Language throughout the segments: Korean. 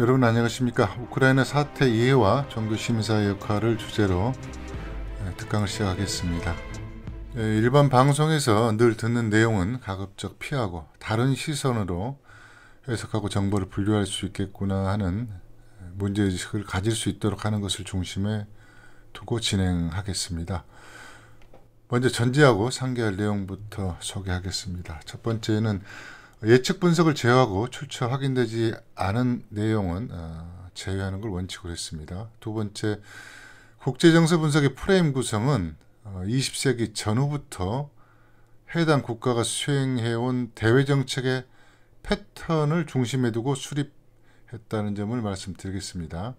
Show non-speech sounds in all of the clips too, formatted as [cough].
여러분 안녕하십니까 우크라이나 사태 이해와 정교심사 역할을 주제로 예, 특강을 시작하겠습니다 예, 일반 방송에서 늘 듣는 내용은 가급적 피하고 다른 시선으로 해석하고 정보를 분류할 수 있겠구나 하는 예, 문제의식을 가질 수 있도록 하는 것을 중심에 두고 진행하겠습니다. 먼저 전제하고 상기할 내용부터 소개하겠습니다. 첫 번째는 예측 분석을 제외하고 출처 확인되지 않은 내용은 어, 제외하는 걸 원칙으로 했습니다. 두 번째, 국제정세 분석의 프레임 구성은 20세기 어, 전후부터 해당 국가가 수행해온 대외정책의 패턴을 중심에 두고 수립했다는 점을 말씀드리겠습니다.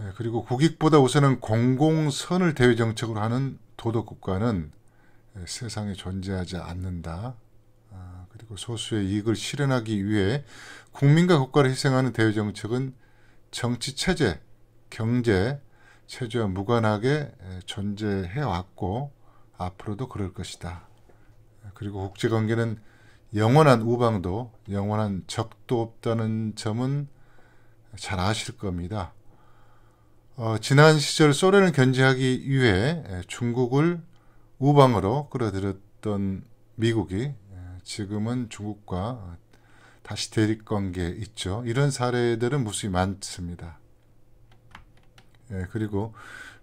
예, 그리고 국익보다 우선은 공공선을 대외정책으로 하는 도덕국가는 예, 세상에 존재하지 않는다. 그리고 소수의 이익을 실현하기 위해 국민과 국가를 희생하는 대외정책은 정치 체제, 경제, 체제와 무관하게 존재해왔고 앞으로도 그럴 것이다. 그리고 국제관계는 영원한 우방도 영원한 적도 없다는 점은 잘 아실 겁니다. 어, 지난 시절 소련을 견제하기 위해 중국을 우방으로 끌어들였던 미국이 지금은 중국과 다시 대립관계 있죠. 이런 사례들은 무수히 많습니다. 예, 그리고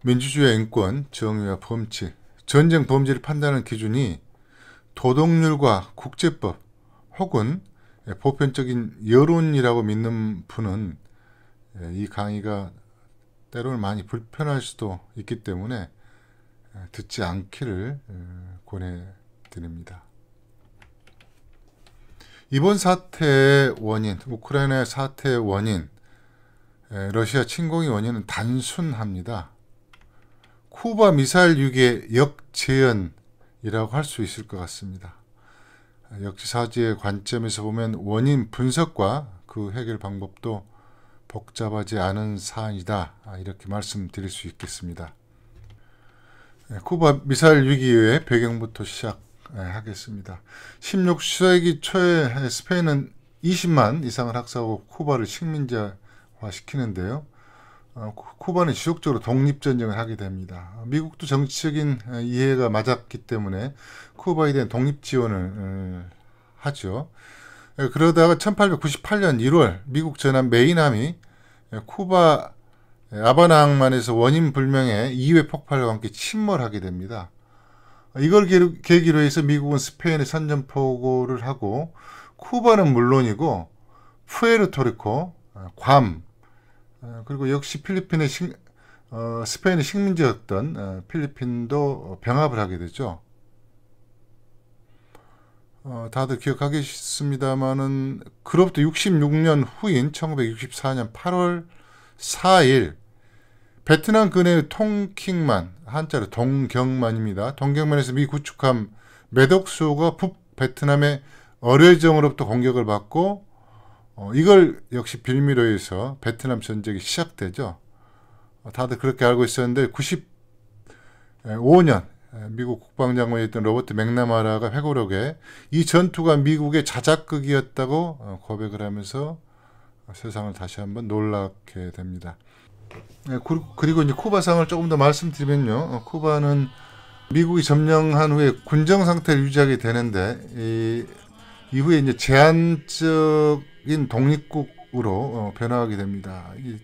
민주주의 인권, 정의와 범죄, 전쟁 범죄를 판단하는 기준이 도덕률과 국제법 혹은 예, 보편적인 여론이라고 믿는 분은 예, 이 강의가 때로는 많이 불편할 수도 있기 때문에 예, 듣지 않기를 어, 권해드립니다. 이번 사태의 원인, 우크라이나의 사태의 원인, 러시아 침공의 원인은 단순합니다. 쿠바 미사일 유기의 역재현이라고 할 수 있을 것 같습니다. 역지사지의 관점에서 보면 원인 분석과 그 해결 방법도 복잡하지 않은 사안이다. 아, 이렇게 말씀드릴 수 있겠습니다. 쿠바 미사일 위기 의 배경부터 시작 네, 하겠습니다. 16세기 초에 스페인은 20만 이상을 학살하고 쿠바를 식민자화시키는데요 어, 쿠바는 지속적으로 독립전쟁을 하게 됩니다. 미국도 정치적인 어, 이해가 맞았기 때문에 쿠바에 대한 독립지원을 어, 하죠. 예, 그러다가 1898년 1월 미국 전함 메인함이 예, 쿠바 예, 아바나 항만에서 원인 불명의 2회 폭발과 함께 침몰하게 됩니다. 이걸 계기로 해서 미국은 스페인에 선전포고를 하고 쿠바는 물론이고 푸에르토리코, 어, 괌 어, 그리고 역시 필리핀의 식, 어, 스페인의 식민지였던 어, 필리핀도 병합을 하게 되죠. 어, 다들 기억하겠습니다만은 그로부터 66년 후인 1964년 8월 4일 베트남 근해의 통킹만 한자로 동경만입니다. 동경만에서 미구축함 매덕수호가 북베트남의 어뢰정으로부터 공격을 받고 어, 이걸 역시 빌미로 해서 베트남 전쟁이 시작되죠. 어, 다들 그렇게 알고 있었는데 95년 미국 국방장관이었던 로버트 맥나마라가 회고록에 이 전투가 미국의 자작극이었다고 어, 고백을 하면서 어, 세상을 다시 한번 놀랍게 됩니다. 네, 그리고 이제 쿠바상을 조금 더 말씀드리면요. 어, 쿠바는 미국이 점령한 후에 군정 상태를 유지하게 되는데 이, 이후에 이제 제한적인 독립국으로 어, 변화하게 됩니다. 이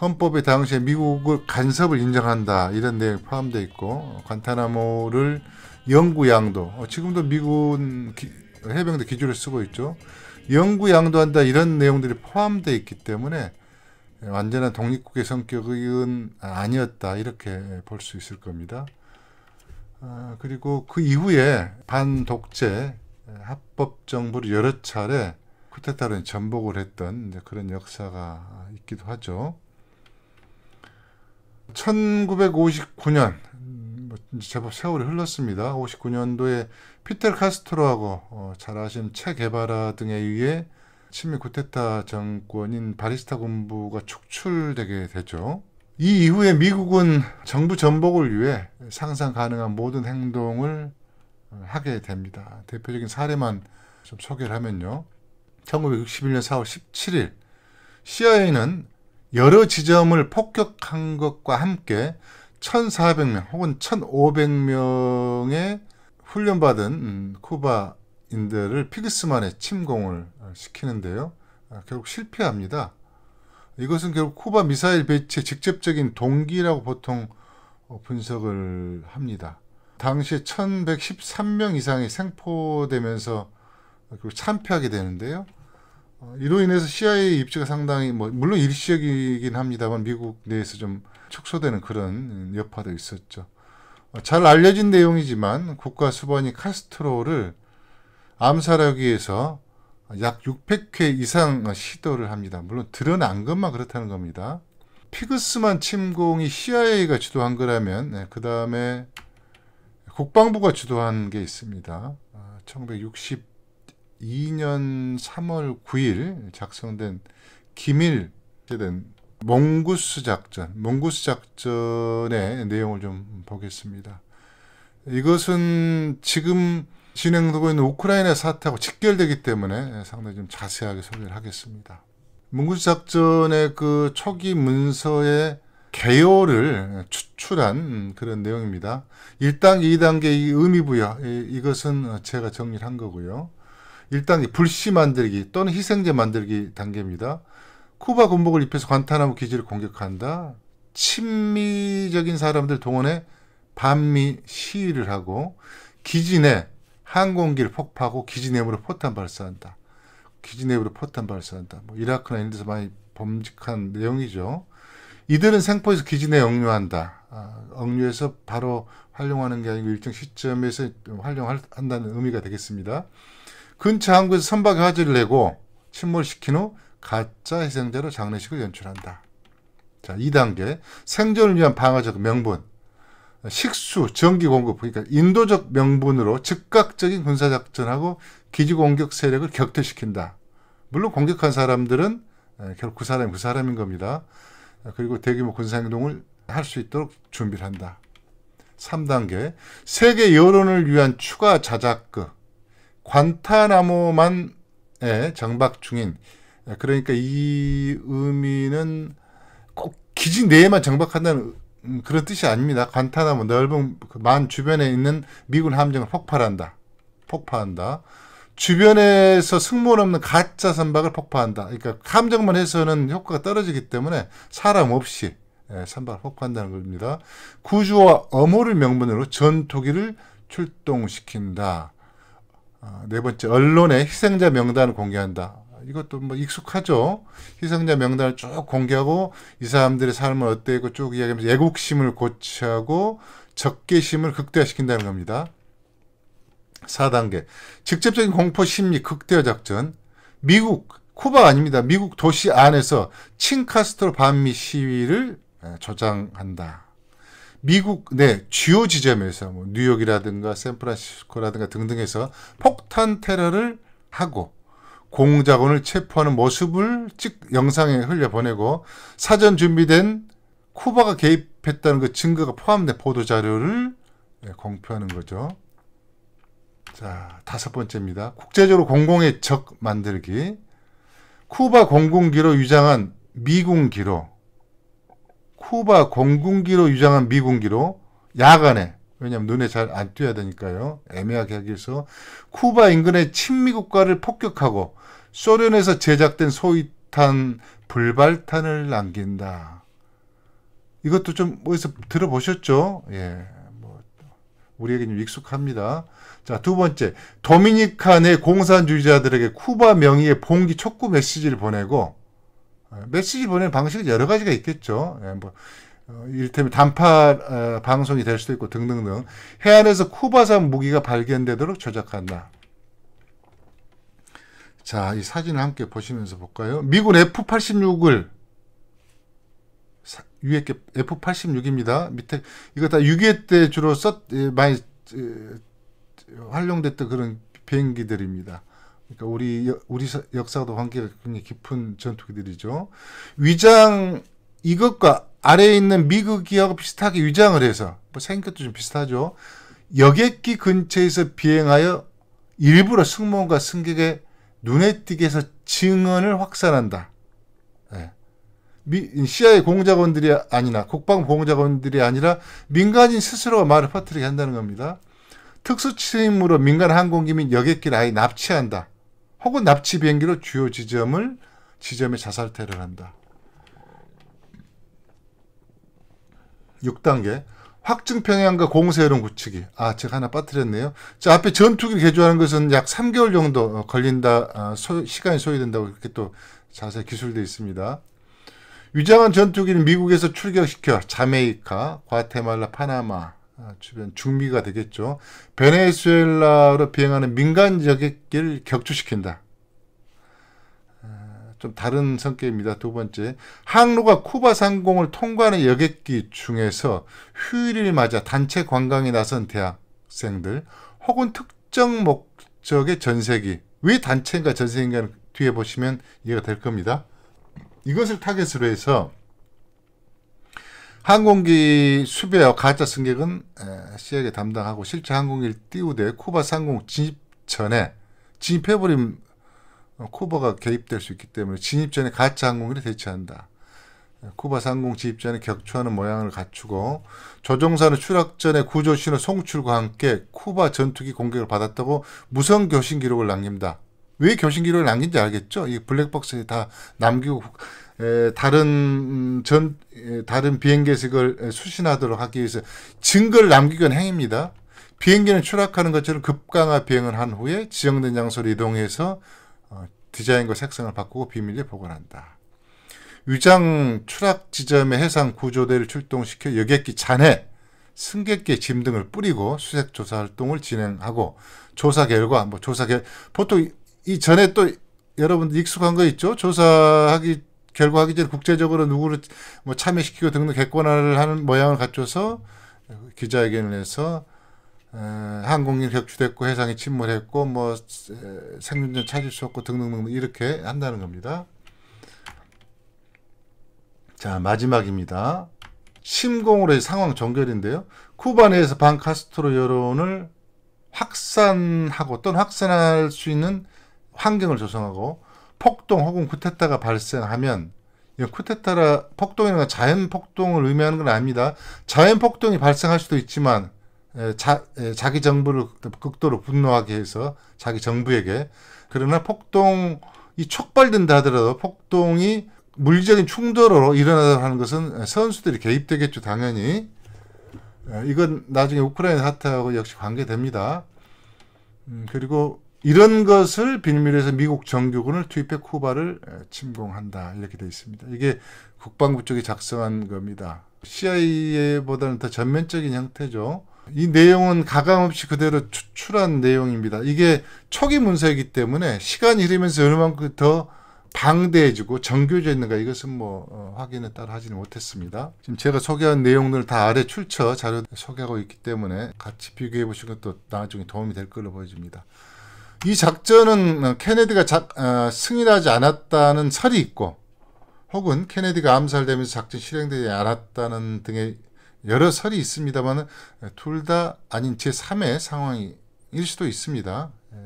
헌법에 당시에 미국을 간섭을 인정한다 이런 내용 포함되 있고 어, 관타나모를 영구 양도 지금도 미군 기, 해병대 기지로 쓰고 있죠. 영구 양도한다 이런 내용들이 포함되 있기 때문에 완전한 독립국의 성격은 아니었다 이렇게 볼 수 있을 겁니다. 아, 그리고 그 이후에 반독재 합법 정부를 여러 차례 쿠데타로 전복을 했던 그런 역사가 있기도 하죠. 1959년 뭐 제법 세월이 흘렀습니다. 59년도에 피텔 카스트로하고 어, 잘 아시는 체게바라 등에 의해 친미 쿠데타 정권인 바리스타 군부가 축출되게 되죠. 이 이후에 미국은 정부 전복을 위해 상상 가능한 모든 행동을 하게 됩니다. 대표적인 사례만 좀 소개를 하면요. 1961년 4월 17일 CIA는 여러 지점을 폭격한 것과 함께 1,400명 혹은 1,500명의 훈련받은 음, 쿠바 인들을 피그스만의 침공을 아, 시키는데요. 아, 결국 실패합니다. 이것은 결국 쿠바 미사일 배치의 직접적인 동기라고 보통 어, 분석을 합니다. 당시에 1113명 이상이 생포되면서 어, 결국 참패하게 되는데요. 어, 이로 인해서 CIA 입지가 상당히 뭐 물론 일시적이긴 합니다만 미국 내에서 좀 축소되는 그런 여파도 있었죠. 잘 알려진 내용이지만 국가 수반이 카스트로를 암살하기 위해서 약 600회 이상 시도를 합니다. 물론 드러난 것만 그렇다는 겁니다. 피그스만 침공이 CIA가 주도한 거라면 네, 그 다음에 국방부가 주도한 게 있습니다. 1962년 3월 9일 작성된 기밀된 몽구스 작전, 몽구스 작전의 내용을 좀 보겠습니다. 이것은 지금 진행되고 있는 우크라이나 사태하고 직결되기 때문에 상당히 좀 자세하게 소개를 하겠습니다. 문구지 작전의 그 초기 문서의 개요를 추출한 그런 내용입니다. 1단, 계 2단계 이 의미 부여 이것은 제가 정리를 한 거고요. 1단계 불씨 만들기 또는 희생제 만들기 단계입니다. 쿠바 군복을 입혀서 관타나무 기지를 공격한다. 친미적인 사람들 동원해 반미 시위를 하고 기지 내 항공기를 폭파하고 기지 내부로 포탄 발사한다. 기지 내부로 포탄 발사한다. 뭐 이라크나 이런 데서 많이 범직한 내용이죠. 이들은 생포에서 기지 내 역류한다. 아, 억류해서 바로 활용하는 게 아니고 일정 시점에서 활용한다는 의미가 되겠습니다. 근처 항구에서 선박 화재를 내고 침몰시킨 후 가짜 희생자로 장례식을 연출한다. 자, 2단계 생존을 위한 방어적 명분 식수, 전기 공급, 그러니까 인도적 명분으로 즉각적인 군사작전하고 기지 공격 세력을 격퇴시킨다. 물론 공격한 사람들은 결국 그 사람이 그 사람인 겁니다. 그리고 대규모 군사행동을 할 수 있도록 준비를 한다. 3단계. 세계 여론을 위한 추가 자작극. 관타나모만 정박 중인. 그러니까 이 의미는 꼭 기지 내에만 정박한다는 음, 그런 뜻이 아닙니다. 간탄하면 뭐 넓은 그 만 주변에 있는 미군 함정을 폭발한다. 폭파한다. 주변에서 승무원 없는 가짜 선박을 폭파한다. 그러니까 함정만 해서는 효과가 떨어지기 때문에 사람 없이 예, 선박을 폭파한다는 겁니다. 구조와 어모를 명분으로 전투기를 출동시킨다. 아, 네 번째, 언론에 희생자 명단을 공개한다. 이것도 뭐 익숙하죠. 희생자 명단을 쭉 공개하고 이 사람들의 삶을 어땠고 쭉 이야기하면서 애국심을 고취하고 적개심을 극대화시킨다는 겁니다. 4단계. 직접적인 공포 심리 극대화 작전. 미국, 쿠바 아닙니다. 미국 도시 안에서 친카스트로 반미 시위를 예, 조장한다. 미국 내 네, 주요 지점에서 뭐 뉴욕이라든가 샌프란시스코라든가 등등에서 폭탄 테러를 하고 공작원을 체포하는 모습을 찍 영상에 흘려보내고 사전 준비된 쿠바가 개입했다는 그 증거가 포함된 보도 자료를 네, 공표하는 거죠. 자, 다섯 번째입니다. 국제적으로 공공의 적 만들기. 쿠바 공군기로 위장한 미군기로 쿠바 공군기로 위장한 미군기로 야간에 왜냐하면 눈에 잘 안 띄어야 되니까요. 애매하게 하기 위해서 쿠바 인근의 친미 국가를 폭격하고 소련에서 제작된 소위탄 불발탄을 남긴다. 이것도 좀 어디서 들어보셨죠? 예. 뭐 우리에게는 익숙합니다. 자, 두 번째. 도미니칸의 공산주의자들에게 쿠바 명의의 봉기 촉구 메시지를 보내고 어, 메시지 보내는 방식은 여러 가지가 있겠죠. 예, 뭐 어, 이를테면 단파 어, 방송이 될 수도 있고 등등등 해안에서 쿠바산 무기가 발견되도록 조작한다. 자, 이 사진을 함께 보시면서 볼까요? 미군 F-86을 위에 게 F-86입니다. 밑에 이거 다6.25때 주로 썼 예, 많이 예, 활용됐던 그런 비행기들입니다. 그러니까 우리 우리 역사도 관계가 굉장히 깊은 전투기들이죠. 위장 이것과 아래에 있는 미국기하고 비슷하게 위장을 해서 뭐 생각도 좀 비슷하죠. 여객기 근처에서 비행하여 일부러 승무원과 승객의 눈에 띄게서 해 증언을 확산한다. 예. 미, CIA 공작원들이 아니라 국방 공작원들이 아니라 민간인 스스로가 말을 퍼뜨리게 한다는 겁니다. 특수 침으로 민간 항공기 및 여객기를 아예 납치한다. 혹은 납치 비행기로 주요 지점을 지점에 자살퇴를 한다. 6단계 확증 평양과 공세론 구축이. 아, 제가 하나 빠뜨렸네요. 자, 앞에 전투기 개조하는 것은 약 3개월 정도 어, 걸린다, 어, 소, 시간이 소요된다고 이렇게 또 자세히 기술되어 있습니다. 위장한 전투기는 미국에서 출격시켜 자메이카, 과테말라, 파나마 어, 주변 중미가 되겠죠. 베네수엘라로 비행하는 민간 여객기를 격추시킨다. 좀 다른 성격입니다. 두 번째, 항로가 쿠바 상공을 통과하는 여객기 중에서 휴일을 맞아 단체 관광에 나선 대학생들 혹은 특정 목적의 전세기 왜 단체인가 전세인가 뒤에 보시면 이해가 될 겁니다. 이것을 타겟으로 해서 항공기 수배와 가짜 승객은 시에게 담당하고 실제 항공기를 띄우되 쿠바 상공 진입 전에 진입해버린 어, 쿠버가 개입될 수 있기 때문에 진입 전에 가짜 항공기를 대체한다. 어, 쿠바 상공 진입 전에 격추하는 모양을 갖추고 조종사는 추락 전에 구조 신호 송출과 함께 쿠바 전투기 공격을 받았다고 무선 교신 기록을 남깁다왜 교신 기록을 남긴지 알겠죠? 이 블랙박스에 다 남기고 에, 다른 전 에, 다른 비행기에서 수신하도록 하기 위해서 증거를 남기건 행입니다 비행기는 추락하는 것처럼 급강하 비행을 한 후에 지정된 장소로 이동해서 디자인과 색상을 바꾸고 비밀리에 보관한다. 위장 추락 지점의 해상 구조대를 출동시켜 여객기 잔해, 승객기 짐 등을 뿌리고 수색 조사 활동을 진행하고 조사 결과 뭐 조사 결 보통 이 전에 또 여러분들 익숙한 거 있죠? 조사하기 결과 하기 전에 국제적으로 누구를 뭐 참여시키고 등등 객관화를 하는 모양을 갖춰서 기자회견을 해서 어, 한국인 격추됐고 해상이 침몰했고 뭐 생존자 찾을 수 없고 등등등 이렇게 한다는 겁니다. 자 마지막입니다. 심공으로의 상황 종결인데요. 쿠바 내에서 반 카스트로 여론을 확산하고 또는 확산할 수 있는 환경을 조성하고 폭동 혹은 쿠테타가 발생하면 이쿠테타라 폭동이라는 건 자연 폭동을 의미하는 건 아닙니다. 자연 폭동이 발생할 수도 있지만 자, 자기 정부를 극도로 분노하게 해서 자기 정부에게 그러나 폭동이 촉발된다 하더라도 폭동이 물리적인 충돌로 일어나다 하는 것은 선수들이 개입되겠죠 당연히 이건 나중에 우크라이나 사태하고 역시 관계됩니다. 음, 그리고 이런 것을 빌미해서 미국 정규군을 투입해 쿠바를 침공한다 이렇게 되어 있습니다. 이게 국방부 쪽이 작성한 겁니다. CIA보다는 더 전면적인 형태죠. 이 내용은 가감없이 그대로 추출한 내용입니다. 이게 초기 문서이기 때문에 시간이 흐르면서 얼마만큼 더 방대해지고 정교해졌는가 이것은 뭐 어, 확인에 따라 하지는 못했습니다. 지금 제가 소개한 내용들다 아래 출처 자료 소개하고 있기 때문에 같이 비교해 보시는 것도 나중에 도움이 될 걸로 보여집니다. 이 작전은 어, 케네디가 작, 어, 승인하지 않았다는 설이 있고 혹은 케네디가 암살되면서 작전 실행되지 않았다는 등의 여러 설이 있습니다만 둘 다 아닌 제3의 상황일 수도 있습니다. 예.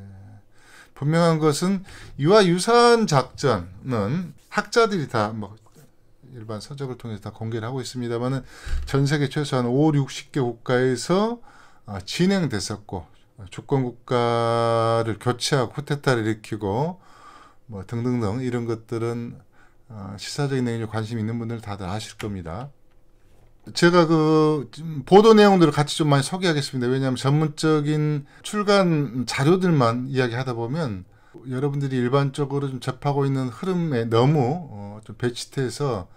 분명한 것은 이와 유사한 작전은 학자들이 다 뭐 일반 서적을 통해서 다 공개를 하고 있습니다만전 세계 최소한 5, 60개 국가에서 어, 진행됐었고 주권 국가를 교체하고 쿠데타를 일으키고 뭐 등등등 이런 것들은 어, 시사적인 내용에 관심 있는 분들 다들 아실 겁니다. 제가 그 보도 내용들을 같이 좀 많이 소개하겠습니다. 왜냐하면 전문적인 출간 자료들만 이야기하다 보면 여러분들이 일반적으로 좀 접하고 있는 흐름에 너무 어, 좀 배치돼서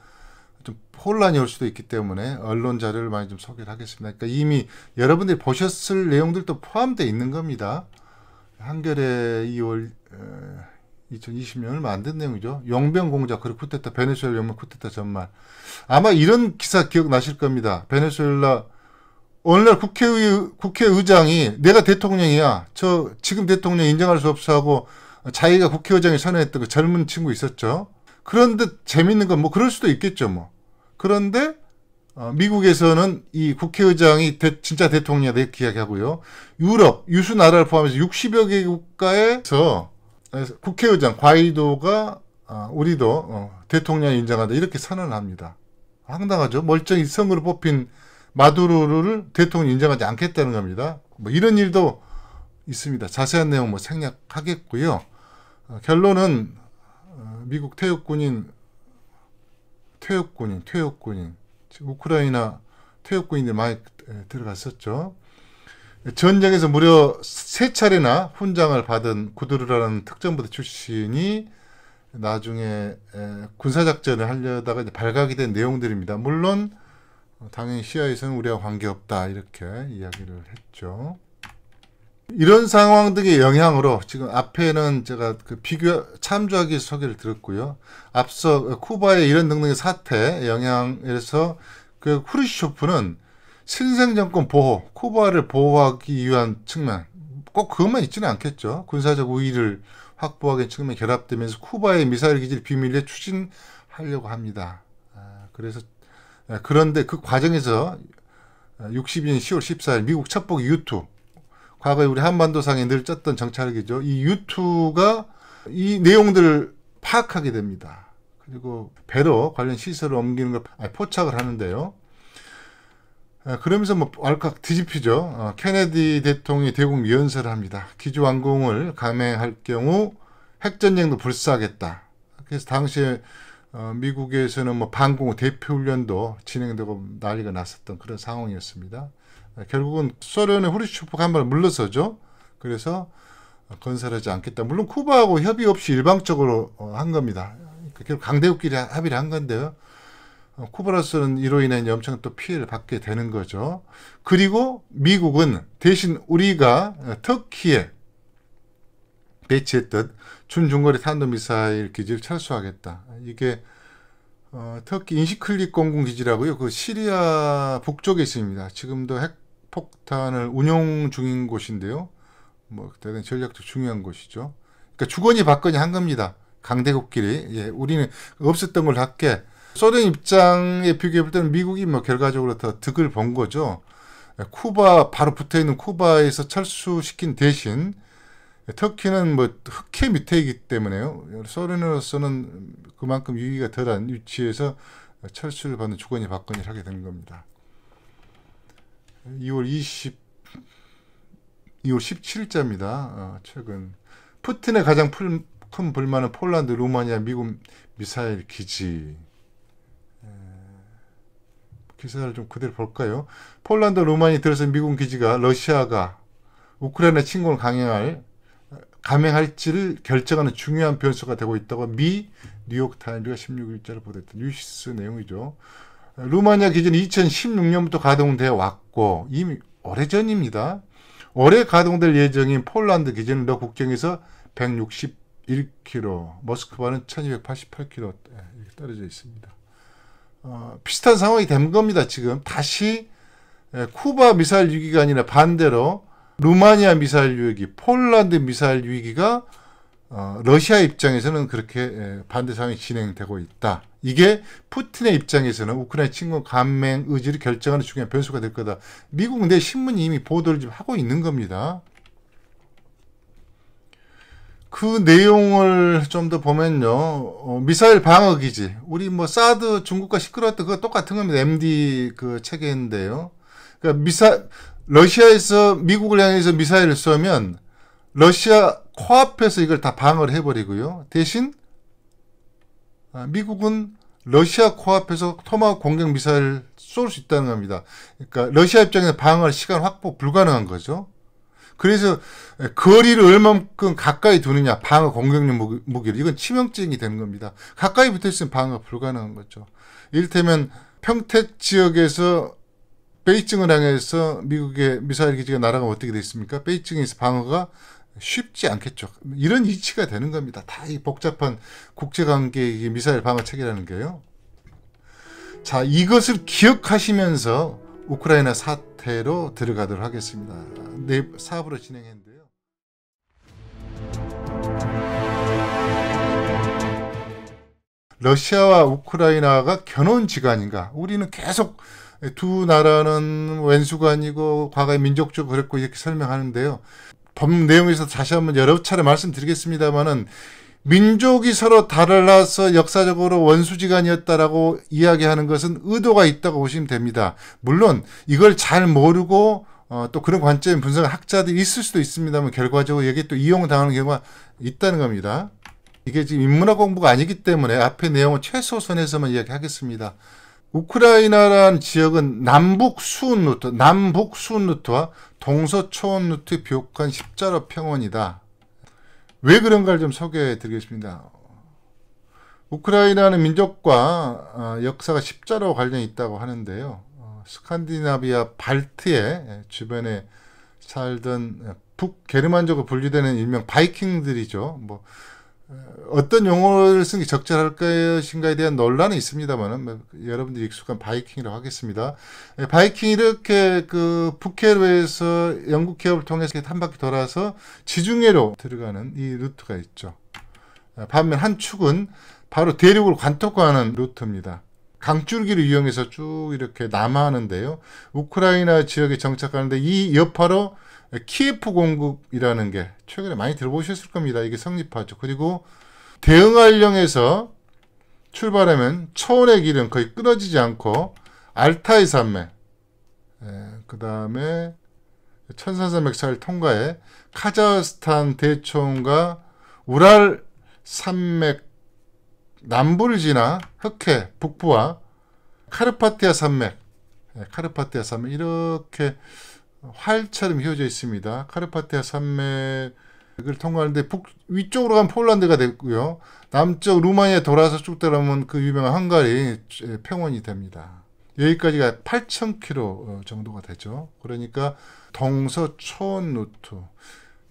좀 혼란이 올 수도 있기 때문에 언론 자료를 많이 좀 소개를 하겠습니다. 그러니까 이미 여러분들이 보셨을 내용들도 포함되어 있는 겁니다. 한겨레 2월 에... 2 0 2 0년 얼마 안 된 내용이죠. 용병공작 그리고 쿠데타 베네수엘라 연말 쿠데타 전말 아마 이런 기사 기억나실 겁니다. 베네수엘라 오늘날 국회의, 국회의장이 내가 대통령이야. 저 지금 대통령 인정할 수 없어 하고 자기가 국회의장에 선언했던 그 젊은 친구 있었죠. 그런데 재밌는 건 뭐 그럴 수도 있겠죠. 뭐. 그런데 어, 미국에서는 이 국회의장이 대, 진짜 대통령이다 이렇게 이야기하고요. 유럽, 유수 나라를 포함해서 60여 개 국가에서 국회의장 과이도가 아, 우리도 어, 대통령 인정한다 이렇게 선언합니다. 황당하죠. 멀쩡히 성으로 뽑힌 마두로를 대통령 인정하지 않겠다는 겁니다. 뭐 이런 일도 있습니다. 자세한 내용 뭐 생략하겠고요. 어, 결론은 어, 미국 퇴역군인 퇴역군인 퇴역군인 우크라이나 퇴역군인들 많이 들어갔었죠. 전쟁에서 무려 세 차례나 훈장을 받은 구두르라는 특전부대 출신이 나중에 군사작전을 하려다가 발각이 된 내용들입니다. 물론 당연히 시야에서는 우리와 관계없다 이렇게 이야기를 했죠. 이런 상황 등의 영향으로 지금 앞에는 제가 그 비교 참조하기 소개를 들었고요. 앞서 쿠바의 이런 등등의 사태 영향에서 그 후르쇼프는 신생 정권 보호, 쿠바를 보호하기 위한 측면 꼭 그것만 있지는 않겠죠. 군사적 우위를 확보하기 측면 결합되면서 쿠바의 미사일 기지를 비밀리에 추진하려고 합니다. 아, 그래서 아, 그런데 그 과정에서 62년 10월 14일 미국 첩보기 유투 과거에 우리 한반도상에 늘쪘던 정찰기죠. 이 유투가 이 내용들을 파악하게 됩니다. 그리고 배로 관련 시설을 옮기는 걸 포착을 하는데요. 아, 그러면서 뭐 왈칵 뒤집히죠. 어, 케네디 대통령이 대국 위원사를 합니다. 기주 완공을 감행할 경우 핵전쟁도 불사하겠다. 그래서 당시에 어, 미국에서는 뭐 반공 대표훈련도 진행되고 난리가 났었던 그런 상황이었습니다. 아, 결국은 소련의 후리츠초프가한발 물러서죠. 그래서 어, 건설하지 않겠다. 물론 쿠바하고 협의 없이 일방적으로 어, 한 겁니다. 그러니까 결국 강대국끼리 합의를 한 건데요. 어, 쿠브라스는 이로 인해 엄청 또 피해를 받게 되는 거죠. 그리고 미국은 대신 우리가 어, 터키에 배치했던 준중거리 탄도미사일 기지를 철수하겠다. 이게 어, 터키 인시클릭 공군기지라고요. 그 시리아 북쪽에 있습니다. 지금도 핵폭탄을 운용 중인 곳인데요. 뭐 대단히 전략적 중요한 곳이죠. 그러니까 주거니 받거니 한 겁니다. 강대국끼리. 예, 우리는 없었던 걸 갖게 소련 입장에 비교해볼 때는 미국이 뭐 결과적으로 더 득을 본 거죠. 쿠바 바로 붙어 있는 쿠바에서 철수시킨 대신 터키는 뭐 흑해 밑에이기 때문에요. 소련으로서는 그만큼 유의가 덜한 위치에서 철수를 받는 주거니 받거니 하게 된 겁니다. 2월 20 2월 17일자입니다. 어, 최근 푸틴의 가장 큰 불만은 폴란드, 루마니아, 미국 미사일 기지 기사를 좀 그대로 볼까요? 폴란드, 루마니 들어선 미군 기지가 러시아가 우크라이나 침공을 강행할 감행할지를 결정하는 중요한 변수가 되고 있다고 미 뉴욕타임즈가 16일자로 보냈던 뉴시스 내용이죠. 루마니아 기지는 2016년부터 가동돼 왔고 이미 오래전입니다. 올해 가동될 예정인 폴란드 기지는 러 국경에서 161km, 모스크바는 1288km 예, 떨어져 있습니다. 어, 비슷한 상황이 된 겁니다. 지금 다시 예, 쿠바 미사일 위기가 아니라 반대로 루마니아 미사일 위기, 폴란드 미사일 위기가 어, 러시아 입장에서는 그렇게 예, 반대 상황이 진행되고 있다. 이게 푸틴의 입장에서는 우크라이나 친구 감맹 의지를 결정하는 중요한 변수가 될 거다. 미국 내 신문이 이미 보도를 지금 하고 있는 겁니다. 그 내용을 좀 더 보면요. 어, 미사일 방어 기지. 우리 뭐 사드 중국과 시끄러웠던 그거 똑같은 겁니다. MD 그 체계인데요. 그러니까 미사 러시아에서 미국을 향해서 미사일을 쏘면 러시아 코앞에서 이걸 다 방어를 해버리고요. 대신 아, 미국은 러시아 코앞에서 토마 공격 미사일을 쏠 수 있다는 겁니다. 그러니까 러시아 입장에서 방어할 시간 확보 불가능한 거죠. 그래서 거리를 얼만큼 가까이 두느냐 방어 공격력 무기를 이건 치명적인게 되는 겁니다. 가까이 붙어 있으면 방어가 불가능한 거죠. 이를테면 평택 지역에서 베이징을 향해서 미국의 미사일 기지가 날아가면 어떻게 돼 있습니까? 베이징에서 방어가 쉽지 않겠죠. 이런 이치가 되는 겁니다. 다 이 복잡한 국제관계의 미사일 방어 체계라는 게요. 자, 이것을 기억하시면서 우크라이나 사태로 들어가도록 하겠습니다. 네, 사업으로 진행했는데요. 러시아와 우크라이나가 견혼 지간인가? 우리는 계속 두 나라는 왼수간이고 과거에 민족적 그랬고 이렇게 설명하는데요. 법 내용에서 다시 한번 여러 차례 말씀드리겠습니다만은 민족이 서로 달라서 역사적으로 원수지간이었다라고 이야기하는 것은 의도가 있다고 보시면 됩니다. 물론 이걸 잘 모르고 어, 또 그런 관점 분석 학자들이 있을 수도 있습니다만 결과적으로 여기 또 이용당하는 경우가 있다는 겁니다. 이게 지금 인문학 공부가 아니기 때문에 앞에 내용을 최소선에서만 이야기하겠습니다. 우크라이나라는 지역은 남북 수은 루트, 남북 수은 루트와 동서 초원 루트에 비옥한 십자로 평원이다. 왜 그런가를 좀 소개해 드리겠습니다. 우크라이나는 민족과 아, 역사가 십자로 관련이 있다고 하는데요. 어, 스칸디나비아 발트의 주변에 살던 어, 북게르만족으로 분류되는 일명 바이킹들이죠. 뭐 어떤 용어를 쓰는 게 적절할 것인가에 대한 논란이 있습니다만 뭐 여러분들이 익숙한 바이킹이라고 하겠습니다. 예, 바이킹이 이렇게 그 북해로에서 영국 해협을 통해서 한 바퀴 돌아서 지중해로 들어가는 이 루트가 있죠. 아, 반면 한 축은 바로 대륙을 관통하는 루트입니다. 강줄기를 이용해서 쭉 이렇게 남하하는데요. 우크라이나 지역에 정착하는데 이 여파로 키예프 공급이라는 게 최근에 많이 들어보셨을 겁니다. 이게 성립하죠. 그리고 대응알령에서 출발하면 초원의 길은 거의 끊어지지 않고 알타이 산맥 예, 그 다음에 천산산맥사를 통과해 카자흐스탄 대초원과 우랄 산맥 남부를 지나 흑해 북부와 카르파티아 산맥 예, 카르파티아 산맥 이렇게 활처럼 휘어져 있습니다. 카르파티아 산맥을 통과하는데 북 위쪽으로 가면 폴란드가 되고요. 남쪽 루마니아 돌아서 쭉 따라오면 그 유명한 헝가리 평원이 됩니다. 여기까지가 8,000km 어, 정도가 되죠. 그러니까 동서 초원 루트.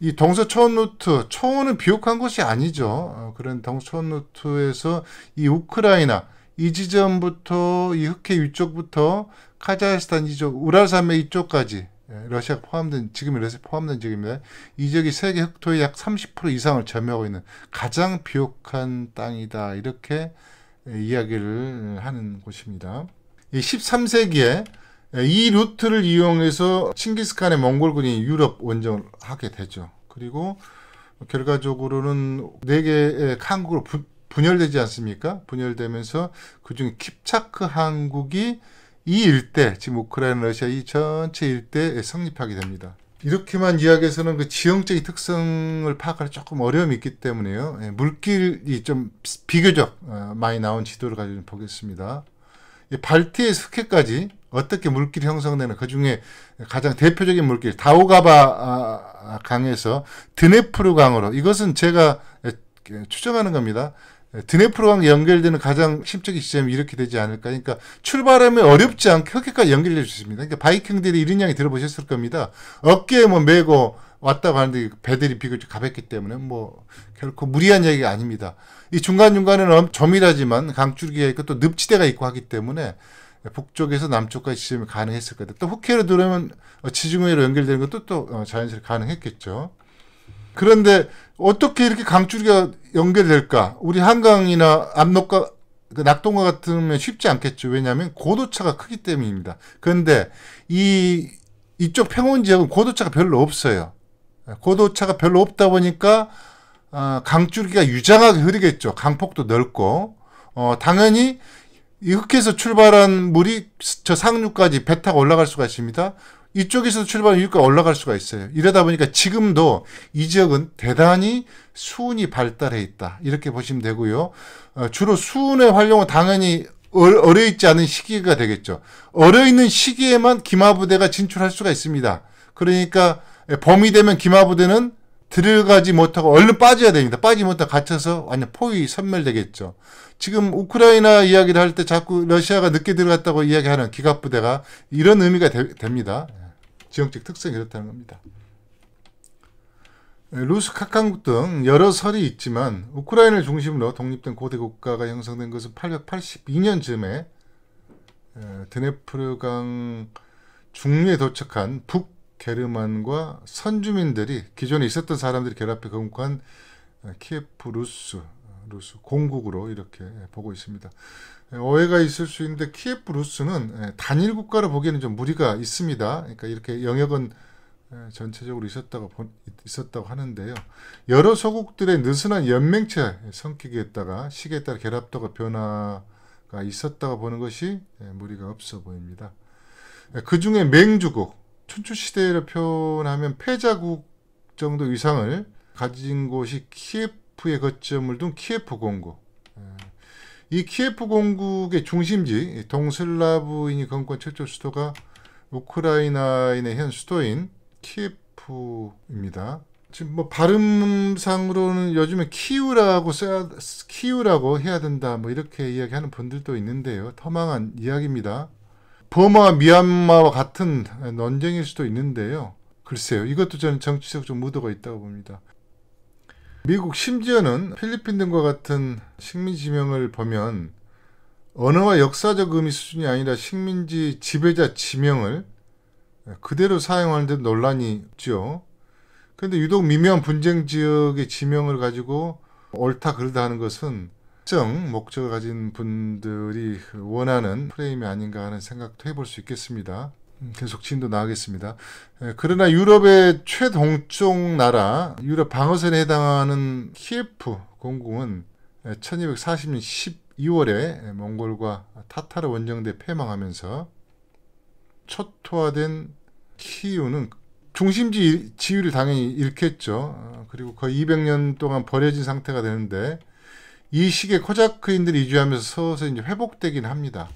이 동서 초원 루트, 초원은 비옥한 곳이 아니죠. 어, 그런 동서 초원 루트에서 이 우크라이나, 이 지점부터 이 흑해 위쪽부터 카자흐스탄 이쪽, 우랄 산맥 이쪽까지 예, 러시아가 포함된 지금 러시아 포함된 지역입니다. 이 지역이 세계 흑토의 약 30% 이상을 점유하고 있는 가장 비옥한 땅이다 이렇게 예, 이야기를 하는 곳입니다. 13세기에 예, 이 루트를 이용해서 칭기스칸의 몽골군이 유럽 원정을 하게 되죠. 그리고 결과적으로는 네 개의 한국으로 분열되지 않습니까? 분열되면서 그중 킵차크 한국이 이 일대 지금 우크라이나 러시아 이 전체 일대에 성립하게 됩니다. 이렇게만 이야기해서는 그 지형적인 특성을 파악하 조금 어려움이 있기 때문에요. 예, 물길이 좀 비교적 어, 많이 나온 지도를 가지고 보겠습니다. 예, 발티의 숙해까지 어떻게 물길이 형성되는 그 중에 가장 대표적인 물길 다오가바 아, 강에서 드네프르 강으로 이것은 제가 추정하는 겁니다. 예, 드네프로랑 연결되는 가장 심적인 지점이 이렇게 되지 않을까. 그러니까 출발하면 어렵지 않게 그렇게까지 연결해 주십니다. 그러니까 바이킹들이 이런 양이 들어보셨을 겁니다. 어깨에 뭐 메고 왔다고 하는데 배들이 비교적 가볍기 때문에 뭐 결코 무리한 얘기가 아닙니다. 이 중간중간에는 조밀하지만 강줄기가 있고 또 늪지대가 있고 하기 때문에 북쪽에서 남쪽까지 지점이 가능했을 거다. 또 후케로 들어오면 어, 지중해로 연결되는 것도 또 어, 자연스럽게 가능했겠죠. 그런데 어떻게 이렇게 강줄기가 연결될까? 우리 한강이나 압록강, 그 낙동강 같으면 쉽지 않겠죠. 왜냐하면 고도차가 크기 때문입니다. 그런데 이 이쪽 평원 지역은 고도차가 별로 없어요. 고도차가 별로 없다 보니까 어, 강줄기가 유장하게 흐르겠죠. 강폭도 넓고 어, 당연히 이흑에서 출발한 물이 저 상류까지 배 타고 올라갈 수가 있습니다. 이쪽에서 출발 이 유가 올라갈 수가 있어요. 이러다 보니까 지금도 이 지역은 대단히 수운이 발달해 있다. 이렇게 보시면 되고요. 어, 주로 수운의 활용은 당연히 어려 있지 않은 시기가 되겠죠. 어려 있는 시기에만 기마부대가 진출할 수가 있습니다. 그러니까 봄이 되면 기마부대는 들어가지 못하고 얼른 빠져야 됩니다. 빠지 못하고 갇혀서 완전 포위 선멸되겠죠 지금 우크라이나 이야기를 할 때 자꾸 러시아가 늦게 들어갔다고 이야기하는 기갑부대가 이런 의미가 되, 됩니다. 지형적 특성이 그렇다는 겁니다. 예, 루스 카칸등 여러 설이 있지만 우크라이나를 중심으로 독립된 고대 국가가 형성된 것은 882년 쯤에 예, 드네프르강 중류에 도착한 북 게르만과 선주민들이 기존에 있었던 사람들이 결합해 건국한 예, 키예프 루스 루스 공국으로 이렇게 보고 있습니다. 오해가 예, 있을 수 있는데 키예프 루스는 예, 단일 국가로 보기에는 좀 무리가 있습니다. 그러니까 이렇게 영역은 예, 전체적으로 있었다고 있었다고 하는데요. 여러 소국들의 느슨한 연맹체 성격에다가 시기에 따라 결합도가 변화가 있었다고 보는 것이 무리가 없어 보입니다. 그 중에 맹주국, 춘추시대로 표현하면 패자국 정도 이상을 가진 곳이 키예프의 거점을 둔 키예프 공국, 이 키예프 공국의 중심지 동슬라브인이 건권 최초 수도가 우크라이나인의 현 수도인 키예프입니다. 지금 뭐 발음상으로는 요즘에 키우라고 써야 키우라고 해야 된다 뭐 이렇게 이야기하는 분들도 있는데요. 터망한 이야기입니다. 버마 미얀마와 같은 논쟁일 수도 있는데요. 글쎄요. 이것도 저는 정치적 좀 무드가 있다고 봅니다. 미국 심지어는 필리핀 등과 같은 식민 지명을 보면 언어와 역사적 의미 수준이 아니라 식민지 지배자 지명을 그대로 사용하는 데 논란이 있죠. 그런데 유독 미묘한 분쟁 지역의 지명을 가지고 옳다 그러다 하는 것은 특정 목적을 가진 분들이 원하는 프레임이 아닌가 하는 생각도 해볼 수 있겠습니다. 음, 계속 진도 나가겠습니다. 예, 그러나 유럽의 최동쪽 나라, 유럽 방어선에 해당하는 키예프 공군은 1240년 예, 12월에 몽골과 타타르 원정대 패망하면서 초토화된 키우는 중심지 지위를 당연히 잃겠죠. 어, 그리고 거의 200년 동안 버려진 상태가 되는데 이 시기에 코자크인들이 이주하면서 서서히 회복되긴 합니다.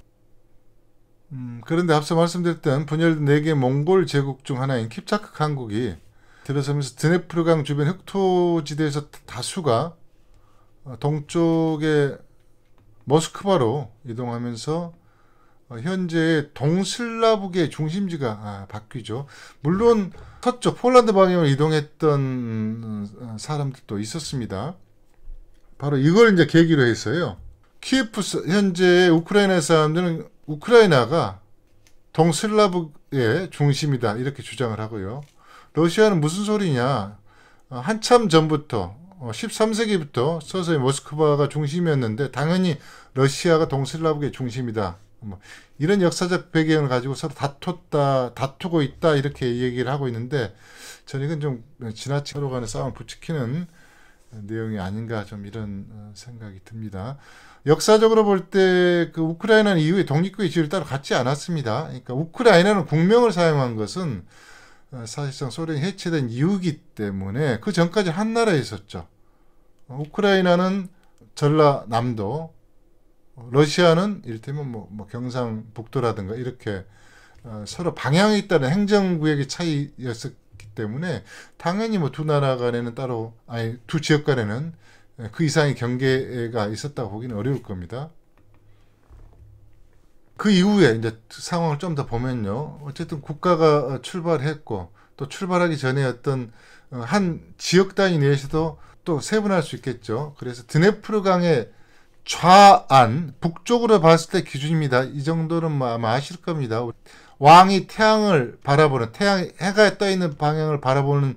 음, 그런데 앞서 말씀드렸던 분열된 4개 몽골 제국 중 하나인 킵차크 강국이 들어서면서 드네프르강 주변 흑토지대에서 다수가 어, 동쪽의 머스크바로 이동하면서 어, 현재 동슬라북의 중심지가 아, 바뀌죠. 물론 서쪽 폴란드 방향으로 이동했던 음, 사람들도 있었습니다. 바로 이걸 이제 계기로 해서요. 키에프 현재 우크라이나 사람들은 우크라이나가 동슬라브의 중심이다 이렇게 주장을 하고요. 러시아는 무슨 소리냐? 어, 한참 전부터 13세기부터 어, 서서히 모스크바가 중심이었는데 당연히 러시아가 동슬라브의 중심이다. 뭐 이런 역사적 배경을 가지고 서로 다퉜다, 다투고 있다 이렇게 얘기를 하고 있는데 저는 이건 좀 지나치게 서로 간의 싸움을 부추기는 내용이 아닌가 좀 이런 어, 생각이 듭니다. 역사적으로 볼 때 그 우크라이나는 이후에 독립국의 지위를 따로 갖지 않았습니다. 그러니까 우크라이나는 국명을 사용한 것은 어, 사실상 소련이 해체된 이후기 때문에 그 전까지 한 나라에 있었죠. 어, 우크라이나는 전라남도, 러시아는 이를테면 뭐, 뭐 경상북도라든가 이렇게 어, 서로 방향이 있다 행정구역의 차이였었기 때문에 당연히 뭐 두 나라 간에는 따로 아니 두 지역 간에는 예, 그 이상의 경계가 있었다고 보기는 어려울 겁니다. 그 이후에 이제 상황을 좀 더 보면요. 어쨌든 국가가 어, 출발했고 또 출발하기 전에 어떤 어, 한 지역 단위 내에서도 또 세분할 수 있겠죠. 그래서 드네프르강의 좌안 북쪽으로 봤을 때 기준입니다. 이 정도는 아마 아실 겁니다. 왕이 태양을 바라보는 태양 해가 떠 있는 방향을 바라보는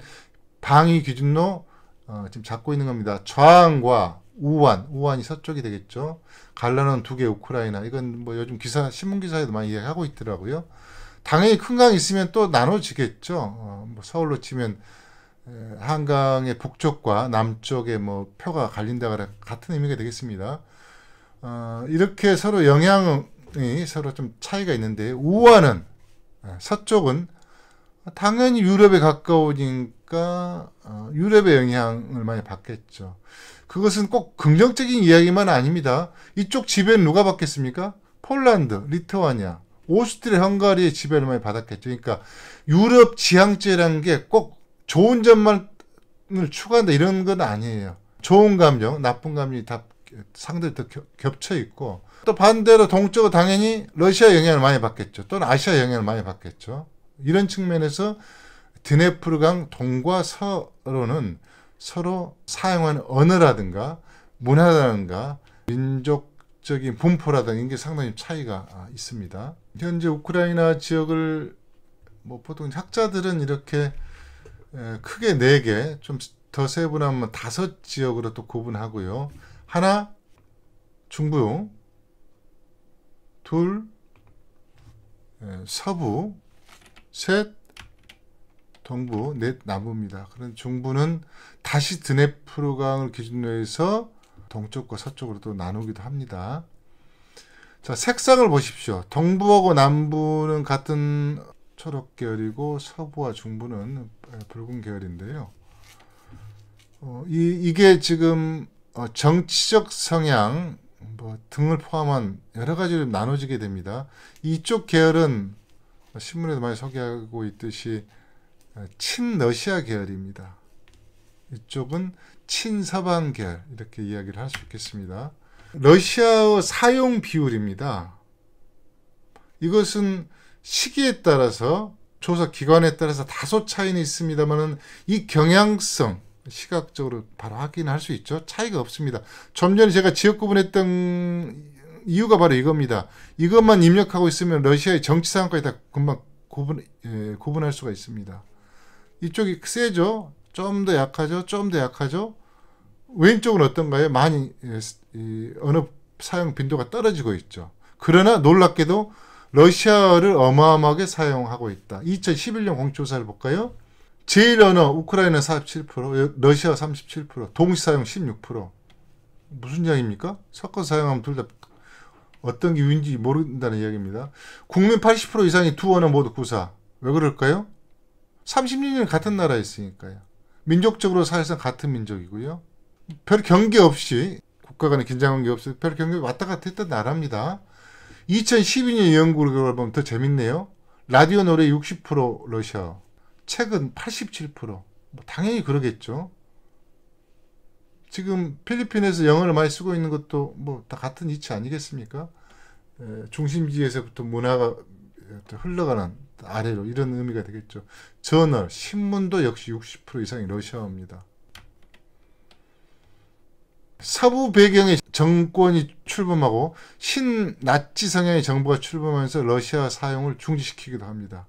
방위 기준로 어, 지금 잡고 있는 겁니다. 좌안과 우안, 우안이 서쪽이 되겠죠. 갈라는 두개 우크라이나. 이건 뭐 요즘 기사, 신문 기사에도 많이 이야기하고 있더라고요. 당연히 큰 강 있으면 또 나눠지겠죠. 어, 뭐 서울로 치면 한강의 북쪽과 남쪽에 뭐 표가 갈린다거나 같은 의미가 되겠습니다. 어, 이렇게 서로 영향이 서로 좀 차이가 있는데 우안은 서쪽은 당연히 유럽에 가까우니까 어, 유럽의 영향을 많이 받겠죠. 그것은 꼭 긍정적인 이야기만 아닙니다. 이쪽 지배는 누가 받겠습니까? 폴란드, 리투아니아, 오스트리아, 헝가리의 지배를 많이 받았겠죠. 그러니까 유럽 지향제라는 게 꼭 좋은 점만을 추구한다 이런 건 아니에요. 좋은 감정, 나쁜 감정이 다 상대로 겹쳐 있고 또 반대로 동쪽은 당연히 러시아 영향을 많이 받겠죠. 또는 아시아 영향을 많이 받겠죠. 이런 측면에서 드네프르강 동과 서로는 서로 사용하는 언어라든가 문화라든가 민족적인 분포라든가 이게 상당히 차이가 아, 있습니다. 현재 우크라이나 지역을 뭐 보통 학자들은 이렇게 크게 네개좀 더 세분하면 다섯 지역으로 또 구분하고요. 하나 중부, 둘 서부, 셋 동부, 넷 남부입니다. 그런 중부는 다시 드네프르강을 기준으로 해서 동쪽과 서쪽으로 또 나누기도 합니다. 자, 색상을 보십시오. 동부하고 남부는 같은 초록 계열이고 서부와 중부는 붉은 계열인데요. 어, 이, 게 지금 어, 정치적 성향 뭐 등을 포함한 여러 가지로 나눠지게 됩니다. 이쪽 계열은 신문에도 많이 소개하고 있듯이 어, 친러시아 계열입니다. 이쪽은 친서방 계열 이렇게 이야기를 할 수 있겠습니다. 러시아어 사용 비율입니다. 이것은 시기에 따라서 조사 기관에 따라서 다소 차이는 있습니다만이 경향성 시각적으로 바로 확인할 수 있죠. 차이가 없습니다. 좀 전에 제가 지역 구분했던 이유가 바로 이겁니다. 이것만 입력하고 있으면 러시아의 정치 상황까지 다 금방 구분 예, 구분할 수가 있습니다. 이쪽이 세죠. 좀 더 약하죠. 좀 더 약하죠. 왼쪽은 어떤가요? 많이 예, 이 언어 사용 빈도가 떨어지고 있죠. 그러나 놀랍게도 러시아를 어마어마하게 사용하고 있다. 2011년 공조사를 볼까요? 제일 언어 우크라이나 47%, 러시아 37%, 동시 사용 16%. 무슨 이야기입니까? 섞어 사용하면 둘다 어떤 기 유인지 모른다는 이야기입니다. 국민 80% 이상이 두 언어 모두 구사. 왜 그럴까요? 36년 같은 나라에 있으니까요. 민족적으로 사실상 같은 민족이고요. 별 경계 없이 국가 간의 긴장 관계 없이 별 경계 왔다 갔다 했던 나라입니다. 2012년 연구를 보면 더 재밌네요. 라디오 노래 60% 러시아, 책은 87%. 뭐 당연히 그러겠죠. 지금 필리핀에서 영어를 많이 쓰고 있는 것도 뭐 다 같은 이치 아니겠습니까? 중심지에서부터 문화가 흘러가는 아래로 이런 의미가 되겠죠. 저널, 신문도 역시 60% 이상이 러시아어입니다. 서부 배경의 정권이 출범하고 신나치 성향의 정부가 출범하면서 러시아 사용을 중지시키기도 합니다.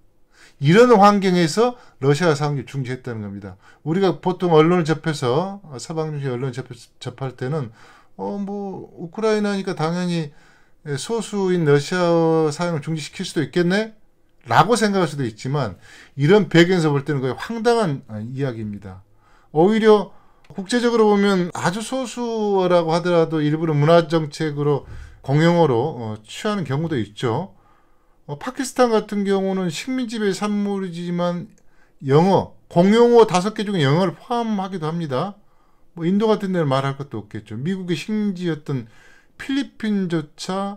이런 환경에서 러시아 상황이 중지했다는 겁니다. 우리가 보통 언론을 접해서 서방 중심 언론 접 접할 때는 어 뭐 우크라이나니까 당연히 소수인 러시아 사용을 중지시킬 수도 있겠네? 라고 생각할 수도 있지만 이런 배경에서 볼 때는 거의 황당한 아, 이야기입니다. 오히려 국제적으로 보면 아주 소수라고 하더라도 일부러 문화정책으로 공용어로 어, 취하는 경우도 있죠. 어, 파키스탄 같은 경우는 식민지배 산물이지만 영어, 공용어 다섯 개 중에 영어를 포함하기도 합니다. 뭐 인도 같은 데는 말할 것도 없겠죠. 미국의 식민지였던 필리핀조차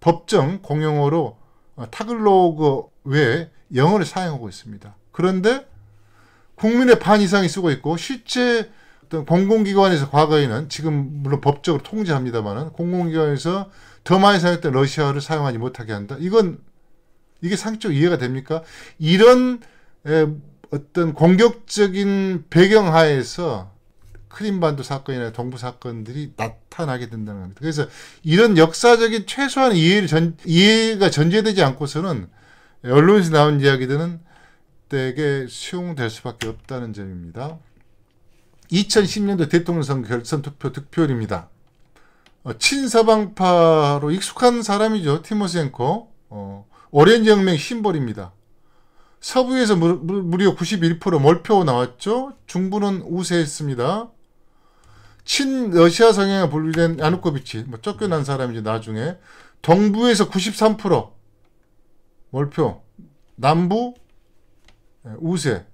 법정 공용어로 어, 타글로그 외에 영어를 사용하고 있습니다. 그런데 국민의 반 이상이 쓰고 있고 실제 어떤 공공기관에서 과거에는 지금 물론 법적으로 통제합니다만은 공공기관에서 더 많이 사용했던 러시아어를 사용하지 못하게 한다. 이건 이게 상식적 이해가 됩니까? 이런 어떤 공격적인 배경 하에서 크림반도 사건이나 동부 사건들이 나타나게 된다는 겁니다. 그래서 이런 역사적인 최소한 이해를 전, 이해가 전제되지 않고서는 언론에서 나온 이야기들은 되게 수용될 수밖에 없다는 점입니다. 2010년도 대통령 선거 결선 투표 득표율입니다. 어, 친서방파로 익숙한 사람이죠. 티모센코. 어, 오렌지 혁명 심벌입니다. 서부에서 무, 려91% 몰표 나왔죠. 중부는 우세했습니다. 친러시아 성향에 분류된 야누코비치 뭐 쫓겨난 사람이지 나중에 동부에서 93% 몰표 남부 예, 우세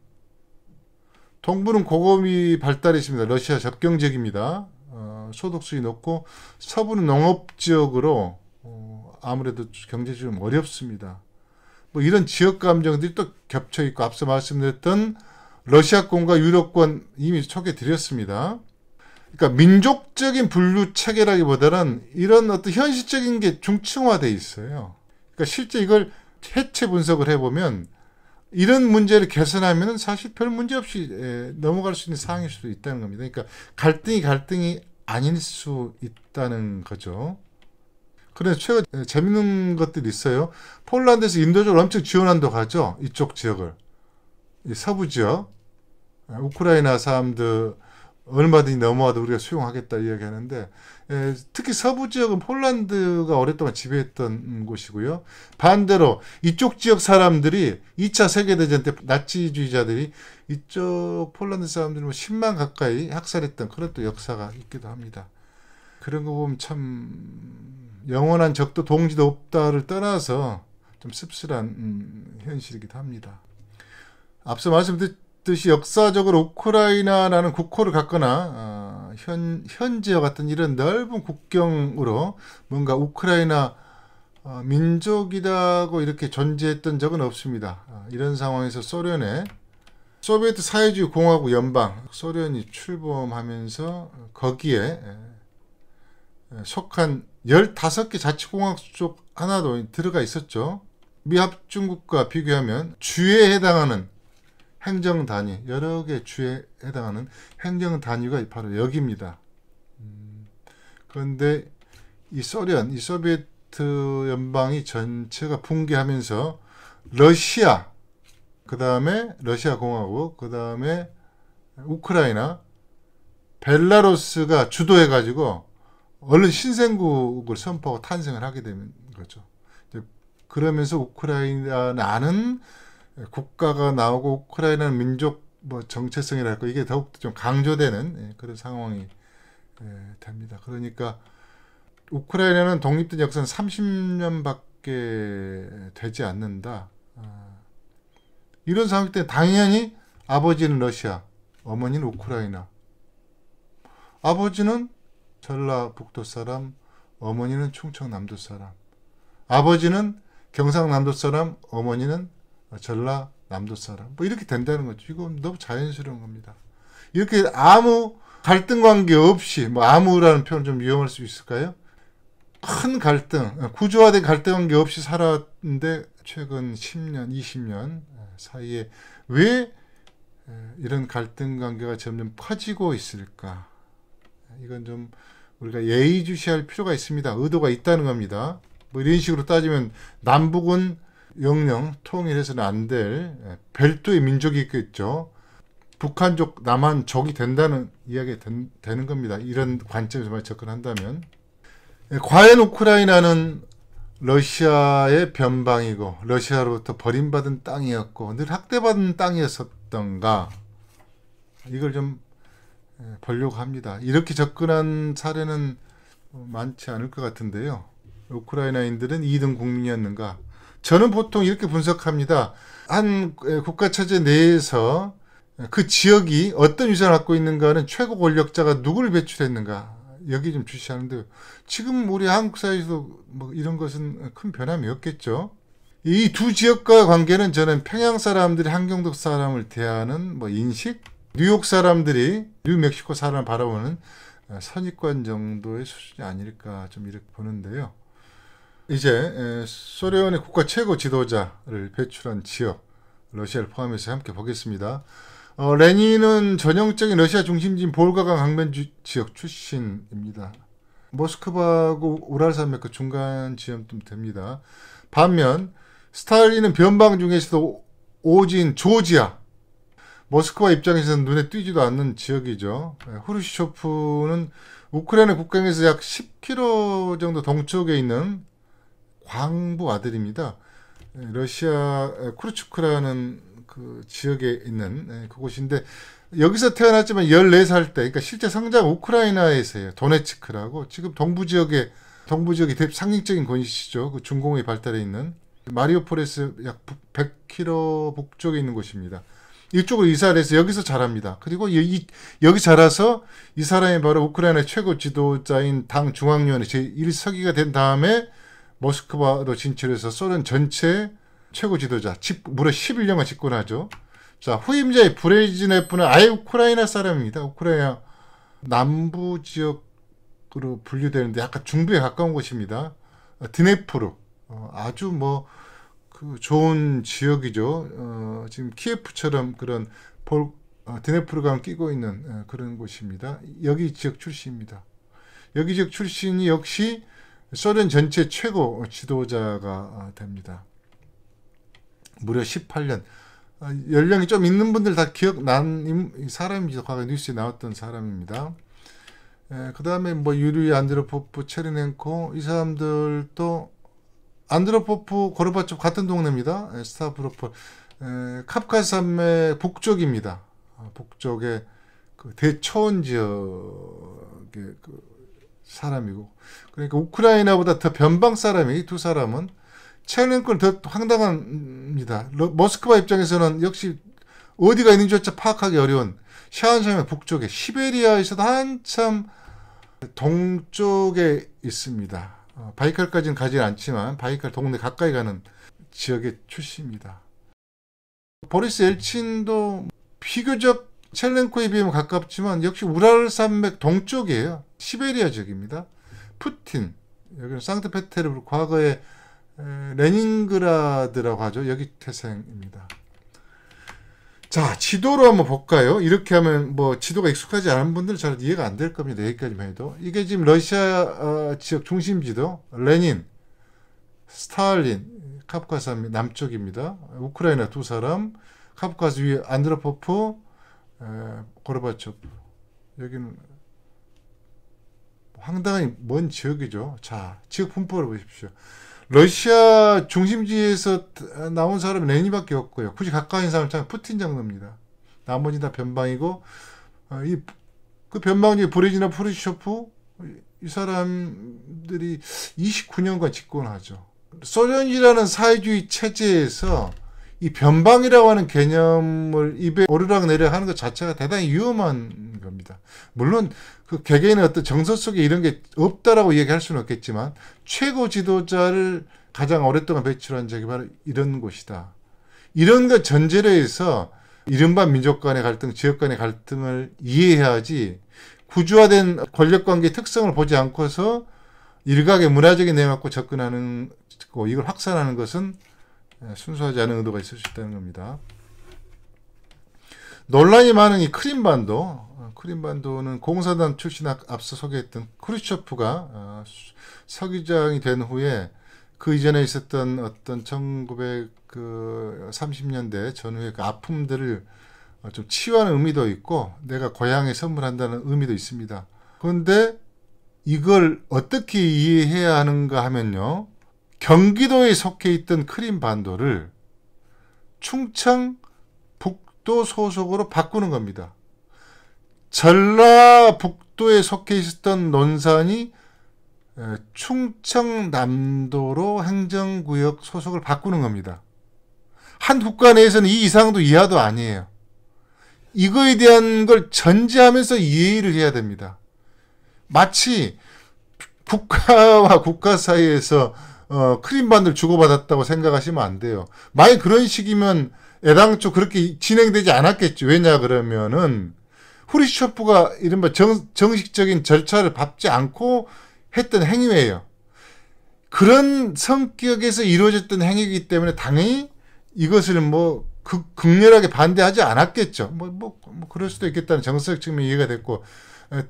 동부는 고금이 발달했습니다. 러시아 접경지입니다 어, 소득수이 높고 서부는 농업지역으로 아무래도 경제 지금 어렵습니다. 뭐 이런 지역 감정들이 또 겹쳐 있고 앞서 말씀드렸던 러시아권과 유럽권 이미 소개 드렸습니다. 그러니까 민족적인 분류 체계라기보다는 이런 어떤 현실적인 게 중층화돼 있어요. 그러니까 실제 이걸 해체 분석을 해보면 이런 문제를 개선하면 사실 별 문제 없이 넘어갈 수 있는 상황일 수도 있다는 겁니다. 그러니까 갈등이 갈등이 아닐 수 있다는 거죠. 그래 최근 예, 재밌는 것들이 있어요. 폴란드에서 인도적으로 엄청 지원한다고 하죠. 이쪽 지역을 이 서부 지역 예, 우크라이나 사람들 얼마든지 넘어와도 우리가 수용하겠다 이야기하는데 에, 예, 특히 서부 지역은 폴란드가 오랫동안 지배했던 곳이고요. 반대로 이쪽 지역 사람들이 2차 세계대전 때 나치주의자들이 이쪽 폴란드 사람들이 뭐 10만 가까이 학살했던 그런 또 역사가 있기도 합니다. 그런 거 보면 참 영원한 적도 동지도 없다를 떠나서 좀 씁쓸한 음, 현실이기도 합니다. 앞서 말씀드렸듯이 역사적으로 우크라이나라는 국호를 갖거나 어, 현, 현지와 같은 이런 넓은 국경으로 뭔가 우크라이나 어, 민족이라고 이렇게 존재했던 적은 없습니다. 어, 이런 상황에서 소련의 소비에트 사회주의 공화국 연방 소련이 출범하면서 거기에 속한 15개 자치공학 수족 하나도 들어가 있었죠. 미합 중국과 비교하면 주에 해당하는 행정 단위, 여러 개 주에 해당하는 행정 단위가 바로 여기입니다. 그런데 이 소련, 이 소비에트 연방이 전체가 붕괴하면서 러시아, 그 다음에 러시아 공화국, 그 다음에 우크라이나, 벨라루스가 주도해가지고 얼른 신생국을 선포하고 탄생을 하게 되는 거죠. 그러면서 우크라이나는 국가가 나오고 우크라이나는 민족 뭐 정체성이랄까 이게 더욱 좀 강조되는 예, 그런 상황이 예, 됩니다. 그러니까 우크라이나는 독립된 역사는 30년밖에 되지 않는다. 아, 이런 상황 때 당연히 아버지는 러시아, 어머니는 우크라이나. 아버지는 전라북도 사람, 어머니는 충청남도 사람. 아버지는 경상남도 사람, 어머니는 전라남도 사람. 뭐 이렇게 된다는 거죠. 이거 너무 자연스러운 겁니다. 이렇게 아무 갈등 관계 없이, 뭐 아무라는 표현 좀 위험할 수 있을까요? 큰 갈등, 구조화된 갈등 관계 없이 살았는데 최근 10년, 20년 사이에 왜 이런 갈등 관계가 점점 커지고 있을까? 이건 좀 우리가 예의주시할 필요가 있습니다. 의도가 있다는 겁니다. 뭐 이런 식으로 따지면 남북은 영영 통일해서는 안될 예, 별도의 민족이 있겠죠. 북한족 남한 족이 된다는 이야기가 된, 되는 겁니다. 이런 관점에서 접근한다면 예, 과연 우크라이나는 러시아의 변방이고 러시아로부터 버림받은 땅이었고 늘 학대받은 땅이었었던가 이걸 좀 예, 벌려고 합니다. 이렇게 접근한 사례는 많지 않을 것 같은데요. 우크라이나인들은 2등 국민이었는가? 저는 보통 이렇게 분석합니다. 한 국가 체제 내에서 그 지역이 어떤 위상을 갖고 있는가는 최고 권력자가 누구를 배출했는가 여기 좀 주시하는데 지금 우리 한국 사회에서 뭐 이런 것은 큰 변함이 없겠죠. 이 두 지역과 관계는 저는 평양 사람들이 한경도 사람을 대하는 뭐 인식 뉴욕 사람들이 뉴멕시코 사람을 바라보는 선입관 정도의 수준이 아닐까 좀 이렇게 보는데요. 이제 소련의 국가 최고 지도자를 배출한 지역 러시아를 포함해서 함께 보겠습니다. 어, 레닌은 전형적인 러시아 중심지인 볼가강 강변 지역 출신입니다. 모스크바하고 우랄산맥 그 중간 지점쯤 됩니다. 반면 스탈린은 변방 중에서도 오진 조지아 모스크바 입장에서는 눈에 띄지도 않는 지역이죠. 예, 후르시초프는 우크라이나 국경에서 약 10km 정도 동쪽에 있는 광부 아들입니다. 예, 러시아 쿠르츠크라는 그 지역에 있는 예, 그곳인데 여기서 태어났지만 14살 때 그러니까 실제 성장 우크라이나에서요. 도네츠크라고 지금 동부 지역에 동부 지역이 상징적인 권시죠. 그 중공이 발달해 있는 마리오폴에서 약 100km 북쪽에 있는 곳입니다. 이쪽으로 이사를 해서 여기서 자랍니다. 그리고 이, 이, 여기 자라서 이 사람이 바로 우크라이나 최고 지도자인 당 중앙위원회 제1서기가 된 다음에 모스크바로 진출해서 소련 전체 최고 지도자, 집, 무려 11년간 집권하죠. 자, 후임자의 브레이지네프는 아예 우크라이나 사람입니다. 우크라이나 남부 지역으로 분류되는데 약간 중부에 가까운 곳입니다. 드네프르. 어, 아주 뭐그 좋은 지역이죠. 어, 지금 키예프처럼 그런 볼, 어, 드네프르강 끼고 있는 어, 그런 곳입니다. 여기 지역 출신입니다. 여기 지역 출신이 역시 소련 전체 최고 지도자가 어, 됩니다. 무려 18년. 아, 연령이 좀 있는 분들 다 기억난 사람이죠. 과거 뉴스에 나왔던 사람입니다. 그 다음에 뭐 유리 안드로포프, 체르넨코 이 사람들도 안드로포프 고르바초 같은 동네입니다. 예, 스타브로폴 카프카산맥 예, 북쪽입니다. 아, 북쪽의 그 대초원 지역의 그 사람이고 그러니까 우크라이나보다 더 변방 사람이 두 사람은 체르넨콜 더 황당합니다. 모스크바 입장에서는 역시 어디가 있는지조차 파악하기 어려운 샤안산맥 북쪽에 시베리아에서도 한참 동쪽에 있습니다. 어, 바이칼까지는 가지 않지만 바이칼 동네 가까이 가는 지역의 출신입니다. 보리스 엘친도 비교적 첼렌코에 비하면 가깝지만 역시 우랄 산맥 동쪽이에요. 시베리아 지역입니다. 푸틴 여기는 상트페테르부르 과거에 레닌그라드라고 하죠. 여기 태생입니다. 자, 지도로 한번 볼까요? 이렇게 하면 뭐 지도가 익숙하지 않은 분들 잘 이해가 안 될 겁니다. 여기까지만 해도. 이게 지금 러시아 어, 지역 중심 지도, 레닌, 스탈린, 카프카산 남쪽입니다. 우크라이나 두 사람, 카프카스 위에 안드로포프, 고르바초프. 여기는 황당히 먼 지역이죠. 자, 지역 분포를 보십시오. 러시아 중심지에서 나온 사람은 레니밖에 없고요. 굳이 가까이 있는 사람 참 푸틴 장르입니다 나머지 다 변방이고 어, 이그 변방 중에 브레지나 프르쇼프 이 사람들이 29년간 집권하죠. 소련이라는 사회주의 체제에서 이 변방이라고 하는 개념을 입에 오르락 내리락 하는 것 자체가 대단히 위험한 겁니다. 물론 그 개개인의 어떤 정서 속에 이런 게 없다라고 얘기할 수는 없겠지만 최고 지도자를 가장 오랫동안 배출한 적이 바로 이런 곳이다. 이런 것 전제로 해서 이른바 민족 간의 갈등, 지역 간의 갈등을 이해해야지 구조화된 권력관계 특성을 보지 않고서 일각의 문화적인 내막고 접근하는 이걸 확산하는 것은 예, 순수하지 않은 의도가 있을 수 있다는 겁니다. 논란이 많은 이 크림반도, 어, 크림반도는 공사단 출신 앞서 소개했던 크루쇼프가 어, 서기장이 된 후에 그 이전에 있었던 어떤 1930년대 그 전후의 그 아픔들을 어, 좀 치유하는 의미도 있고 내가 고향에 선물한다는 의미도 있습니다. 그런데 이걸 어떻게 이해해야 하는가 하면요. 경기도에 속해 있던 크림 반도를 충청 북도 소속으로 바꾸는 겁니다. 전라북도에 속해 있었던 논산이 충청남도로 행정구역 소속을 바꾸는 겁니다. 한 국가 내에서는 이 이상도 이하도 아니에요. 이거에 대한 걸 전제하면서 이해를 해야 됩니다. 마치 국가와 [laughs] 국가 사이에서 어, 크림반을 주고받았다고 생각하시면 안 돼요. 만약 그런 식이면 애당초 그렇게 진행되지 않았겠죠. 왜냐 그러면은 후리쇼프가 이른바 정, 정식적인 절차를 밟지 않고 했던 행위예요. 그런 성격에서 이루어졌던 행위이기 때문에 당연히 이것을 뭐 극, 극렬하게 반대하지 않았겠죠. 뭐, 뭐, 뭐 그럴 수도 있겠다는 정서적 측면이 이해가 됐고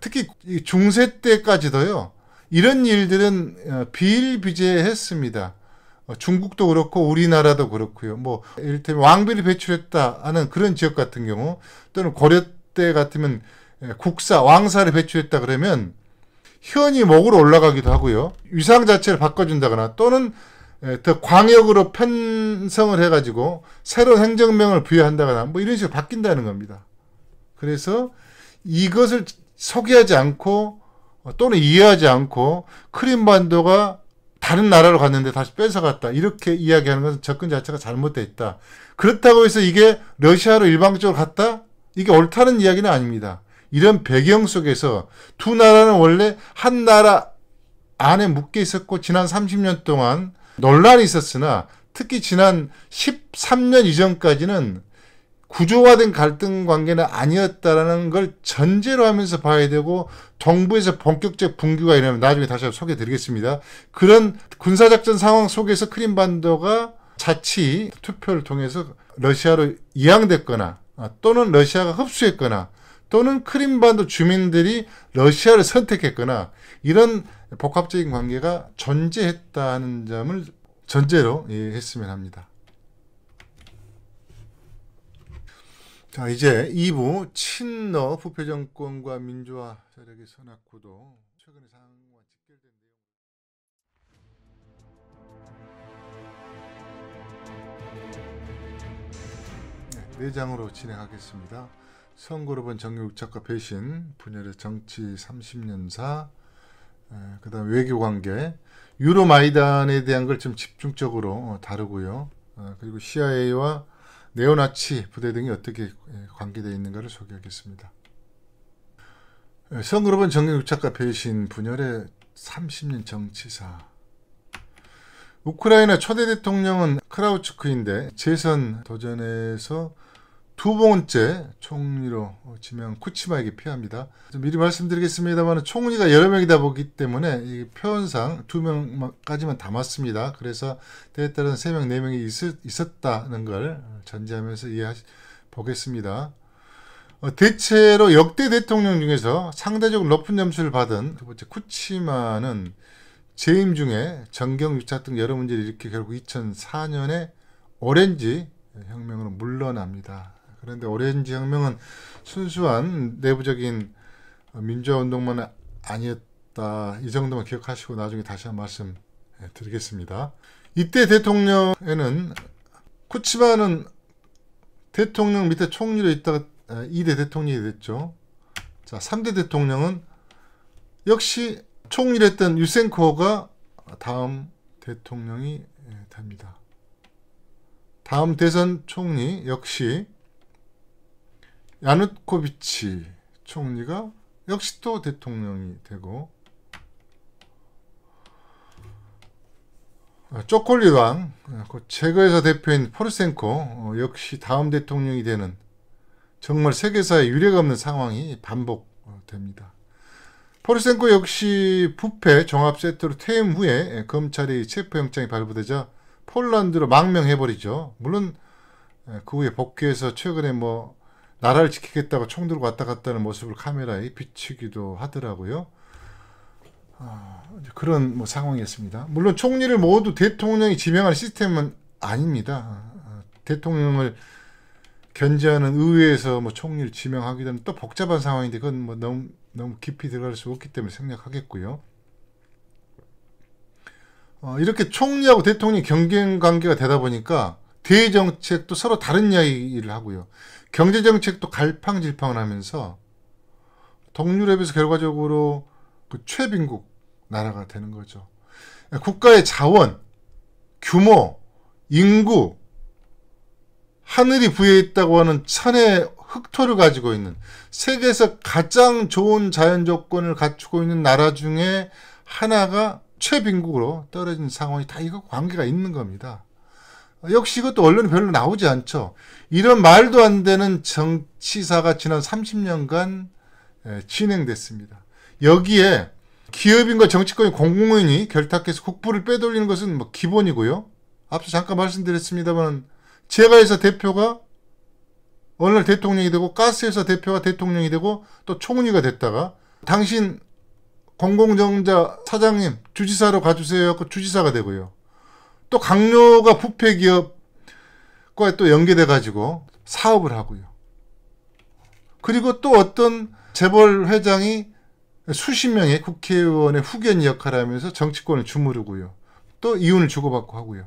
특히 중세 때까지도요. 이런 일들은 어, 비일비재했습니다. 어, 중국도 그렇고 우리나라도 그렇고요. 뭐 이를테면 왕비를 배출했다 하는 그런 지역 같은 경우 또는 고려 때 같으면 예, 국사 왕사를 배출했다 그러면 현이 목으로 올라가기도 하고요. 위상 자체를 바꿔준다거나 또는 예, 더 광역으로 편성을 해가지고 새로운 행정명을 부여한다거나 뭐 이런 식으로 바뀐다는 겁니다. 그래서 이것을 소개하지 않고 어, 또는 이해하지 않고 크림반도가 다른 나라로 갔는데 다시 뺏어갔다. 이렇게 이야기하는 것은 접근 자체가 잘못되어 있다. 그렇다고 해서 이게 러시아로 일방적으로 갔다? 이게 옳다는 이야기는 아닙니다. 이런 배경 속에서 두 나라는 원래 한 나라 안에 묶여 있었고 지난 30년 동안 논란이 있었으나 특히 지난 13년 이전까지는 구조화된 갈등 관계는 아니었다라는 걸 전제로 하면서 봐야 되고 정부에서 본격적 분규가 일어나면 나중에 다시 소개해 드리겠습니다. 그런 군사작전 상황 속에서 크림반도가 자치 투표를 통해서 러시아로 이양됐거나 또는 러시아가 흡수했거나 또는 크림반도 주민들이 러시아를 선택했거나 이런 복합적인 관계가 존재했다는 점을 전제로 했으면 합니다. 자 이제 2부 친러 부패 정권과 민주화 세력의 선악구도 최근의 상황과 직결된 내용. 네, 내 장으로 진행하겠습니다. 선거로본 정육 작가 배신 분열의 정치 30년사 그다음 외교관계 유로마이단에 대한 걸 좀 집중적으로 어, 다루고요. 어, 그리고 CIA와 네오나치 부대 등이 어떻게 예, 관계되어 있는가를 소개하겠습니다. 예, 성그룹은 정경욱 작가 배신 분열의 30년 정치사 우크라이나 초대 대통령은 크라우츠크인데 재선 도전에서 두 번째 총리로 지명 쿠치마에게 피합니다. 미리 말씀드리겠습니다만 총리가 여러 명이다 보기 때문에 표현상 두 명까지만 담았습니다. 그래서 때에 따른 세 명, 네 명이 있었다는 걸 전제하면서 이해해 보겠습니다. 어, 대체로 역대 대통령 중에서 상대적으로 높은 점수를 받은 두 번째 쿠치마는 재임 중에 정경 유착 등 여러 문제를 일으켜 결국 2004년에 오렌지 혁명으로 물러납니다. 그런데 오렌지 혁명은 순수한 내부적인 민주화 운동만 아니었다. 이 정도만 기억하시고 나중에 다시 한 말씀 드리겠습니다. 이때 대통령에는 쿠치바는 대통령 밑에 총리로 있다가 2대 아, 대통령이 됐죠. 자, 3대 대통령은 역시 총리를 했던 유센코가 다음 대통령이 됩니다. 다음 대선 총리 역시 야누코비치 총리가 역시 또 대통령이 되고 쪼콜리왕 아, 제거에서 그 대표인 포르센코 어, 역시 다음 대통령이 되는 정말 세계사에 유례가 없는 상황이 반복됩니다. 포르센코 역시 부패 종합 세트로 퇴임 후에 검찰의 체포영장이 발부되자 폴란드로 망명해버리죠. 물론 그 후에 복귀해서 최근에 뭐 나라를 지키겠다고 총 들고 왔다 갔다 하는 모습을 카메라에 비치기도 하더라고요. 어, 그런 뭐 상황이었습니다. 물론 총리를 모두 대통령이 지명하 시스템은 아닙니다. 아, 아, 대통령을 견제하는 의회에서 뭐 총리를 지명하게 되면 또 복잡한 상황인데 그건 뭐 너무 너무 깊이 들어갈 수 없기 때문에 생략하겠고요. 어, 이렇게 총리하고 대통령이 경쟁 관계가 되다 보니까 대 정책도 서로 다른 이야기를 하고요. 경제정책도 갈팡질팡을 하면서 동유럽에서 결과적으로 그 최빈국 나라가 되는 거죠. 국가의 자원, 규모, 인구, 하늘이 부여 있다고 하는 산의 흑토를 가지고 있는 세계에서 가장 좋은 자연 조건을 갖추고 있는 나라 중에 하나가 최빈국으로 떨어진 상황이 다 이거 관계가 있는 겁니다. 역시 그것도 언론에 별로 나오지 않죠. 이런 말도 안 되는 정치사가 지난 30년간 예, 진행됐습니다. 여기에 기업인과 정치권이 공공연히 결탁해서 국부를 빼돌리는 것은 뭐 기본이고요. 앞서 잠깐 말씀드렸습니다만 제가 회사 대표가 어느 날 대통령이 되고 가스회사 대표가 대통령이 되고 또 총리가 됐다가 당신 공공정자 사장님 주지사로 가주세요 하 그 주지사가 되고요. 또 강요가 부패 기업과 또 연계돼 가지고 사업을 하고요. 그리고 또 어떤 재벌 회장이 수십 명의 국회의원의 후견 역할을 하면서 정치권을 주무르고요. 또 이윤을 주고받고 하고요.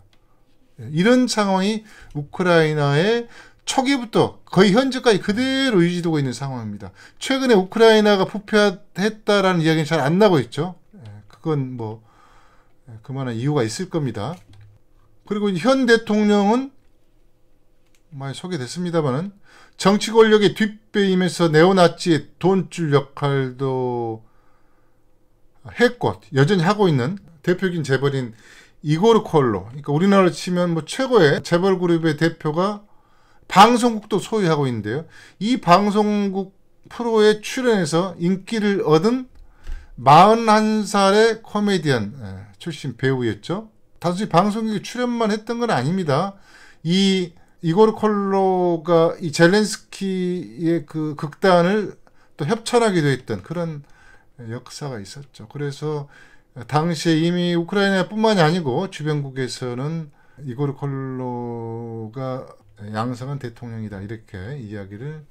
예, 이런 상황이 우크라이나의 초기부터 거의 현재까지 그대로 유지되고 있는 상황입니다. 최근에 우크라이나가 부패했다라는 이야기는 잘 안 나고 있죠. 예, 그건 뭐 예, 그만한 이유가 있을 겁니다. 그리고 현 대통령은 많이 소개됐습니다만은 정치 권력의 뒷배임에서 네오나치의 돈줄 역할도 했고 여전히 하고 있는 대표적인 재벌인 이고르 콜로 그러니까 우리나라로 치면 뭐 최고의 재벌 그룹의 대표가 방송국도 소유하고 있는데요. 이 방송국 프로에 출연해서 인기를 얻은 41살의 코미디언 예, 출신 배우였죠. 단순히 방송에 출연만 했던 건 아닙니다. 이 이고르 콜로가 이 젤렌스키의 그 극단을 또 협찬하기도 했던 그런 역사가 있었죠. 그래서 당시에 이미 우크라이나뿐만이 아니고 주변국에서는 이고르 콜로가 양성한 대통령이다 이렇게 이야기를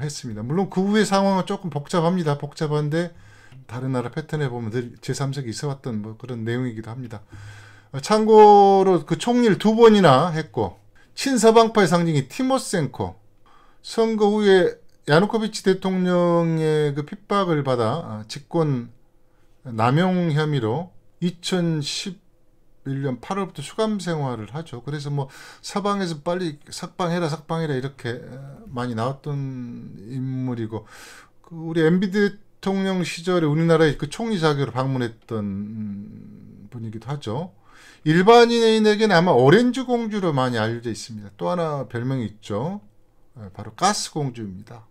했습니다. 물론 그 후의 상황은 조금 복잡합니다. 복잡한데 다른 나라 패턴에 보면 늘 제3세기 있어왔던 뭐 그런 내용이기도 합니다. 참고로 그 총리를 두 번이나 했고 친서방파의 상징이 티모센코 선거 후에 야누코비치 대통령의 그 핍박을 받아 직권 아, 남용 혐의로 2011년 8월부터 수감 생활을 하죠. 그래서 뭐 서방에서 빨리 석방해라석방해라 이렇게 많이 나왔던 인물이고 그 우리 엠비 대통령 시절에 우리나라의그 총리 자격으로 방문했던 음, 분이기도 하죠. 일반인에게는 아마 오렌지 공주로 많이 알려져 있습니다. 또 하나 별명이 있죠. 예, 바로 가스 공주입니다.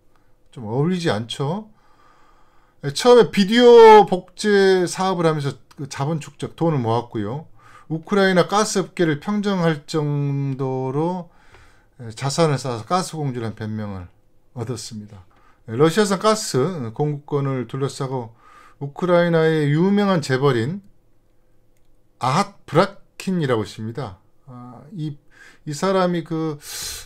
좀 어울리지 않죠? 예, 처음에 비디오 복제 사업을 하면서 그 자본 축적 돈을 모았고요. 우크라이나 가스 업계를 평정할 정도로 예, 자산을 쌓아서 가스 공주란 변명을 얻었습니다. 러시아산 가스 어, 공급권을 둘러싸고 우크라이나의 유명한 재벌인 아핫 브락 마킨이라고 씁니다 아, 이, 이 사람이 그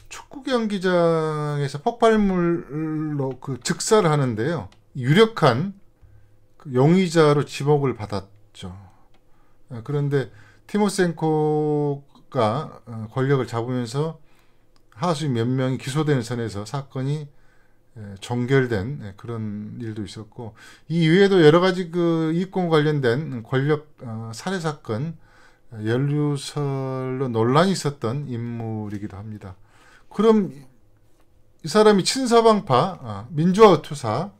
축구 경기장에서 폭발물로 그 즉사를 하는데요. 유력한 그 용의자로 지목을 받았죠. 아, 그런데 티모센코가 어, 권력을 잡으면서 하수몇 명이 기소되는 선에서 사건이 종결된 그런 일도 있었고 이 외에도 여러 가지 그 이권 관련된 권력 어, 살해 사건 연류설로 논란이 있었던 인물이기도 합니다. 그럼 이 사람이 친서방파, 아, 민주화 투사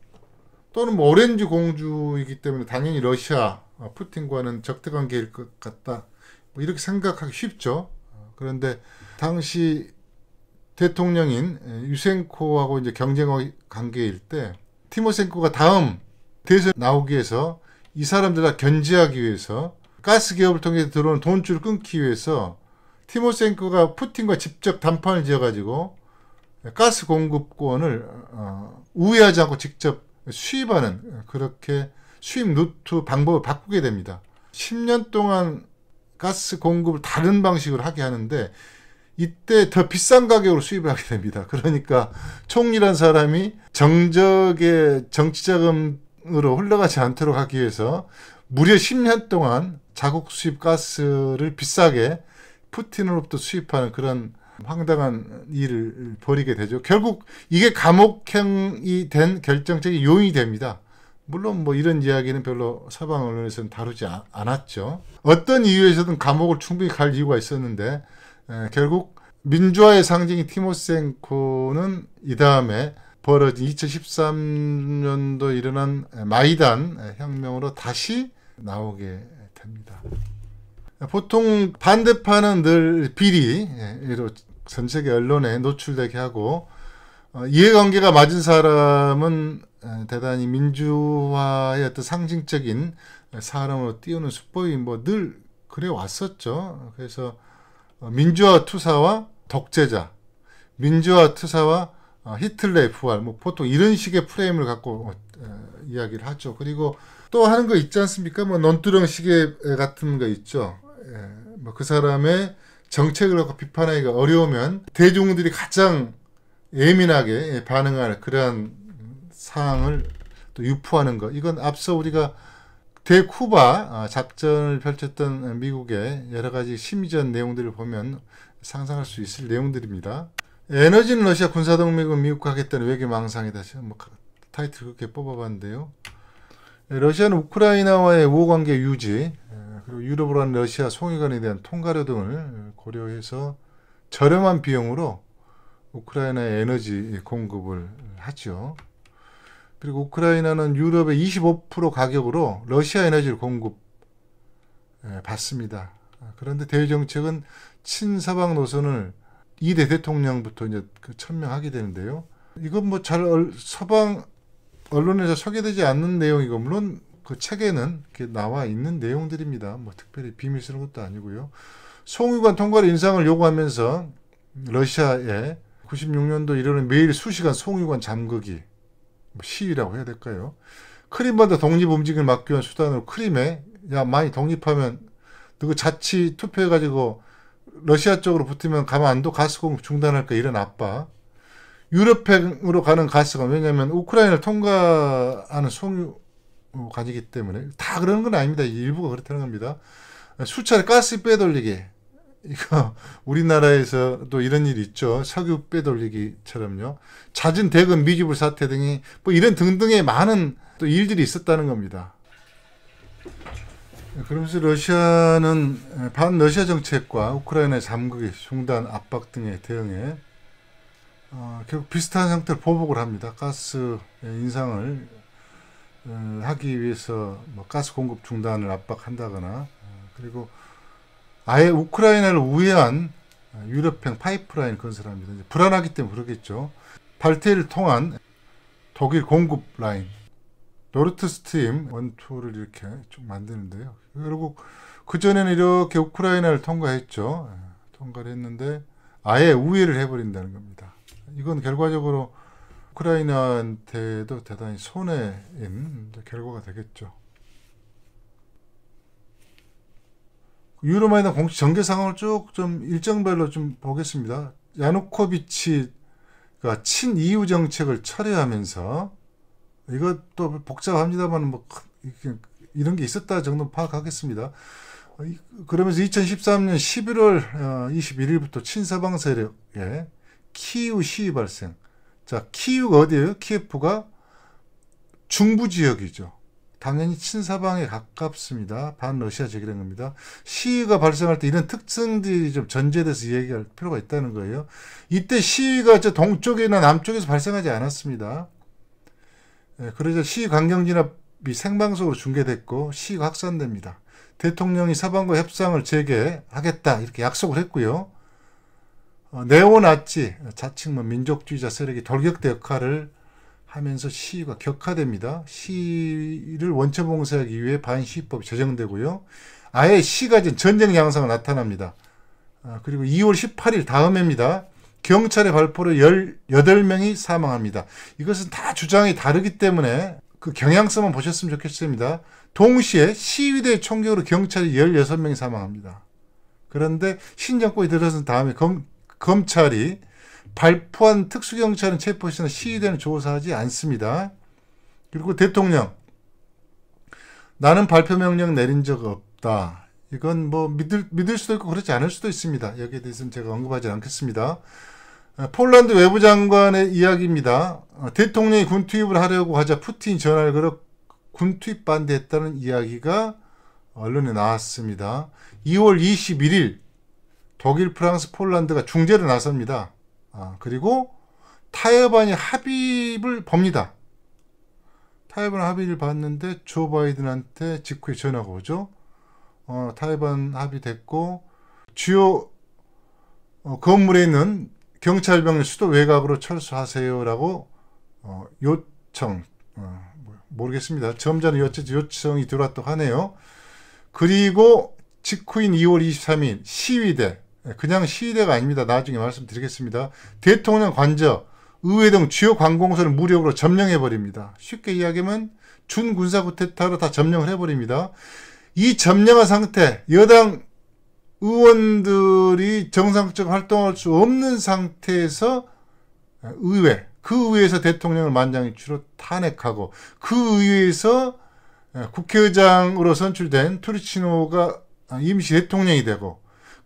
또는 뭐 오렌지 공주이기 때문에 당연히 러시아 아, 푸틴과는 적대관계일 것 같다. 뭐 이렇게 생각하기 쉽죠. 그런데 당시 대통령인 예, 유생코하고 이제 경쟁 관계일 때 티모센코가 다음 대선 나오기 위해서 이 사람들 다 견제하기 위해서 가스 기업을 통해 들어오는 돈줄을 끊기 위해서 티모센코가 푸틴과 직접 담판을 지어가지고 가스 공급권을 어, 우회하지 않고 직접 수입하는 그렇게 수입 루트 방법을 바꾸게 됩니다. 10년 동안 가스 공급을 다른 방식으로 하게 하는데 이때 더 비싼 가격으로 수입을 하게 됩니다. 그러니까 총리란 사람이 정적의 정치자금으로 흘러가지 않도록 하기 위해서 무려 10년 동안 자국 수입 가스를 비싸게 푸틴으로부터 수입하는 그런 황당한 일을 벌이게 되죠. 결국 이게 감옥형이 된 결정적인 요인이 됩니다. 물론 뭐 이런 이야기는 별로 서방 언론에서는 다루지 않았죠. 어떤 이유에서든 감옥을 충분히 갈 이유가 있었는데 에, 결국 민주화의 상징인 티모센코는 이 다음에 벌어진 2013년도 일어난 마이단 혁명으로 다시 나오게 됩니다. 보통 반대파는 늘비리전 예, 세계 언론에 노출되게 하고 어, 이해관계가 맞은 사람은 어, 대단히 민주화의 어떤 상징적인 사람으로 띄우는 수법이 뭐 늘 그래 왔었죠. 그래서 어, 민주화 투사와 독재자, 민주화 투사와 히틀러 부활, 뭐 보통 이런 식의 프레임을 갖고 이야기를 하죠. 그리고 또 하는 거 있지 않습니까? 뭐 논두렁 시계 같은 거 있죠. 예. 뭐그 사람의 정책을 갖고 비판하기가 어려우면 대중들이 가장 예민하게 예, 반응할 그러한 상황을 또 유포하는 거. 이건 앞서 우리가 대쿠바 작전을 아, 펼쳤던 미국의 여러 가지 심리전 내용들을 보면 상상할 수 있을 내용들입니다. 에너지는 러시아 군사동맹은 미국과 하겠다는 외교 망상이다. 제뭐 타이틀 그렇게 뽑아봤는데요. 러시아는 우크라이나와의 우호관계 유지 그리고 유럽으로 한 러시아 송해관에 대한 통과료 등을 고려해서 저렴한 비용으로 우크라이나의 에너지 공급을 하죠. 그리고 우크라이나는 유럽의 25% 가격으로 러시아 에너지를 공급받습니다. 아, 그런데 대외 정책은 친서방 노선을 이 대 대통령부터 이제 그 천명하게 되는데요. 이건 뭐잘 어, 서방 언론에서 소개되지 않는 내용이고 물론 그 책에는 나와 있는 내용들입니다. 뭐 특별히 비밀스러운 것도 아니고요. 송유관 통과를 인상을 요구하면서 러시아에 96년도 이르는 매일 수시간 송유관 잠그기 뭐 시위라고 해야 될까요? 크림반도 독립 움직임을 막기 위한 수단으로 크림에 야 많이 독립하면 너그 자치 투표해가지고 러시아 쪽으로 붙으면 가만 안 둬 가스공 중단할까 이런 압박 유럽행으로 가는 가스가 왜냐하면 우크라이나를 통과하는 송유가지기 때문에 다그런건 아닙니다. 일부가 그렇다는 겁니다. 수차례 가스 빼돌리기 이거 우리나라에서도 이런 일이 있죠. 석유 빼돌리기처럼요. 잦은 대금 미지불 사태 등이 뭐 이런 등등의 많은 또 일들이 있었다는 겁니다. 그러면서 러시아는 반러시아 정책과 우크라이나의 잠그기, 중단, 압박 등에 대응해 어, 결국 비슷한 형태로 보복을 합니다. 가스 예, 인상을 어, 하기 위해서 뭐 가스 공급 중단을 압박한다거나 어, 그리고 아예 우크라이나를 우회한 어, 유럽행 파이프라인 건설합니다. 이제 불안하기 때문에 그러겠죠. 발트해를 통한 독일 공급 라인 노르트 스트림 1, 2를 이렇게 좀 만드는데요. 결국 그전에는 이렇게 우크라이나를 통과했죠. 예, 통과를 했는데 아예 우회를 해버린다는 겁니다. 이건 결과적으로 우크라이나한테도 대단히 손해인 결과가 되겠죠. 유로마이너 공식 전개 상황을 쭉 좀 일정별로 좀 보겠습니다. 야누코비치가 친 EU 정책을 철회하면서 이것도 복잡합니다만 뭐 이런 게 있었다 정도 파악하겠습니다. 어, 그러면서 2013년 11월 21일부터 친서방 세력에 키우 시위 발생. 자, 키우가 어디예요? 키예프가 중부 지역이죠. 당연히 친사방에 가깝습니다. 반러시아 지역이라는 겁니다. 시위가 발생할 때 이런 특징들이 좀 전제돼서 얘기할 필요가 있다는 거예요. 이때 시위가 저 동쪽이나 남쪽에서 발생하지 않았습니다. 예, 그러자 시위 강경 진압이 생방송으로 중계됐고 시위가 확산됩니다. 대통령이 사방과 협상을 재개하겠다 이렇게 약속을 했고요. 어, 네오나치 자칭 뭐 민족주의자 세력이 돌격대 역할을 하면서 시위가 격화됩니다. 시를 원천 봉쇄하기 위해 반시위법이 제정되고요. 아예 시가진 전쟁 양상을 나타납니다. 어, 그리고 2월 18일 다음 해입니다. 경찰의 발포로 18명이 사망합니다. 이것은 다 주장이 다르기 때문에 그 경향성만 보셨으면 좋겠습니다. 동시에 시위대 총격으로 경찰이 16명이 사망합니다. 그런데 신정권이 들어선 다음에 검찰이 발포한 특수경찰은 체포시나 시위대는 조사하지 않습니다. 그리고 대통령 나는 발표 명령 내린 적 없다. 이건 뭐 믿을, 믿을 수도 있고 그렇지 않을 수도 있습니다. 여기에 대해서는 제가 언급하지 않겠습니다. 아, 폴란드 외부장관의 이야기입니다. 아, 대통령이 군 투입을 하려고 하자 푸틴이 전화를 걸어 군 투입 반대했다는 이야기가 언론에 나왔습니다. 2월 21일 독일, 프랑스, 폴란드가 중재를 나섭니다. 아, 그리고 타협안이 합의를 법니다. 타협안 합의를 봤는데 조 바이든한테 직후에 전화가 오죠. 어, 타협안 합의됐고 주요 어, 건물에 있는 경찰병을 수도 외곽으로 철수하세요라고 어, 요청 어, 뭐, 모르겠습니다. 점잖은 요청, 요청이 들어왔다고 하네요. 그리고 직후인 2월 23일 시위대 예, 그냥 시의대가 아닙니다. 나중에 말씀드리겠습니다. 대통령 관저, 의회 등 주요 관공서를 무력으로 점령해버립니다. 쉽게 이야기하면 준군사 구테타로 다 점령을 해버립니다. 이 점령한 상태, 여당 의원들이 정상적 활동할 수 없는 상태에서 의회, 그 의회에서 대통령을 만장일치로 탄핵하고 그 의회에서 예, 국회의장으로 선출된 투리치노가 임시 대통령이 되고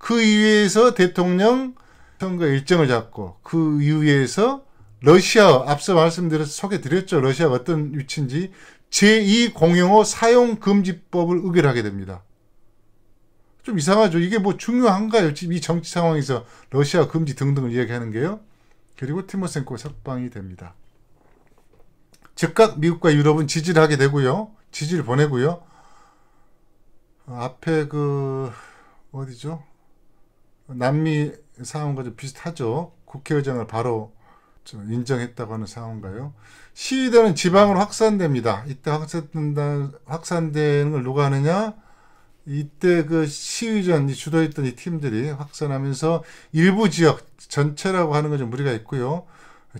그이후에서 대통령 선거 일정을 잡고 그 이후에서 러시아 앞서 말씀드려서 소개드렸죠. 러시아가 어떤 위치인지 제2공용어 사용금지법을 의결하게 됩니다. 좀 이상하죠. 이게 뭐 중요한가요? 지금 이 정치 상황에서 러시아 금지 등등을 이야기하는 게요. 그리고 티모센코 석방이 됩니다. 즉각 미국과 유럽은 지지를 하게 되고요. 지지를 보내고요. 앞에 그 어디죠? 남미 상황과 좀 비슷하죠. 국회의장을 바로 인정했다고 하는 상황인가요? 시위대는 지방으로 확산됩니다. 이때 확산된다, 확산되는 걸 누가 하느냐? 이때 그 시위전이 주도했던 이 팀들이 확산하면서 일부 지역 전체라고 하는 것좀 무리가 있고요.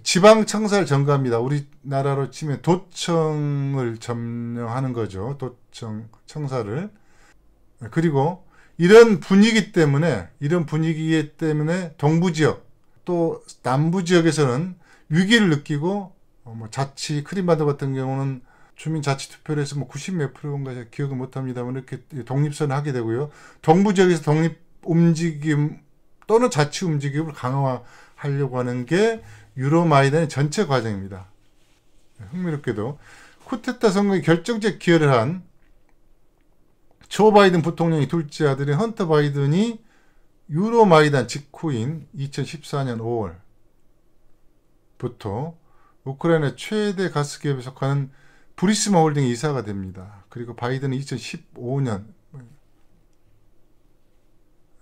지방청사를 점거합니다. 우리나라로 치면 도청을 점령하는 거죠. 도청, 청사를. 그리고 이런 분위기 때문에 이런 분위기 때문에 동부 지역 또 남부 지역에서는 위기를 느끼고 어, 뭐 자치 크림바드 같은 경우는 주민 자치 투표를 해서 뭐 90 몇 프로인가 기억을 못 합니다만 이렇게 독립선을 하게 되고요. 동부 지역에서 독립 움직임 또는 자치 움직임을 강화하려고 하는 게 유로마이단의 전체 과정입니다. 흥미롭게도 쿠테타 선거에 결정적 기여를 한조 바이든 부통령이 둘째 아들인 헌터 바이든이 유로마이단 직후인 2014년 5월부터 우크라이나 최대 가스기업에 속하는 브리스마 홀딩의 이사가 됩니다. 그리고 바이든은 2015년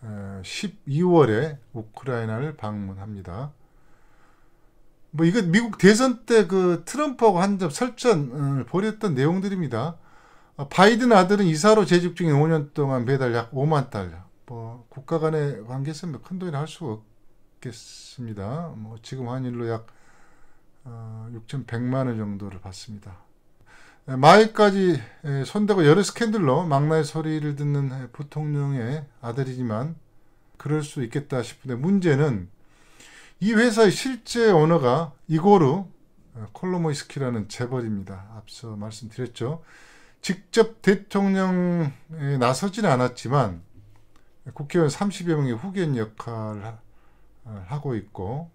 12월에 우크라이나를 방문합니다. 뭐 이건 미국 대선 때 그 트럼프하고 한 점 설전을 벌였던 내용들입니다. 어, 바이든 아들은 이사로 재직 중에 5년 동안 매달 약 5만 달러. 뭐 국가 간의 관계에서 뭐큰 돈이라 할수 없겠습니다. 뭐 지금 환율로 약 어, 6,100만 원 정도를 받습니다. 네, 마이까지 손대고 여러 스캔들로 망나의 소리를 듣는 부통령의 아들이지만 그럴 수 있겠다 싶은데 문제는 이 회사의 실제 오너가 이고르 어, 콜로모이스키라는 재벌입니다. 앞서 말씀드렸죠. 직접 대통령에 나서지는 않았지만 국회의원 30여 명이 후견 역할을 어, 하고 있고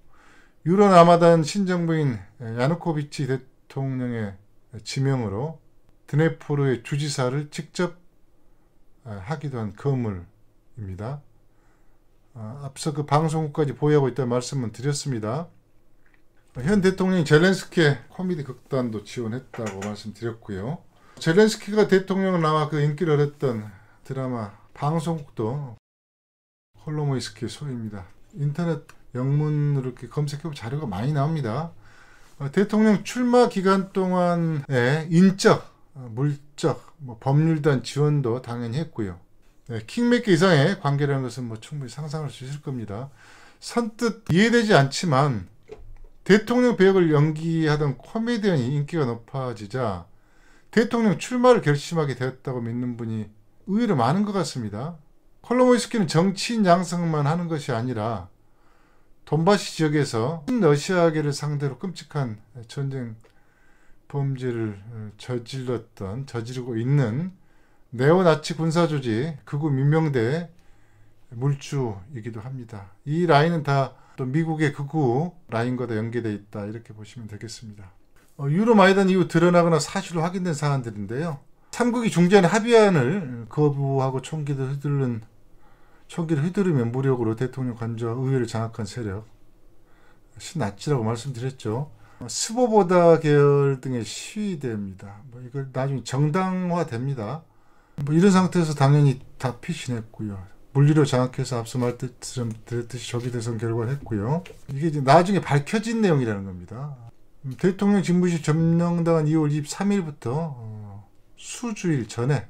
유럽 아마단 신정부인 야누코비치 대통령의 지명으로 드네포르의 주지사를 직접 어, 하기도 한 거물입니다. 어, 앞서 그 방송국까지 보유하고 있다는 말씀을 드렸습니다. 현 대통령이 젤렌스키의 코미디 극단도 지원했다고 말씀드렸고요. 젤렌스키가 대통령 을 나와 그 인기를 했던 드라마 방송국도 홀로모이스키 소입니다. 인터넷 영문으로 이렇게 검색해보 자료가 많이 나옵니다. 어, 대통령 출마 기간 동안에 인적, 어, 물적, 뭐 법률단 지원도 당연히 했고요. 네, 킹맥기 이상의 관계라는 것은 뭐 충분히 상상할 수 있을 겁니다. 선뜻 이해되지 않지만 대통령 배역을 연기하던 코미디언이 인기가 높아지자 대통령 출마를 결심하게 되었다고 믿는 분이 의외로 많은 것 같습니다. 콜로모이스키는 정치인 양성만 하는 것이 아니라 돈바시 지역에서 러시아계를 상대로 끔찍한 전쟁 범죄를 어, 저질렀던 저지르고 있는 네오나치 군사조직 극우 민병대 물주이기도 합니다. 이 라인은 다 또 미국의 극우 라인과 연계되어 있다 이렇게 보시면 되겠습니다. 어, 유로마이단 이후 드러나거나 사실로 확인된 사안들인데요. 삼국이 중재한 합의안을 거부하고 총기를 휘두른 총기를 휘두르며 무력으로 대통령 관저 의회를 장악한 세력 신나치라고 말씀드렸죠. 스보보다 계열 등의 시위대입니다. 뭐 이걸 나중에 정당화됩니다. 뭐 이런 상태에서 당연히 다 피신했고요. 물리로 장악해서 앞서 말씀듯이 조기 대선 결과를 했고요. 이게 이제 나중에 밝혀진 내용이라는 겁니다. 대통령 집무실 점령당한 2월 23일부터 어, 수주일 전에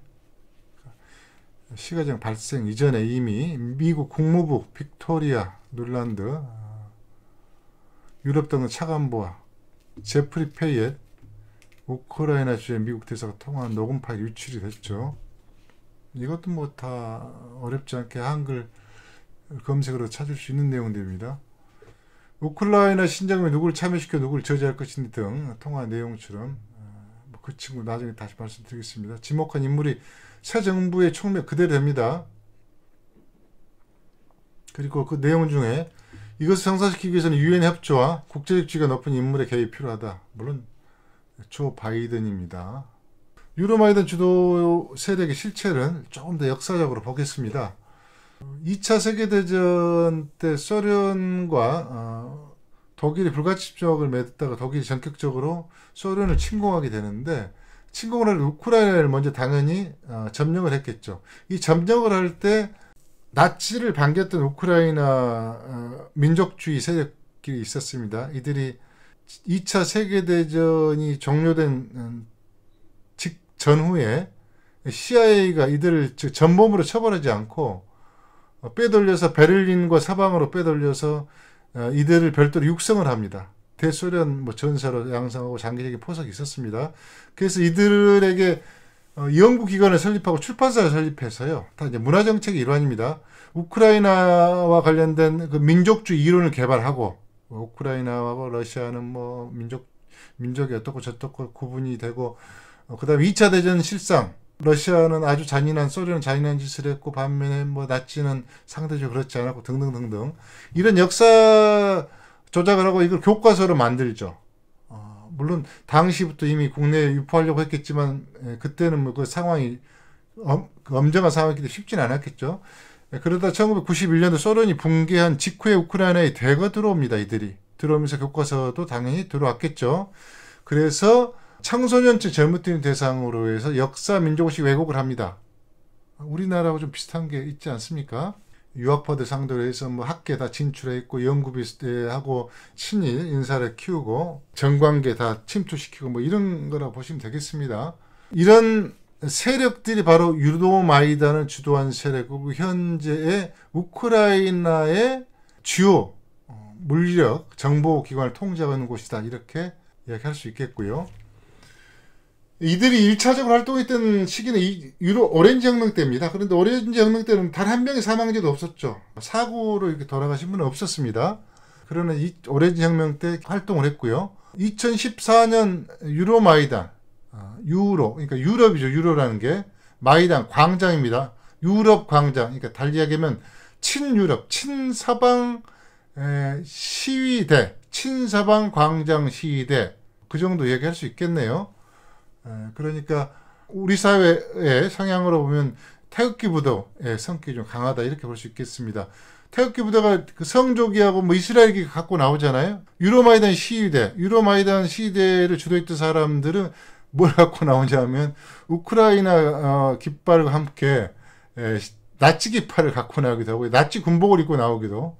시가장 발생 이전에 이미 미국 국무부 빅토리아 놀란드 어, 유럽 등은 차관보와 제프리 페이엣 우크라이나 주의 미국 대사가 통한 녹음 파일 유출이 됐죠. 이것도 뭐 다 어렵지 않게 한글 검색으로 찾을 수 있는 내용들입니다. 우크라이나 신장에 누구를 참여시켜 누구를 저지할 것인지 등 통화 내용처럼 어, 뭐 그 친구 나중에 다시 말씀드리겠습니다. 지목한 인물이 새 정부의 총명 그대로 됩니다. 그리고 그 내용 중에 이것을 성사시키기 위해서는 유엔 협조와 국제적 지위가 높은 인물의 개입이 필요하다. 물론 조 바이든입니다. 유로 바이든 주도 세력의 실체를 조금 더 역사적으로 보겠습니다. 2차 세계대전 때 소련과 어, 독일이 불가침 조약을 맺었다가 독일이 전격적으로 소련을 침공하게 되는데 침공을 할 우크라이나를 먼저 당연히 어, 점령을 했겠죠. 이 점령을 할 때 나치를 반겼던 우크라이나 어, 민족주의 세력들이 있었습니다. 이들이 2차 세계대전이 종료된 어, 직 전후에 CIA가 이들을 즉 전범으로 처벌하지 않고 어, 빼돌려서 베를린과 사방으로 빼돌려서 어, 이들을 별도로 육성을 합니다. 대소련 뭐 전사로 양성하고 장기적인 포석이 있었습니다. 그래서 이들에게 어, 연구기관을 설립하고 출판사를 설립해서요. 다 이제 문화정책의 일환입니다. 우크라이나와 관련된 그 민족주의 이론을 개발하고 뭐 우크라이나하 러시아는 뭐 민족 민족이 어떻고 저떻고 구분이 되고 그다음에 2차 대전 실상 러시아는 아주 잔인한 소련은 잔인한 짓을 했고 반면에 뭐 나치는 상대적으로 그렇지 않았고 등등등등 이런 역사 조작을 하고 이걸 교과서로 만들죠. 어, 물론 당시부터 이미 국내에 유포하려고 했겠지만 에, 예, 그때는 뭐 그 상황이 엄, 그 엄정한 상황이기 때문에 쉽진 않았겠죠. 에, 예, 그러다 1991년도 소련이 붕괴한 직후에 우크라이나에 대거 들어옵니다. 이들이 들어오면서 교과서도 당연히 들어왔겠죠. 그래서 청소년 층 젊은팀 대상으로 해서 역사 민족식 왜곡을 합니다. 우리나라하고 좀 비슷한 게 있지 않습니까? 유학파들 상대로 해서 뭐 학계 다 진출해 있고 연구 비슷하고 친일 인사를 키우고 정관계 다 침투시키고 뭐 이런 거라 보시면 되겠습니다. 이런 세력들이 바로 유도마이단을 주도한 세력이고 현재의 우크라이나의 주요 어, 물리력 정보기관을 통제하는 곳이다 이렇게 이야기할 수 있겠고요. 이들이 1차적으로 활동했던 시기는 유로 오렌지 혁명 때입니다. 그런데 오렌지 혁명 때는 단 한 명의 사망자도 없었죠. 사고로 이렇게 돌아가신 분은 없었습니다. 그러나 이 오렌지 혁명 때 활동을 했고요. 2014년 유로 마이단, 아, 유로, 그러니까 유럽이죠. 유로라는 게 마이단 광장입니다. 유럽 광장, 그러니까 달리하게 하면 친유럽, 친서방 시위대, 친서방 광장 시위대 그 정도 얘기할 수 있겠네요. 예, 그러니까 우리 사회의 성향으로 보면 태극기 부도의 예, 성격이 좀 강하다 이렇게 볼 수 있겠습니다. 태극기 부대가 그 성조기하고 뭐 이스라엘기 갖고 나오잖아요. 유로마이단 시위대, 유로마이단 시위대를 주도했던 사람들은 뭘 갖고 나오냐면 우크라이나 어, 깃발과 함께 에, 예, 나치 깃발을 갖고 나오기도 하고 나치 군복을 입고 나오기도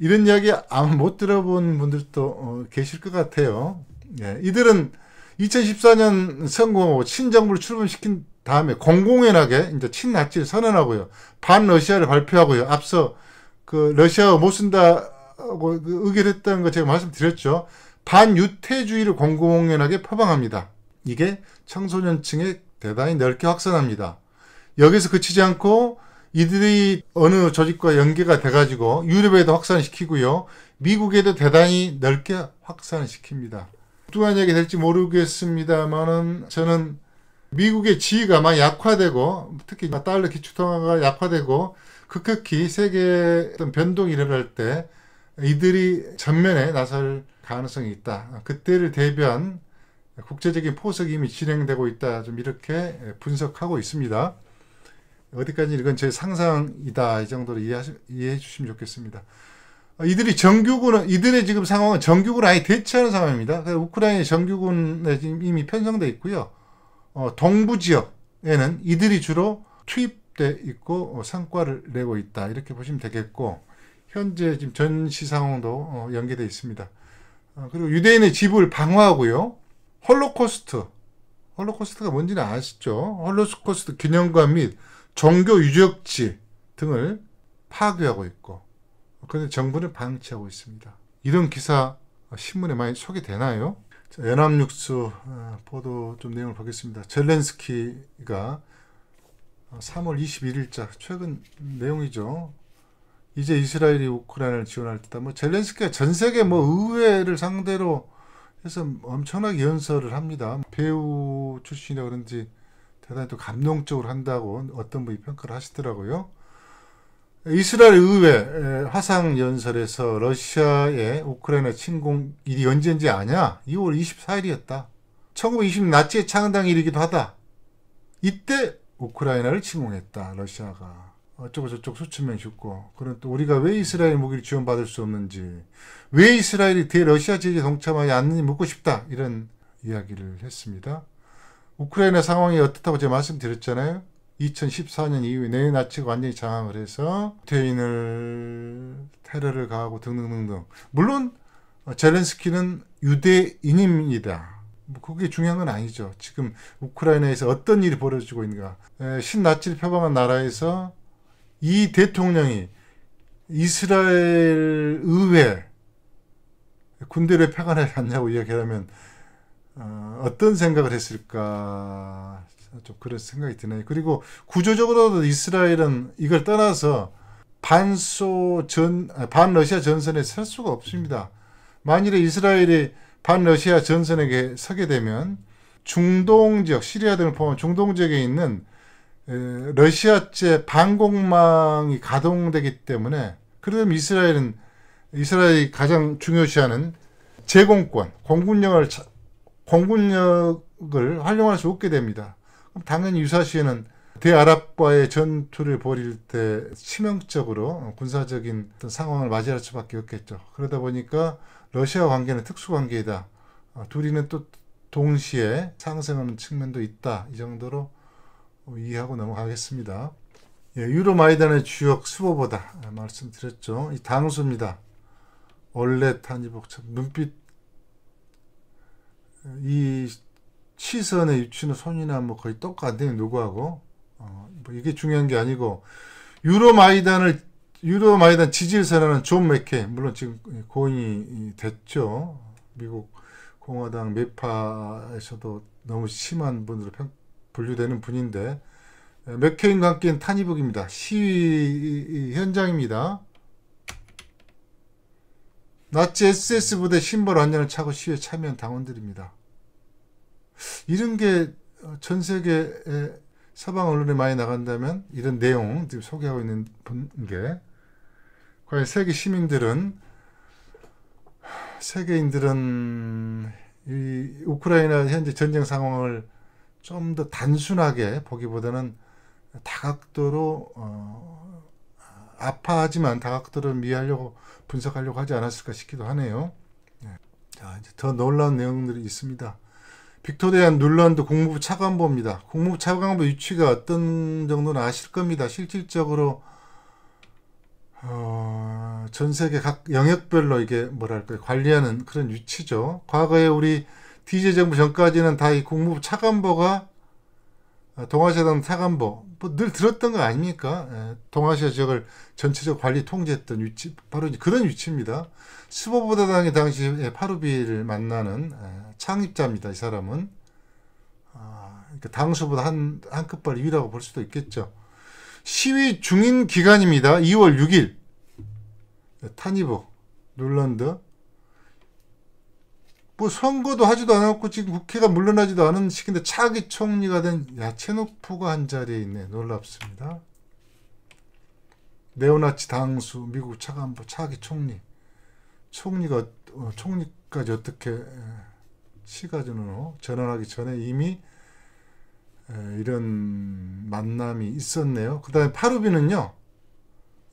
이런 이야기 아마 못 들어본 분들도 어, 계실 것 같아요. 예, 이들은 2014년 선공하고 친정부를 출범시킨 다음에 공공연하게 이제 친나치를 선언하고요. 반러시아를 발표하고요. 앞서 그러시아가못 쓴다고 의결했다는 거 제가 말씀드렸죠. 반유태주의를 공공연하게 표방합니다. 이게 청소년층에 대단히 넓게 확산합니다. 여기서 그치지 않고 이들이 어느 조직과 연계가 돼가지고 유럽에도 확산시키고요. 미국에도 대단히 넓게 확산시킵니다. 뚜한 얘기 될지 모르겠습니다만은 저는 미국의 지위가 약화되고 특히 달러 기축통화가 약화되고 극격히 세계 어떤 변동이 일어날 때 이들이 전면에 나설 가능성이 있다. 그때를 대비한 국제적인 포석이 이미 진행되고 있다. 좀 이렇게 분석하고 있습니다. 어디까지 이건 제 상상이다. 이 정도로 이해해 주시면 좋겠습니다. 이들이 정규군 은 이들의 지금 상황은 정규군 아예 대체하는 상황입니다. 우크라이나 정규군에 지금 이미 편성돼 있고요. 어, 동부 지역에는 이들이 주로 투입돼 있고 어, 성과를 내고 있다 이렇게 보시면 되겠고 현재 지금 전시 상황도 어, 연계돼 있습니다. 어, 그리고 유대인의 집을 방화하고요 홀로코스트 홀로코스트가 뭔지는 아시죠? 홀로코스트 기념관 및 종교 유적지 등을 파괴하고 있고 그런데 정부는 방치하고 있습니다. 이런 기사 어, 신문에 많이 소개되나요? 연합뉴스 어, 보도 좀 내용을 보겠습니다. 젤렌스키가 3월 어, 21일자 최근 내용이죠. 이제 이스라엘이 우크라이나를 지원할 때다. 뭐 젤렌스키가 전 세계 뭐 의회를 상대로 해서 엄청나게 연설을 합니다. 배우 출신이라 그런지 대단히 또 감동적으로 한다고 어떤 분이 평가를 하시더라고요. 이스라엘 의회 화상 연설에서 러시아의 우크라이나 침공 일이 언제인지 아냐? 2월 24일이었다. 1920년 나치의 창당일이기도 하다. 이때 우크라이나를 침공했다. 러시아가 어쩌고 저쩌고 수천 명 죽고 그런 또 우리가 왜 이스라엘 무기를 지원받을 수 없는지 왜 이스라엘이 대러시아 제역에 동참하지 않는지 묻고 싶다 이런 이야기를 했습니다. 우크라이나 상황이 어떻다고 제가 말씀드렸잖아요. 2014년 이후에 내나치가 완전히 장악을 해서 퇴인을 테러를 가하고 등등등등. 물론 어, 젤렌스키는 유대인입니다. 뭐 그게 중요한 건 아니죠. 지금 우크라이나에서 어떤 일이 벌어지고 있는가. 신나치를 표방한 나라에서 이 대통령이 이스라엘 의회 군대를 폐간해 갔냐고 이야기하면 어, 어떤 생각을 했을까 좀그래 생각이 드네요. 그리고 구조적으로도 이스라엘은 이걸 떠나서 반소 전, 반러시아 전선에 설 수가 없습니다. 만일에 이스라엘이 반러시아 전선에 서게 되면 중동 지역, 시리아 등을 포함한 중동 지역에 있는 러시아제 반공망이 가동되기 때문에 그러면 이스라엘은 이스라엘이 가장 중요시하는 제공권, 공군력을 공군력을 활용할 수 없게 됩니다. 당연히 유사시에는 대아랍과의 전투를 벌일 때 치명적으로 군사적인 상황을 맞이할 수밖에 없겠죠. 그러다 보니까 러시아 관계는 특수 관계이다. 어, 둘이는 또 동시에 상승하는 측면도 있다. 이 정도로 이해하고 넘어가겠습니다. 예, 유로마이단의 주역 수호보다 말씀드렸죠. 이 당수입니다. 원래 탄지복 눈빛 이 치선의 유치는 손이나 뭐 거의 똑같아요. 누구하고. 어, 뭐 이게 중요한 게 아니고 유로마이단을 유로마이단 지질를 선언한 존 맥케 물론 지금 고인이 됐죠. 미국 공화당 매파에서도 너무 심한 분으로 평, 분류되는 분인데 맥케인과 함께한 탄이북입니다. 시위 현장입니다. 나치 SS 부대 심벌 안녕을 차고 시위에 참여한 당원들입니다. 이런 게전 어, 세계 서방 언론에 많이 나간다면 이런 내용 지금 소개하고 있는 게 과연 세계 시민들은 세계인들은 이 우크라이나 현재 전쟁 상황을 좀 더 단순하게 보기보다는 다각도로 어, 아파하지만 다각도로 미하려고 분석하려고 하지 않았을까 싶기도 하네요. 네. 자, 이제 더 놀라운 내용들이 있습니다. 빅터 대한 놀란드 국무부 차관보입니다. 국무부 차관보 위치가 어떤 정도는 아실 겁니다. 실질적으로 어, 전 세계 각 영역별로 이게 뭐랄까 관리하는 그런 위치죠. 과거에 우리 DJ 정부 전까지는 다 이 국무부 차관보가 동아시아당 차관보 뭐늘 들었던 거 아닙니까? 예, 동아시아 지역을 전체적 관리 통제했던 위치, 바로 그런 위치입니다. 스보보다 당의 당시 파루비를 만나는 예, 창립자입니다. 이 사람은. 아, 그러니까 당수보다 한, 한 끗발 위라고 볼 수도 있겠죠. 시위 중인 기간입니다. 2월 6일. 타니보, 룰란드, 뭐 선거도 하지도 않았고 지금 국회가 물러나지도 않은 시기인데 차기 총리가 된 야체노프가 한 자리에 있네 놀랍습니다. 네오나치 당수 미국 차관부 차기 총리 총리가 어, 총리까지 어떻게 시가전으로 전환하기 전에 이미 에, 이런 만남이 있었네요. 그 다음에 파루비는요.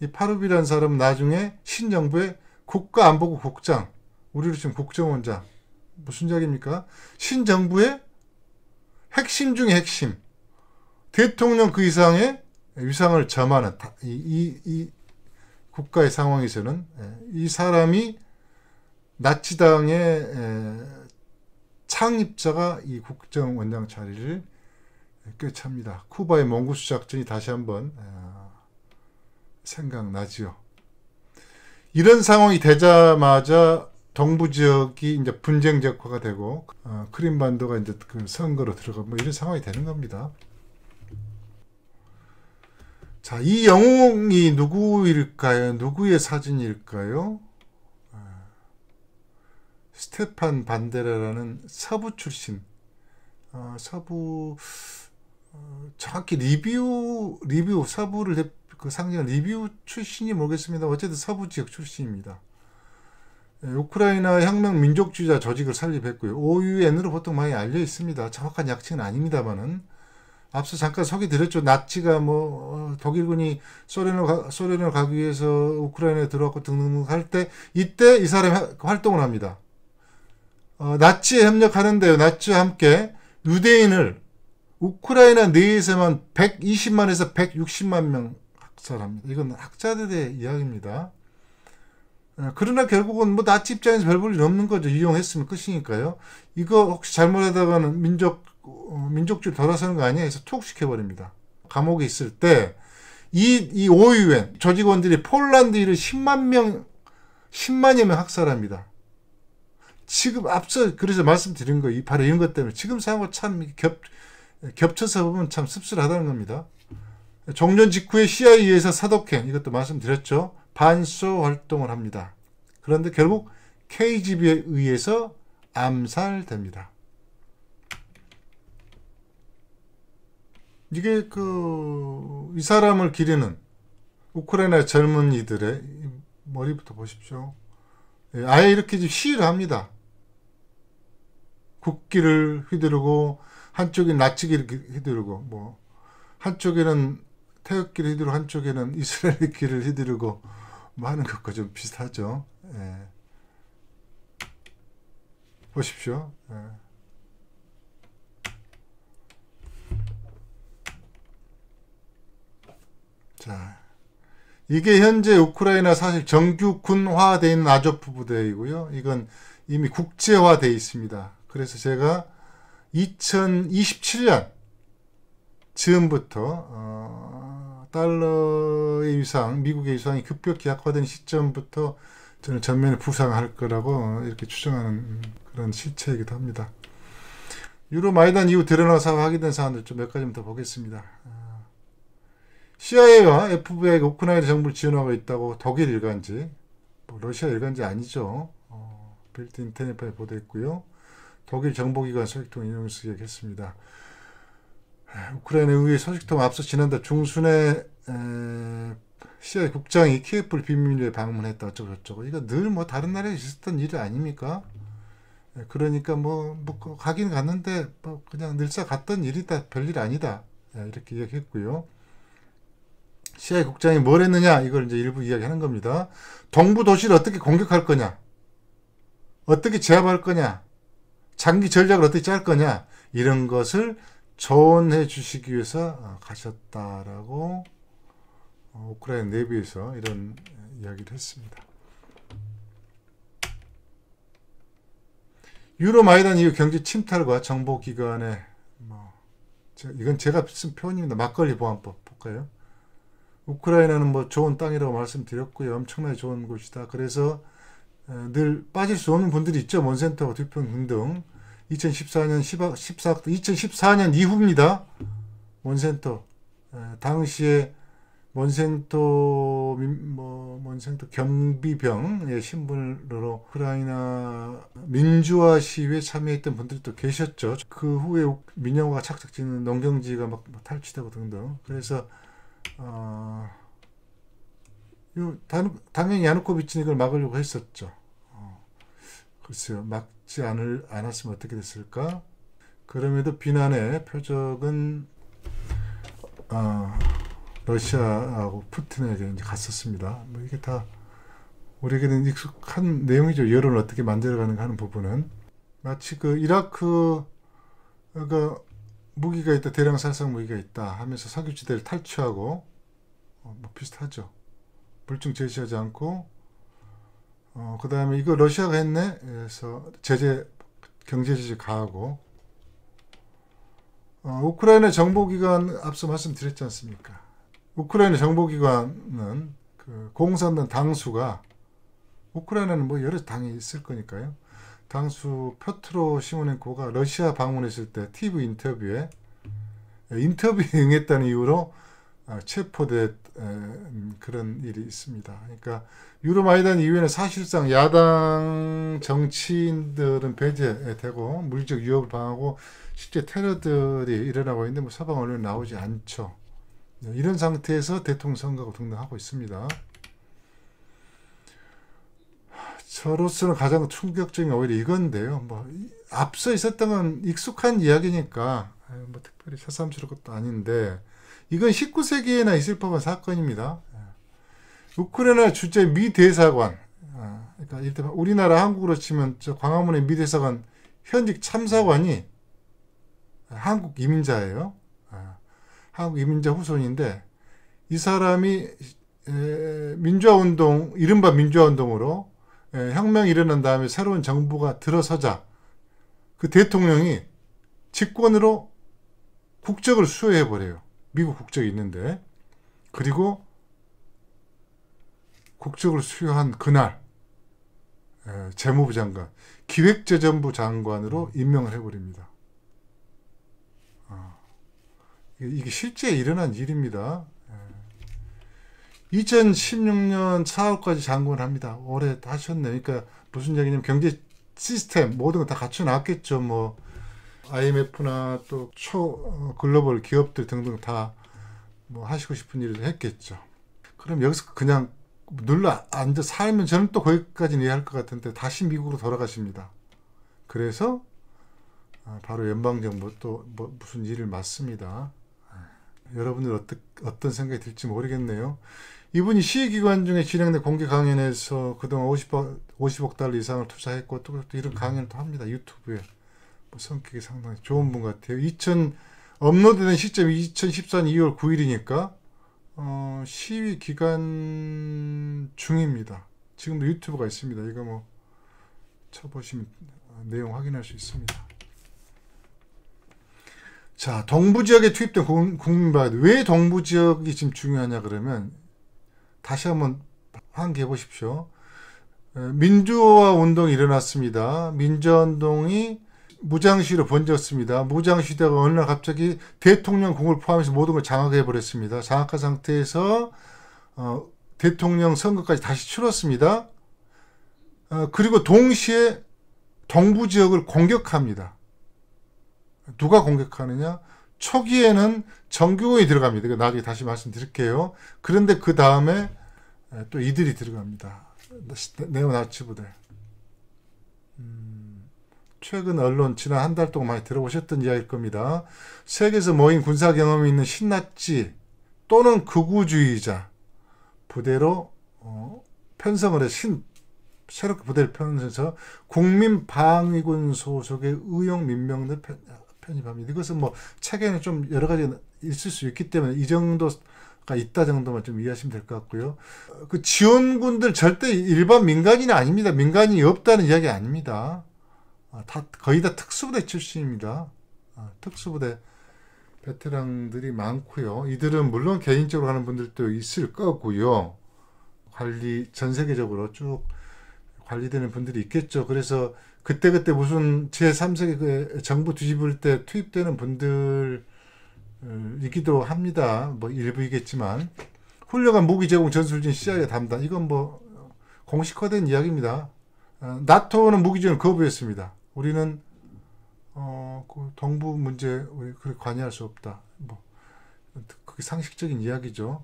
이 파루비라는 사람은 나중에 신정부의 국가안보국 국장, 우리로 지금 국정원장 무슨 작입니까? 신정부의 핵심 중의 핵심. 대통령 그 이상의 위상을 점하는 이, 이, 이 국가의 상황에서는 예, 이 사람이 나치당의 예, 창립자가 이 국정원장 자리를 꿰찹니다. 쿠바의 몽구수 작전이 다시 한번 아, 생각나지요. 이런 상황이 되자마자 동부 지역이 이제 분쟁 지화가 되고 어, 크림반도가 이제 그 선거로 들어가고 뭐 이런 상황이 되는 겁니다. 자, 이 영웅이 누구일까요? 누구의 사진일까요? 아, 스테판 반데라라는 서부 출신, 어, 서부 어, 정확히 리뷰 리뷰 서부를 그 상징한 리뷰 출신이 모르겠습니다. 어쨌든 서부 지역 출신입니다. 예, 우크라이나 혁명 민족주의자 조직을 설립했고요. OUN으로 보통 많이 알려 있습니다. 정확한 약칭은 아닙니다만은 앞서 잠깐 소개 드렸죠. 나치가 뭐 어, 독일군이 소련을 가, 소련을 가기 위해서 우크라이나에 들어왔고 등등할 때 이때 이 사람이 활동을 합니다. 어, 나치에 협력하는데요. 나치와 함께 유대인을 우크라이나 내에서만 120만에서 160만 명 학살합니다. 이건 학자들의 이야기입니다. 예, 그러나 결국은 뭐 나치 입장에서 별 볼일 없는 거죠. 이용했으면 끝이니까요. 이거 혹시 잘못하다가는 민족, 어, 민족주의 돌아서는 거 아니야? 해서 투옥시켜버립니다. 감옥에 있을 때, 이, 이 오유엔, 조직원들이 폴란드인을 10만 명, 10만여 명 학살합니다. 지금 앞서, 그래서 말씀드린 거, 이, 바로 이런 것 때문에 지금 상황을참 겹, 겹쳐서 보면 참 씁쓸하다는 겁니다. 종전 직후에 CIA에서 사독행, 이것도 말씀드렸죠. 반쇼 활동을 합니다. 그런데 결국 KGB에 의해서 암살됩니다. 이게 그 이 사람을 기리는 우크라이나 젊은이들의 머리부터 보십시오. 예, 아예 이렇게 시위를 합니다. 국기를 휘두르고 한쪽이 나치기를 휘두르고 뭐 한쪽에는 태극기를 휘두르고 한쪽에는 [laughs] 이스라엘 기를 휘두르고 뭐 하는 것과 좀 비슷하죠. 예. 보십시오. 예. 자, 이게 현재 우크라이나 사실 정규군화되어 있는 아조프 부대이고요. 이건 이미 국제화되어 있습니다. 그래서 제가 2027년 즈음부터 어, 달러의 위상, 미국의 위상이 급격 히약화된 시점부터 저는 전면에 부상할 거라고 이렇게 추정하는 그런 실체이기도 합니다. 유로 마이단 이후 드레너 사 확인된 사안들 좀 몇 가지만 더 보겠습니다. 아, CIA와 FBI가 우크라이나 정부를 지원하고 있다고 독일 일간지, 뭐 러시아 일간지 아니죠. 어, 빌트인 테네에 보도했고요. 독일 정보기관 소식통 인용수기했습니다. 우크라이나 의회 소식통 앞서 지난달 중순에 시아 국장이 키예프를 비밀리에 방문했다 어쩌고 저쩌고 이거 늘 뭐 다른 나라에 있었던 일이 아닙니까? 예, 그러니까 뭐, 뭐 그 가긴 갔는데 뭐 그냥 늘상 갔던 일이다 별일 아니다 예, 이렇게 얘기했고요 시아 국장이 뭘 했느냐 이걸 이제 일부 이야기하는 겁니다. 동부 도시를 어떻게 공격할 거냐, 어떻게 제압할 거냐, 장기 전략을 어떻게 짤 거냐 이런 것을 전해 주시기 위해서 어, 가셨다라고 어, 우크라이나 내부에서 이런 이야기를 했습니다. 유로마이단 이후 경제 침탈과 정보기관의 뭐 이건 제가 쓴 표현입니다. 막걸리 보안법 볼까요? 우크라이나는 뭐 좋은 땅이라고 말씀드렸고요. 엄청나게 좋은 곳이다. 그래서 늘 빠질 수 없는 분들이 있죠. 몬센터와 뒤편 등등. 2014년 10학, 14학, 2014년 이후입니다. 원센터 당시에 원센토 뭐 원센토 경비병의 신분으로 우크라이나 민주화 시위에 참여했던 분들도 계셨죠. 그 후에 민영화가 착착지는 농경지가 막, 막 탈취되고 등등. 그래서 어, 요, 단, 당연히 야누코비치는 이걸 막으려고 했었죠. 글쎄요. 막지 않을, 않았으면 어떻게 됐을까? 그럼에도 비난의 표적은 어, 러시아하고 푸틴에게 이제 갔었습니다. 뭐 이게 다 우리에게는 익숙한 내용이죠. 여론을 어떻게 만들어가는가 하는 부분은 마치 그 이라크가 무기가 있다, 대량 살상 무기가 있다 하면서 사교지대를 탈취하고 어, 뭐 비슷하죠. 물증 제시하지 않고 어, 그 다음에 이거 러시아가 했네. 그래서 제재, 경제 제재 가하고. 어, 우크라이나 정보기관 앞서 말씀드렸지 않습니까? 우크라이나 정보기관은 그 공산당 당수가 우크라이나는 뭐 여러 당이 있을 거니까요. 당수 표트로 시모넨코가 러시아 방문했을 때 TV 인터뷰에 인터뷰에 응했다는 [laughs] 이유로 아, 체포됐 음, 그런 일이 있습니다. 그러니까 유로마이단 이후에는 사실상 야당 정치인들은 배제되고 물적 위협을 당하고 실제 테러들이 일어나고 있는데 뭐 서방 언론 나오지 않죠. 이런 상태에서 대통령 선거가 등등하고 있습니다. 저로서는 가장 충격적인 오히려 이건데요. 뭐 앞서 있었던 건 익숙한 이야기니까 뭐 특별히 새삼스러 것도 아닌데 이건 19세기에나 있을 법한 사건입니다. 예. 우크라이나 주재 미 대사관, 아, 그러니까 일단 우리나라 한국으로 치면 저 광화문의 미 대사관 현직 참사관이 한국 이민자예요. 아, 한국 이민자 후손인데 이 사람이 민주화운동, 이른바 민주화운동으로 혁명이 일어난 다음에 새로운 정부가 들어서자 그 대통령이 직권으로 국적을 수여해버려요. 미국 국적이 있는데 그리고 국적을 수여한 그날 재무부 장관, 기획재정부 장관으로 음. 임명을 해버립니다. 아, 이게 실제 일어난 일입니다. 2016년 4월까지 장관을 합니다. 올해 하셨네. 그러니까 무슨 얘기냐면 경제 시스템 모든 거 다 갖춰놨겠죠. 뭐 IMF나 또초 어, 글로벌 기업들 등등 다 뭐 하시고 싶은 일을 했겠죠. 그럼 여기서 그냥 눌러 앉아 살면 저는 또 거기까지는 이해할 것 같은데 다시 미국으로 돌아가십니다. 그래서 아, 바로 연방정부 또뭐 무슨 일을 맡습니다. 아, 여러분들 어떠, 어떤 생각이 들지 모르겠네요. 이분이 시기관 중에 진행된 공개 강연에서 그동안 50억, 50억 달러 이상을 투자했고 또, 또 이런 강연을 또 합니다. 유튜브에. 뭐 성격이 상당히 좋은 분 같아요. 2000 업로드된 시점이 2014년 2월 9일이니까 어, 시위 기간 중입니다. 지금도 유튜브가 있습니다. 이거 뭐 쳐보시면 어, 내용 확인할 수 있습니다. 자, 동부지역에 투입된 국민바왜 동부지역이 지금 중요하냐 그러면 다시 한번 환기해 보십시오. 민주화 운동이 일어났습니다. 민주화 운동이 무장시로 위 번졌습니다. 무장시대가 어느 날 갑자기 대통령궁을 포함해서 모든 걸 장악해버렸습니다. 장악한 상태에서 어, 대통령 선거까지 다시 치렀습니다. 어, 그리고 동시에 동부 지역을 공격합니다. 누가 공격하느냐? 초기에는 정교원이 들어갑니다. 그러니까 나중에 다시 말씀드릴게요. 그런데 그 다음에 또 이들이 들어갑니다. 네오나치 부대. 음. 최근 언론 지난 한 달 동안 많이 들어보셨던 이야기일 겁니다. 세계에서 모인 군사 경험이 있는 신나치 또는 극우주의자 부대로 어, 편성을 해 신, 새롭게 부대를 편성해서 국민 방위군 소속의 의용 민병대 편, 편입합니다. 이것은 뭐 책에는 좀 여러 가지 있을 수 있기 때문에 이 정도 있다 정도만 좀 이해하시면 될 것 같고요. 그 지원군들 절대 일반 민간인이 아닙니다. 민간인이 없다는 이야기 아닙니다. 아, 다 거의 다 특수부대 출신입니다. 아, 특수부대 베테랑들이 많고요. 이들은 물론 개인적으로 하는 분들도 있을 거고요. 관리 전 세계적으로 쭉 관리되는 분들이 있겠죠. 그래서 그때그때 무슨 제3세계 정부 뒤집을 때 투입되는 분들이기도 어, 합니다. 뭐 일부이겠지만 훌륭한 무기 제공 전술진 CIA 담당 이건 뭐 공식화된 이야기입니다. 아, 나토는 무기 제공 거부했습니다. 우리는 어, 그 동부 문제 우리 그 관여할 수 없다. 뭐 그게 상식적인 이야기죠.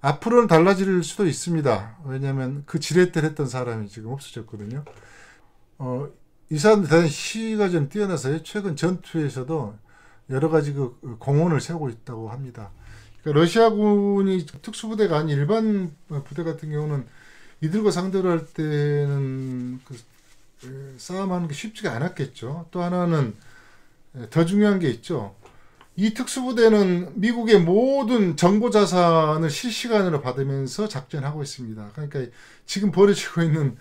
앞으로는 달라질 수도 있습니다. 왜냐하면 그 지렛대를 했던 사람이 지금 없어졌거든요. 어, 이사람 대단 시가 좀 뛰어나서 최근 전투에서도 여러 가지 그 공헌을 세우고 있다고 합니다. 그러니까 러시아군이 특수부대가 아닌 일반 부대 같은 경우는 이들과 상대를 할 때는 그 싸움하는 게 쉽지가 않았겠죠. 또 하나는 예, 더 중요한 게 있죠. 이 특수부대는 미국의 모든 정보 자산을 실시간으로 받으면서 작전하고 있습니다. 그러니까 지금 벌어지고 있는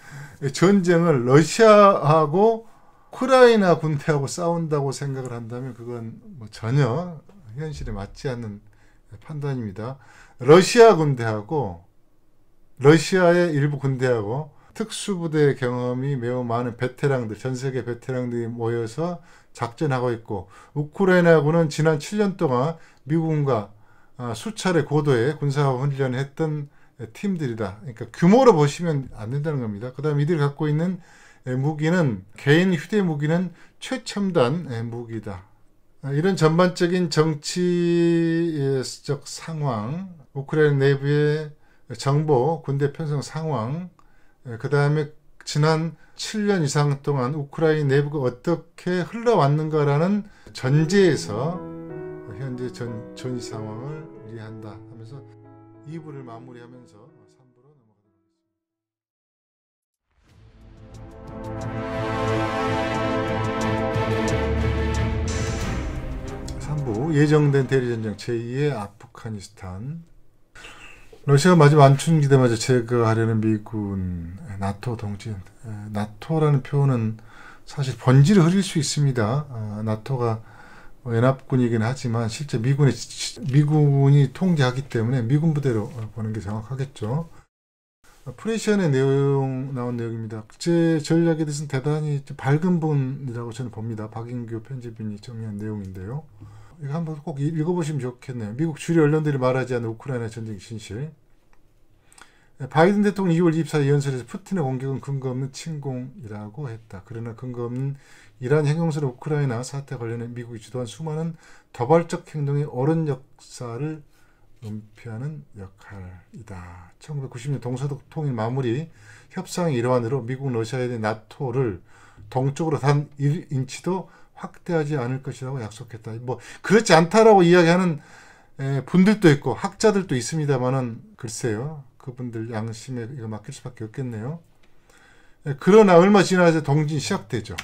전쟁을 러시아하고 우크라이나 군대하고 싸운다고 생각을 한다면 그건 뭐 전혀 현실에 맞지 않는 판단입니다. 러시아 군대하고 러시아의 일부 군대하고 특수부대 경험이 매우 많은 베테랑들, 전 세계 베테랑들이 모여서 작전하고 있고 우크라이나군은 지난 7년 동안 미군과 아, 수차례 고도의 군사훈련했던 팀들이다. 그러니까 규모로 보시면 안 된다는 겁니다. 그 다음 이들이 갖고 있는 무기는 개인 휴대 무기는 최첨단 무기다. 아, 이런 전반적인 정치적 상황, 우크라이나 내부의 정보, 군대 편성 상황, 예, 그 다음에 지난 7년 이상 동안 우크라이나 내부가 어떻게 흘러왔는가라는 전제에서 현재 전, 전이 상황을 이해한다 하면서 2부를 마무리하면서 3부로 넘어가겠습니다. 3부 예정된 대리전쟁 제2의 아프가니스탄 러시아 마지막 안충기대마저 제거하려는 미군 나토 동진 나토라는 표현은 사실 본질을 흐릴 수 있습니다. 아, 나토가 뭐 연합군이긴 하지만 실제 미군의 미군이 통제하기 때문에 미군 부대로 어, 보는 게 정확하겠죠. 아, 프레시안의 내용 나온 내용입니다. 국제 전략에 대해서는 대단히 밝은 분이라고 저는 봅니다. 박인규 편집인이 정리한 내용인데요. 이거 한번 꼭 읽어보시면 좋겠네요. 미국 주류 언론들이 말하지 않는 우크라이나 전쟁 진실. 바이든 대통령 2월 24일 연설에서 푸틴의 공격은 근거 없는 침공이라고 했다. 그러나 근거 없는 이란 행동으 우크라이나 사태 관련해 미국이 주도한 수많은 도발적 행동의 옳은 역사를 은폐하는 역할이다. 1990년 동서독 통일 마무리 협상의 일환으로 미국 러시아에 대한 나토를 동쪽으로 단 1인치도 확대하지 않을 것이라고 약속했다. 뭐 그렇지 않다라고 이야기하는 분들도 있고 학자들도 있습니다만은 글쎄요. 그분들 양심에 이거 맡길 수밖에 없겠네요. 예, 그러나 얼마 지나서 동진이 시작되죠.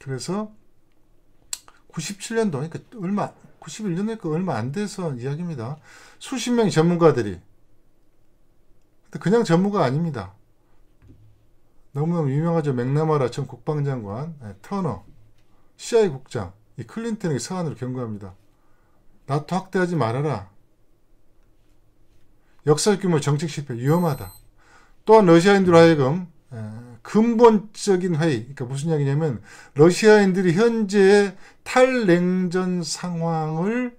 그래서 97년도 그러니까 얼마 9 1년이니 그러니까 얼마 안 돼서 이야기입니다. 수십 명의 전문가들이 그냥 전문가 아닙니다. 너무너무 유명하죠. 맥나마라 전 국방장관, 네, 터너, CIA 국장, 이 클린턴의 서한으로 경고합니다. 나토 확대하지 말아라. 역사 규모 정책 실패 위험하다. 또한 러시아인들 하여금 근본적인 회의, 그러니까 무슨 이야기냐면 러시아인들이 현재의 탈냉전 상황을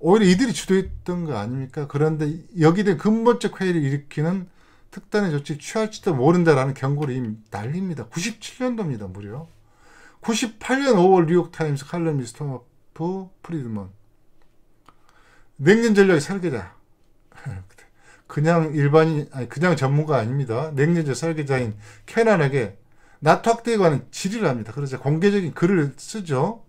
오히려 이들이 주도했던 거 아닙니까? 그런데 여기에 근본적 회의를 일으키는 특단의 조치 취할지도 모른다라는 경고를 이미 날립니다. 97년도입니다, 무려. 98년 5월 뉴욕타임스 칼럼니스트 프리드먼. 냉전 전략의 설계자. 그냥 일반인 아니 그냥 전문가 아닙니다. 냉전제 설계자인 캐난에게 나토 확대에 관한 질의를 합니다. 그래서 공개적인 글을 쓰죠.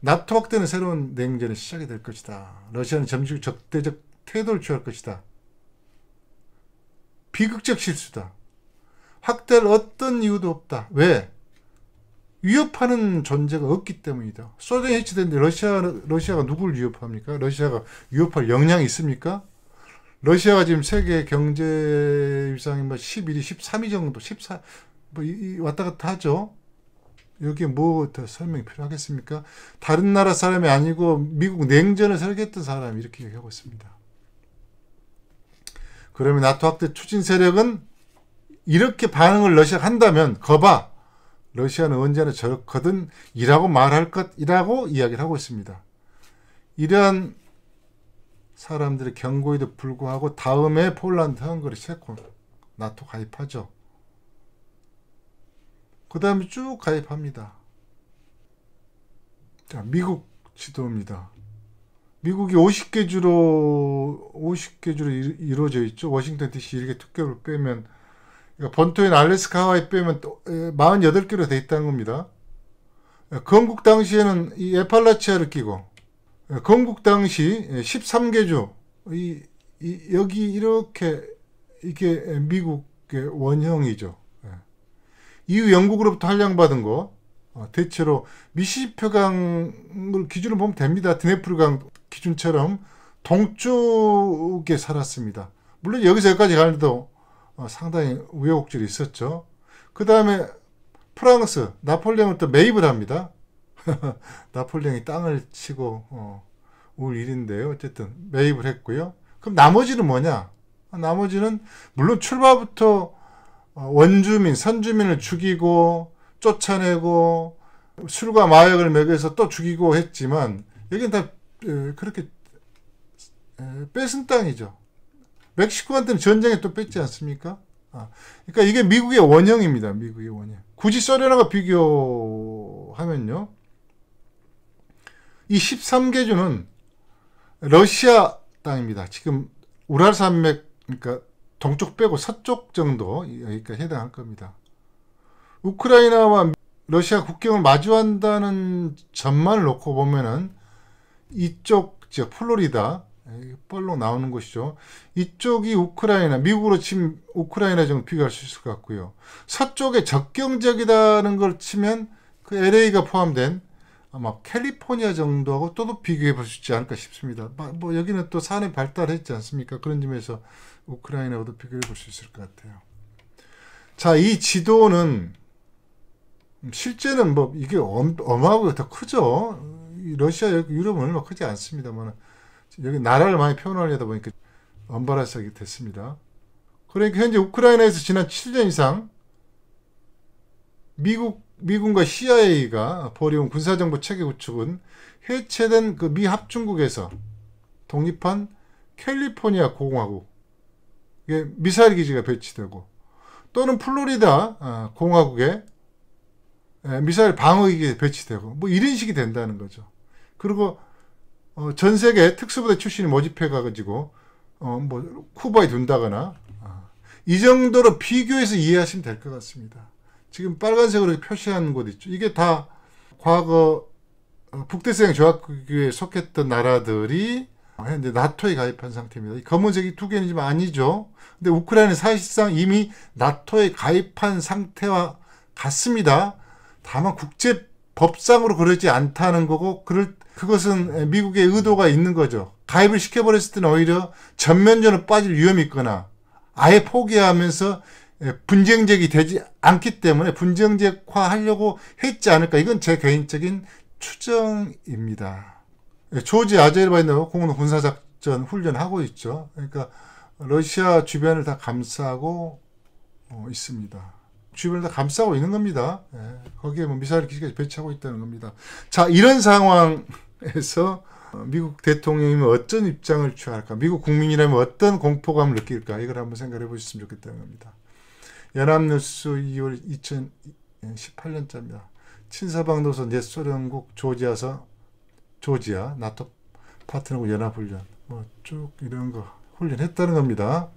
나토 확대는 새로운 냉전의 시작이 될 것이다. 러시아는 점식 적대적 태도를 취할 것이다. 비극적 실수다. 확대를 어떤 이유도 없다. 왜? 위협하는 존재가 없기 때문이다. 소련이 해체됐는데 러시아, 러시아가 누굴 위협합니까? 러시아가 위협할 역량이 있습니까? 러시아가 지금 세계 경제 위상이 뭐 11위, 13위 정도, 14, 뭐 이, 이 왔다 갔다 하죠. 여기에 뭐더 설명이 필요하겠습니까? 다른 나라 사람이 아니고 미국 냉전을 설계했던 사람이 이렇게 얘기하고 있습니다. 그러면 나토 확대 추진 세력은 이렇게 반응을 러시아가 한다면 거봐 러시아는 언제나 저렇거든 이라고 말할 것이라고 이야기를 하고 있습니다. 이러한 사람들의 경고에도 불구하고 다음에 폴란드, 헝가리, 체코 나토 가입하죠. 그 다음에 쭉 가입합니다. 자, 미국 지도입니다. 미국이 50개 주로 50개 주로 이루어져 있죠. 워싱턴 DC 이렇게 특교를 빼면 그러니까 본토인 알래스카 하와이 빼면 48개로 돼 있다는 겁니다. 건국 그 당시에는 이 에팔라치아를 끼고 건국 당시 13개 조, 이, 이, 여기 이렇게 이게 미국의 원형이죠. 예. 이후 영국으로부터 한량받은 거 어, 대체로 미시표강을 기준으로 보면 됩니다. 드네프르강 기준처럼 동쪽에 살았습니다. 물론 여기서 여기까지 가는데도 어, 상당히 우여곡절이 있었죠. 그 다음에 프랑스 나폴레옹을또 매입을 합니다. [laughs] 나폴레옹이 땅을 치고 어, 올 일인데요. 어쨌든 매입을 했고요. 그럼 나머지는 뭐냐? 아, 나머지는 물론 출발부터 어, 원주민, 선주민을 죽이고 쫓아내고 술과 마약을 먹여서 또 죽이고 했지만 여기는 다 그렇게 뺏은 땅이죠. 멕시코한테는 전쟁에 또 뺏지 않습니까? 아, 그러니까 이게 미국의 원형입니다. 미국의 원형. 굳이 서레나고 비교하면요. 이 13개 주는 러시아 땅입니다. 지금 우랄 산맥 그러니까 동쪽 빼고 서쪽 정도 여기까지 해당할 겁니다. 우크라이나와 러시아 국경을 마주한다는 점만 놓고 보면은 이쪽 지역 플로리다 뻘로 나오는 곳이죠 이쪽이 우크라이나, 미국으로 치면 우크라이나 정도 비교할 수 있을 것 같고요. 서쪽에 적경적이다는걸 치면 그 LA가 포함된 아마 캘리포니아 정도하고 또도 비교해 볼 수 있지 않을까 싶습니다. 뭐 여기는 또 산이 발달했지 않습니까? 그런 점에서 우크라이나와도 비교해 볼 수 있을 것 같아요. 자, 이 지도는 실제는 뭐 이게 엄, 엄하고 더 크죠. 러시아 유럽은 얼마 크지 않습니다만 여기 나라를 많이 표현하려다 보니까 엄바라색이 됐습니다. 그러니까 현재 우크라이나에서 지난 7년 이상 미국 미군과 CIA가 벌여온 군사정보 체계 구축은 해체된 그미 합중국에서 독립한 캘리포니아 공화국 에 미사일 기지가 배치되고 또는 플로리다 아, 공화국에 미사일 방어기가 배치되고 뭐 이런 식이 된다는 거죠. 그리고 어, 전 세계 특수부대 출신이 모집해 가지고 어, 뭐 쿠바에 둔다거나 아, 이 정도로 비교해서 이해하시면 될 것 같습니다. 지금 빨간색으로 표시한 곳 있죠. 이게 다 과거 어, 북대서양 조약기에 속했던 나라들이 현재 어, 나토에 가입한 상태입니다. 검은색이 두 개는 지금 아니죠. 근데 우크라이나는 사실상 이미 나토에 가입한 상태와 같습니다. 다만 국제 법상으로 그러지 않다는 거고 그럴 그것은 미국의 의도가 있는 거죠. 가입을 시켜버렸을 때는 오히려 전면전으로 빠질 위험이 있거나 아예 포기하면서 예, 분쟁적이 되지 않기 때문에 분쟁적화하려고 했지 않을까. 이건 제 개인적인 추정입니다. 예, 조지 아제르바이노 공군 군사작전 훈련하고 있죠. 그러니까 러시아 주변을 다 감싸고 어, 있습니다. 주변을 다 감싸고 있는 겁니다. 예, 거기에 뭐 미사일 기지까지 배치하고 있다는 겁니다. 자, 이런 상황에서 어, 미국 대통령이면 어떤 입장을 취할까? 미국 국민이라면 어떤 공포감을 느낄까? 이걸 한번 생각해 보셨으면 좋겠다는 겁니다. 연합뉴스 2월 2018년자입니다. 친서방도서 옛소련국 조지아서 조지아 나토 파트너국 연합훈련 뭐 쭉 이런 거 훈련했다는 겁니다.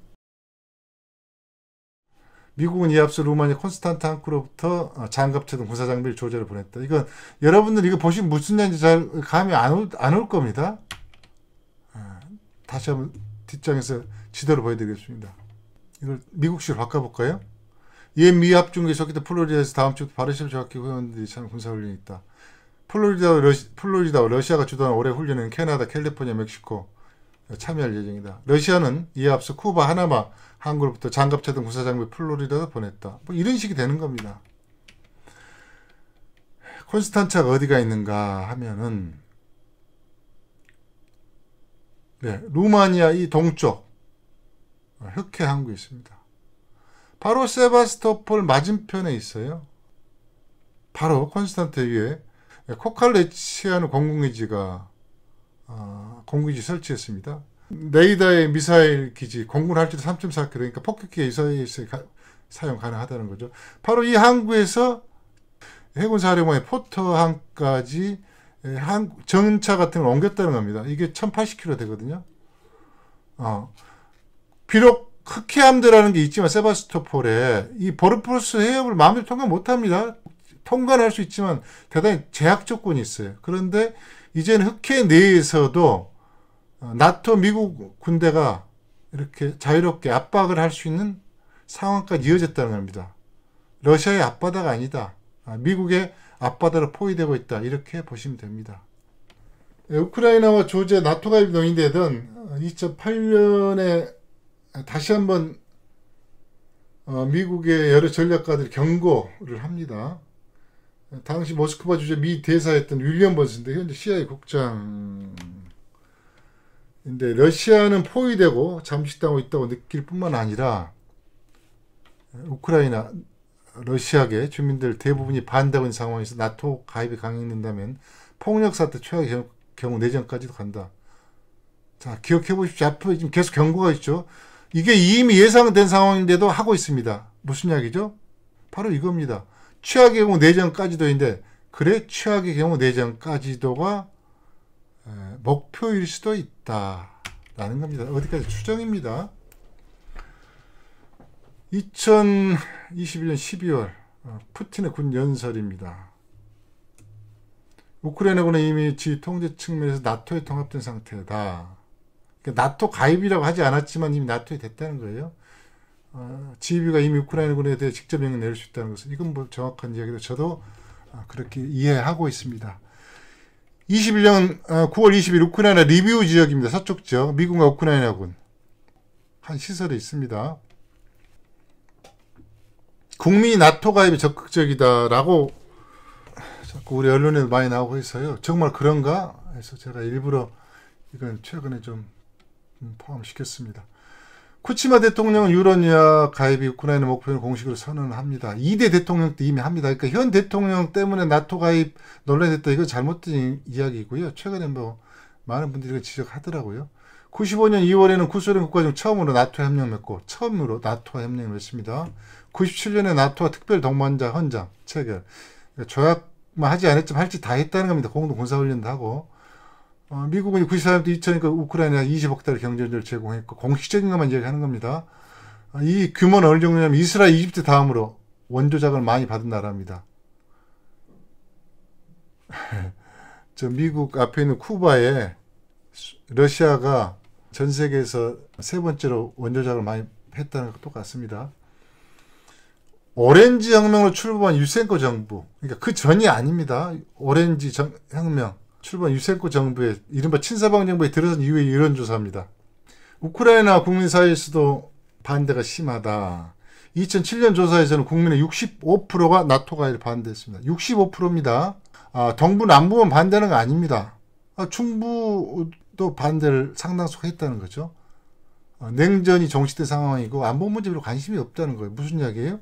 미국은 이 앞서 루마니아 콘스탄트 한크로부터 아, 장갑차 등 군사 장비를 조제를 보냈다. 이건 여러분들 이거 보시면 무슨 얘기인지 잘 감이 안올 안올 겁니다. 아, 다시 한번 뒷장에서 지도를 보여드리겠습니다. 이걸 미국식으로 바꿔볼까요? 이 미합 중에 있었기 때 플로리다에서 다음 주부터 바르셀로 조학기 회원들이 참 군사훈련이 있다. 플로리다, 러시, 플로리다 러시아가 주도하는 올해 훈련은 캐나다, 캘리포니아, 멕시코 참여할 예정이다. 러시아는 이에 앞서 쿠바, 하나마, 한국으로부터 장갑차 등 군사장비 플로리다로 보냈다. 뭐 이런 식이 되는 겁니다. 콘스탄차가 어디가 있는가 하면은 네, 루마니아 이 동쪽 어, 흑해 항구에 있습니다. 바로 세바스토폴 맞은편에 있어요. 바로 콘스탄테에 코칼레치아는 공군기지가 어, 공군기지 설치했습니다. 레이더의 미사일 기지 공군 할지도 3.4km니까 그러니까 폭격기에 이사에 사용 가능하다는 거죠. 바로 이 항구에서 해군사령부의 포터항까지 항, 정차 같은 걸 옮겼다는 겁니다. 이게 1080km 되거든요. 어. 비록 흑해함드라는게 있지만 세바스토폴에 이 보르포스 해협을 마음대로 통과 못합니다. 통과는 할 수 있지만 대단히 제약 조건이 있어요. 그런데 이제는 흑해 내에서도 어, 나토 미국 군대가 이렇게 자유롭게 압박을 할 수 있는 상황까지 이어졌다는 겁니다. 러시아의 앞바다가 아니다. 아, 미국의 앞바다로 포위되고 있다. 이렇게 보시면 됩니다. 우크라이나와 조제 나토 가입 논의되던 2008년에 아, 다시 한번 어, 미국의 여러 전략가들이 경고를 합니다. 당시 모스크바 주재 미 대사였던 윌리엄 번슨데 현재 CIA 국장인데 러시아는 포위되고 잠식당하고 있다고 느낄 뿐만 아니라 우크라이나 러시아계 주민들 대부분이 반대하는 상황에서 나토 가입이 강행된다면 폭력 사태 최악의 경우 내전까지도 간다. 자 기억해 보십시오. 앞으로 지금 계속 경고가 있죠. 이게 이미 예상된 상황인데도 하고 있습니다. 무슨 이야기죠? 바로 이겁니다. 최악의 경우 내장까지도인데 네 그래 최악의 경우 내장까지도가 네 목표일 수도 있다라는 겁니다. 어디까지 추정입니다. 2021년 12월 어, 푸틴의 군 연설입니다. 우크라이나군은 이미 지 통제 측면에서 나토에 통합된 상태다. 그 나토 가입이라고 하지 않았지만 이미 나토에 됐다는 거예요. 어, 지휘비가 이미 우크라이나군에 대해 직접 명령 내릴 수 있다는 것은 이건 뭐 정확한 이야기로 저도 아, 그렇게 이해하고 있습니다. 21년 9월 20일 우크라이나 리비 지역입니다. 서쪽 지역 미군과 우크라이나군 한 시설에 있습니다. 국민이 나토 가입에 적극적이다라고 자꾸 우리 언론에도 많이 나오고 있어요. 정말 그런가? 해서 제가 일부러 이건 최근에 좀 음, 포함시켰습니다. 쿠치마 대통령은 유럽연합 가입이 우크라이나 목표를 공식으로 선언합니다. 2대 대통령 때 이미 합니다. 그러니까 현 대통령 때문에 나토 가입 논란 됐다. 이거 잘못된 이야기고요. 최근에 뭐 많은 분들이 지적하더라고요. 95년 2월에는 구소련 국가 중 처음으로 나토 협력 맺고 처음으로 나토 협력 맺습니다. 97년에 나토와 특별 동반자 헌장 체결. 그러니까 조약만 하지 않았지만 할지 다 했다는 겁니다. 공동 군사훈련도 하고. 어, 미국은 94년도 2 0 0 0년 우크라이나 20억 달러 경제를 제공했고 공식적인 것만 이야기하는 겁니다. 어, 이 규모는 어느 정도냐면 이스라엘, 이집트 다음으로 원조 자금을 많이 받은 나라입니다. [laughs] 저 미국 앞에 있는 쿠바에 러시아가 전 세계에서 세 번째로 원조 자금을 많이 했다는 것과 똑같습니다. 오렌지 혁명으로 출범한 유센코 정부, 그러니까 그 전이 아닙니다. 오렌지 정, 혁명. 출범 유세코 정부의 이른바 친서방 정부에 들어선 이후의 여론조사입니다. 우크라이나 국민 사이에서도 반대가 심하다. 2007년 조사에서는 국민의 65%가 나토 가입 반대했습니다. 65%입니다. 아, 동부 남부만 반대는 하거 아닙니다. 아, 중부도 반대를 상당수가 했다는 거죠. 아, 냉전이 정치된 상황이고 안보 문제 별로 관심이 없다는 거예요. 무슨 이야기예요?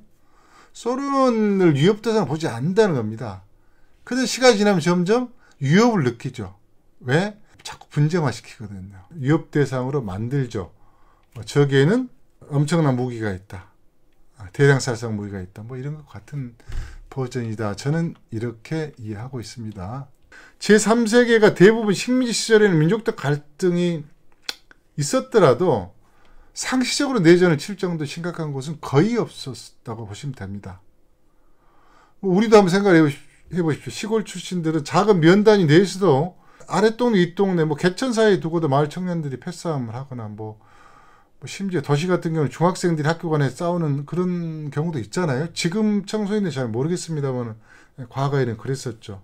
소련을 위협 대상 보지 않는다는 겁니다. 그런데 시간이 지나면 점점 위협을 느끼죠. 왜? 자꾸 분쟁화시키거든요. 위협 대상으로 만들죠. 뭐 저기에는 엄청난 무기가 있다. 아, 대량 살상 무기가 있다. 뭐 이런 것 같은 버전이다. 저는 이렇게 이해하고 있습니다. 제3세계가 대부분 식민지 시절에는 민족적 갈등이 있었더라도 상시적으로 내전을 칠 정도 심각한 곳은 거의 없었다고 보시면 됩니다. 뭐 우리도 한번 생각해 보십시오. 해보십시오. 시골 출신들은 작은 면단이 내에서도 아랫동 윗동네 뭐 개천 사이에 두고도 마을 청년들이 패싸움을 하거나 뭐, 뭐 심지어 도시 같은 경우는 중학생들이 학교 간에 싸우는 그런 경우도 있잖아요. 지금 청소년이 잘 모르겠습니다만 네, 과거에는 그랬었죠.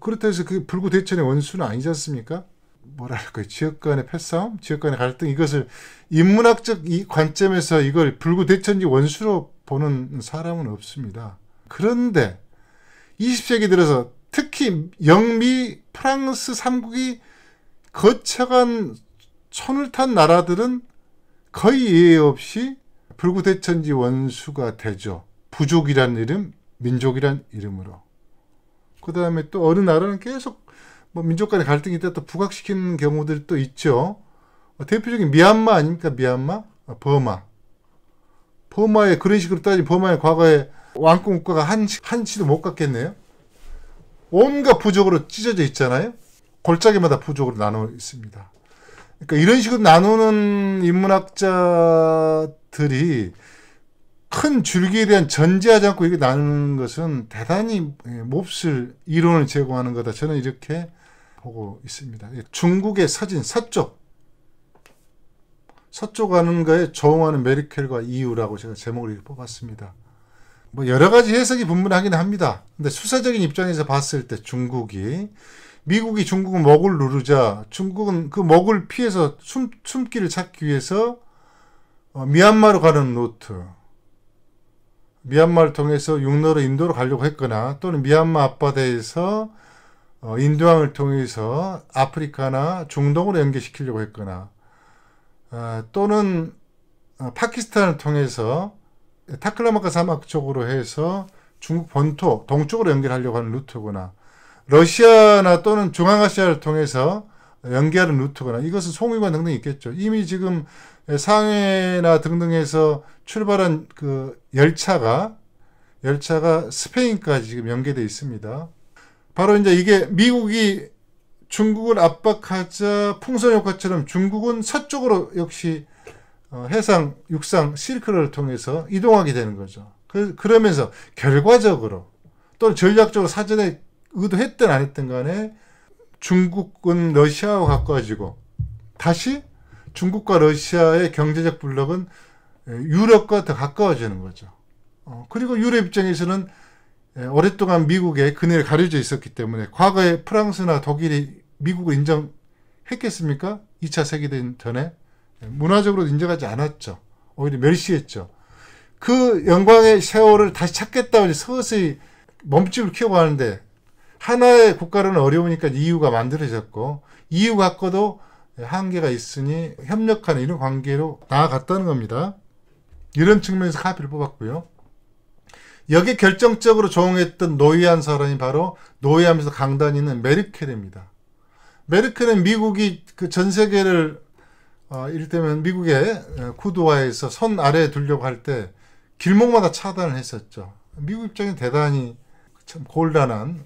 그렇다 고 해서 그 불구 대천의 원수는 아니지 않습니까? 뭐랄까요 지역 간의 패싸움, 지역 간의 갈등 이것을 인문학적 이 관점에서 이걸 불구 대천지 원수로 보는 사람은 없습니다. 그런데 20세기 들어서 특히 영미, 프랑스 3국이 거쳐간 손을 탄 나라들은 거의 예외 없이 불구대천지 원수가 되죠. 부족이란 이름, 민족이란 이름으로. 그 다음에 또 어느 나라는 계속 뭐 민족 간의 갈등이 있다 또 부각시키는 경우들도 있죠. 대표적인 미얀마 아닙니까? 미얀마? 아, 버마. 버마의 그런 식으로 따지면 버마의 과거에 왕국 국가가 한, 한치도 못 갔겠네요. 온갖 부족으로 찢어져 있잖아요. 골짜기마다 부족으로 나눠 있습니다. 그러니까 이런 식으로 나누는 인문학자들이 큰 줄기에 대한 전제하지 않고 이게 나누는 것은 대단히 예, 몹쓸 이론을 제공하는 거다. 저는 이렇게 보고 있습니다. 예, 중국의 서진, 서쪽. 서쪽 하는 거에 조응하는 메리켈과 이유라고 제가 제목을 뽑았습니다. 뭐 여러 가지 해석이 분분하긴 합니다. 근데 수사적인 입장에서 봤을 때 중국이 미국이 중국은 먹을 누르자 중국은 그 먹을 피해서 숨, 숨길을 찾기 위해서 어, 미얀마로 가는 노트 미얀마를 통해서 육로로 인도로 가려고 했거나 또는 미얀마 앞바다에서 어, 인도항을 통해서 아프리카나 중동으로 연계시키려고 했거나 어, 또는 어, 파키스탄을 통해서 타클라마카 사막 쪽으로 해서 중국 본토 동쪽으로 연결하려고 하는 루트구나. 러시아나 또는 중앙아시아를 통해서 연계하는 루트거나 이것은 송유관 등등 있겠죠. 이미 지금 상해나 등등에서 출발한 그 열차가 열차가 스페인까지 지금 연계돼 있습니다. 바로 이제 이게 미국이 중국을 압박하자 풍선효과처럼 중국은 서쪽으로 역시 어, 해상, 육상, 실크를 통해서 이동하게 되는 거죠. 그, 그러면서 결과적으로 또는 전략적으로 사전에 의도했든 안 했든 간에 중국은 러시아와 가까워지고 다시 중국과 러시아의 경제적 블록은 예, 유럽과 더 가까워지는 거죠. 어, 그리고 유럽 입장에서는 예, 오랫동안 미국의 그늘에 가려져 있었기 때문에 과거에 프랑스나 독일이 미국을 인정했겠습니까? 2차 세계대전 전에 예, 문화적으로 인정하지 않았죠. 오히려 멸시했죠. 그 영광의 세월을 다시 찾겠다고 서서히 몸집을 키워가는데 하나의 국가로는 어려우니까 이유가 만들어졌고 이유 갖고도 한계가 있으니 협력하는 이런 관계로 나아갔다는 겁니다. 이런 측면에서 카피를 뽑았고요. 여기 결정적으로 조응했던 노이안 사람이 바로 노이하면서 강단이 있는 메르켈입니다. 메르켈은 미국이 그 전 세계를 아, 이를테면 미국의 쿠드와에서 선 아래에 두려고 할 때 길목마다 차단을 했었죠. 미국 입장에 대단히 참 곤란한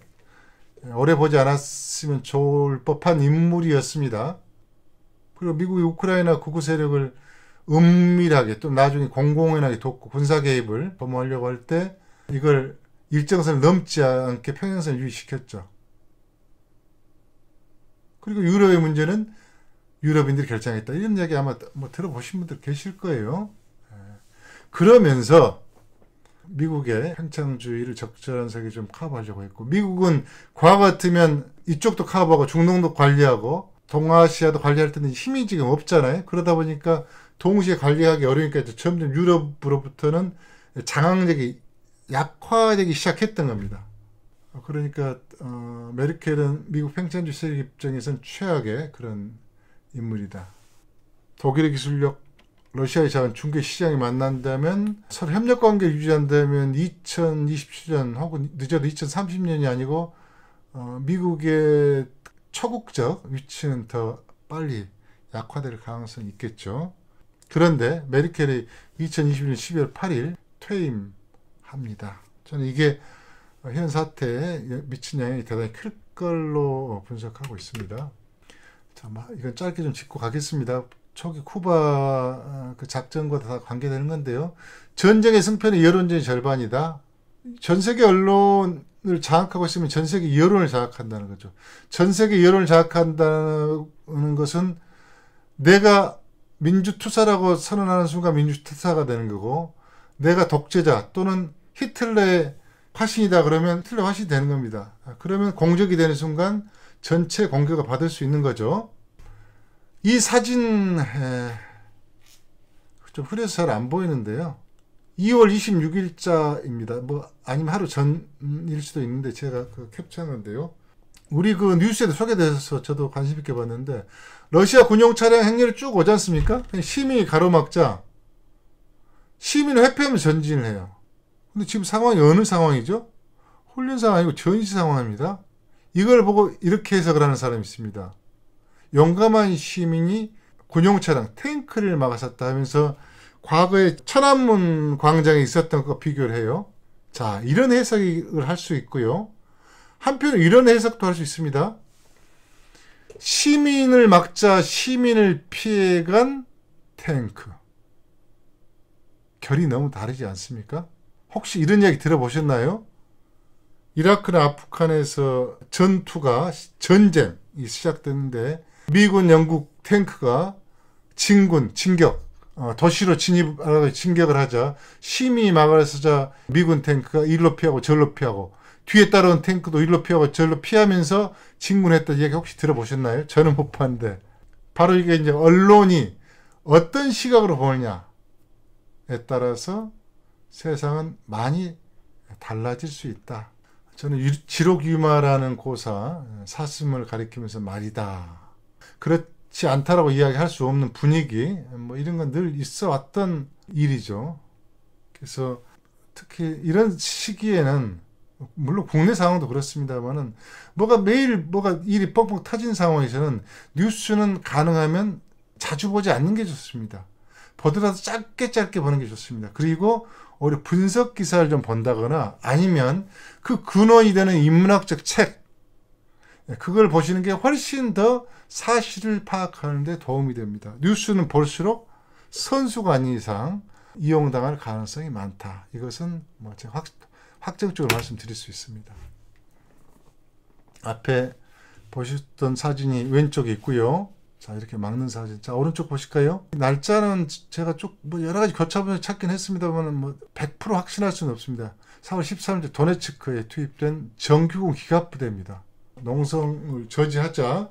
오래 보지 않았으면 좋을 법한 인물이었습니다. 그리고 미국이 우크라이나 극우 세력을 은밀하게 또 나중에 공공연하게 돕고 군사 개입을 범하려고 할 때 이걸 일정선을 넘지 않게 평행선을 유지시켰죠. 그리고 유럽의 문제는 유럽인들이 결정했다. 이런 얘기 아마 뭐 들어보신 분들 계실 거예요. 예. 그러면서 미국의 편창주의를 적절한색이 좀 커버하려고 했고 미국은 과거 같으면 이쪽도 커버하고 중동도 관리하고 동아시아도 관리할 때는 힘이 지금 없잖아요. 그러다 보니까 동시에 관리하기 어려우니까 점점 유럽으로부터는 장악력이 약화되기 시작했던 겁니다. 그러니까 어, 메르켈은 미국 평창주의 세력 입장에선 최악의 그런 인물이다. 독일의 기술력, 러시아의 자원, 중개 시장이 만난다면 서로 협력 관계 유지한다면 2027년 혹은 늦어도 2030년이 아니고 어, 미국의 초국적 위치는 더 빨리 약화될 가능성이 있겠죠. 그런데 메르켈이 2021년 12월 8일 퇴임합니다. 저는 이게 현 사태에 미친 영향이 대단히 클 걸로 분석하고 있습니다. 참 이건 짧게 좀 짚고 가겠습니다. 초기 쿠바 어, 그 작전과 다 관계되는 건데요. 전쟁의 승패는 여론전이 절반이다. 전 세계 언론을 장악하고 있으면 전 세계 여론을 장악한다는 거죠. 전 세계 여론을 장악한다는 것은 내가 민주투사라고 선언하는 순간 민주투사가 되는 거고 내가 독재자 또는 히틀러의 화신이다 그러면 히틀러 화신이 되는 겁니다. 아, 그러면 공적이 되는 순간 전체 공격을 받을 수 있는 거죠. 이 사진 좀 흐려서 잘 안 보이는데요. 2월 26일자입니다. 뭐 아니면 하루 전일 수도 있는데 제가 그 캡처한 건데요. 우리 그 뉴스에도 소개돼서 저도 관심 있게 봤는데 러시아 군용 차량 행렬이 쭉 오지 않습니까? 시민이 가로막자 시민회피하면 전진을 해요. 근데 지금 상황이 어느 상황이죠? 훈련 상황이고 전시 상황입니다. 이걸 보고 이렇게 해석을 하는 사람이 있습니다. 용감한 시민이 군용 차량 탱크를 막아섰다 하면서 과거에 천안문 광장에 있었던 것과 비교를 해요. 자, 이런 해석을 할 수 있고요. 한편 이런 해석도 할 수 있습니다. 시민을 막자 시민을 피해간 탱크. 결이 너무 다르지 않습니까? 혹시 이런 이야기 들어보셨나요? 이라크나 아프간에서 전투가 전쟁이 시작됐는데 미군 영국 탱크가 진군 진격 어, 도시로 진입하고 어, 진격을 하자 심히 막을 서자 미군 탱크가 일로 피하고 절로 피하고 뒤에 따라온 탱크도 일로 피하고 절로 피하면서 진군했다 이야기 혹시 들어보셨나요? 저는 못 봤는데 바로 이게 이제 언론이 어떤 시각으로 보느냐에 따라서 세상은 많이 달라질 수 있다. 저는 지록유마라는 고사 사슴을 가리키면서 말이다. 그렇지 않다라고 이야기할 수 없는 분위기 뭐 이런 건 늘 있어 왔던 일이죠. 그래서 특히 이런 시기에는 물론 국내 상황도 그렇습니다만은 뭐가 매일 뭐가 일이 뻥뻥 터진 상황에서는 뉴스는 가능하면 자주 보지 않는 게 좋습니다. 보더라도 짧게 짧게 보는 게 좋습니다. 그리고 오히려 분석 기사를 좀 본다거나 아니면 그 근원이 되는 인문학적 책 예, 그걸 보시는 게 훨씬 더 사실을 파악하는 데 도움이 됩니다. 뉴스는 볼수록 선수가 아닌 이상 이용당할 가능성이 많다. 이것은 뭐 제가 확, 확정적으로 말씀드릴 수 있습니다. 앞에 보셨던 사진이 왼쪽에 있고요. 자 이렇게 막는 사진 자 오른쪽 보실까요 날짜는 제가 쭉뭐 여러 가지 교차분을 찾긴 했습니다만 뭐100% 확신할 수는 없습니다 4월 13일 도네츠크에 투입된 정규군 기갑부대입니다 농성을 저지하자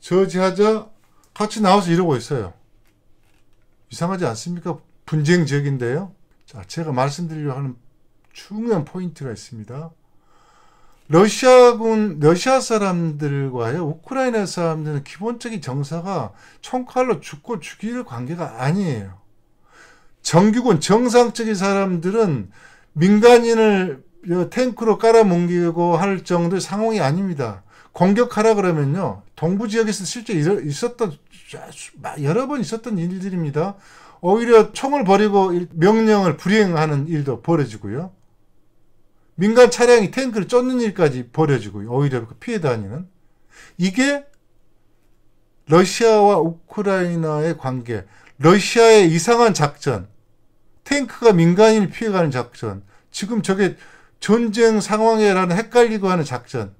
저지하자 같이 나와서 이러고 있어요 이상하지 않습니까 분쟁 지역인데요 자 제가 말씀드리려 하는 중요한 포인트가 있습니다 러시아군 러시아 사람들과요 우크라이나 사람들은 기본적인 정사가 총칼로 죽고 죽일 관계가 아니에요. 정규군 정상적인 사람들은 민간인을 탱크로 깔아뭉기고 할 정도의 상황이 아닙니다. 공격하라 그러면요 동부 지역에서 실제 있었던 여러 번 있었던 일들입니다. 오히려 총을 버리고 명령을 불행하는 일도 벌어지고요. 민간 차량이 탱크를 쫓는 일까지 벌어지고 오히려 그 피해 다니는 이게 러시아와 우크라이나의 관계, 러시아의 이상한 작전, 탱크가 민간인을 피해가는 작전, 지금 저게 전쟁 상황이라는 헷갈리고 하는 작전.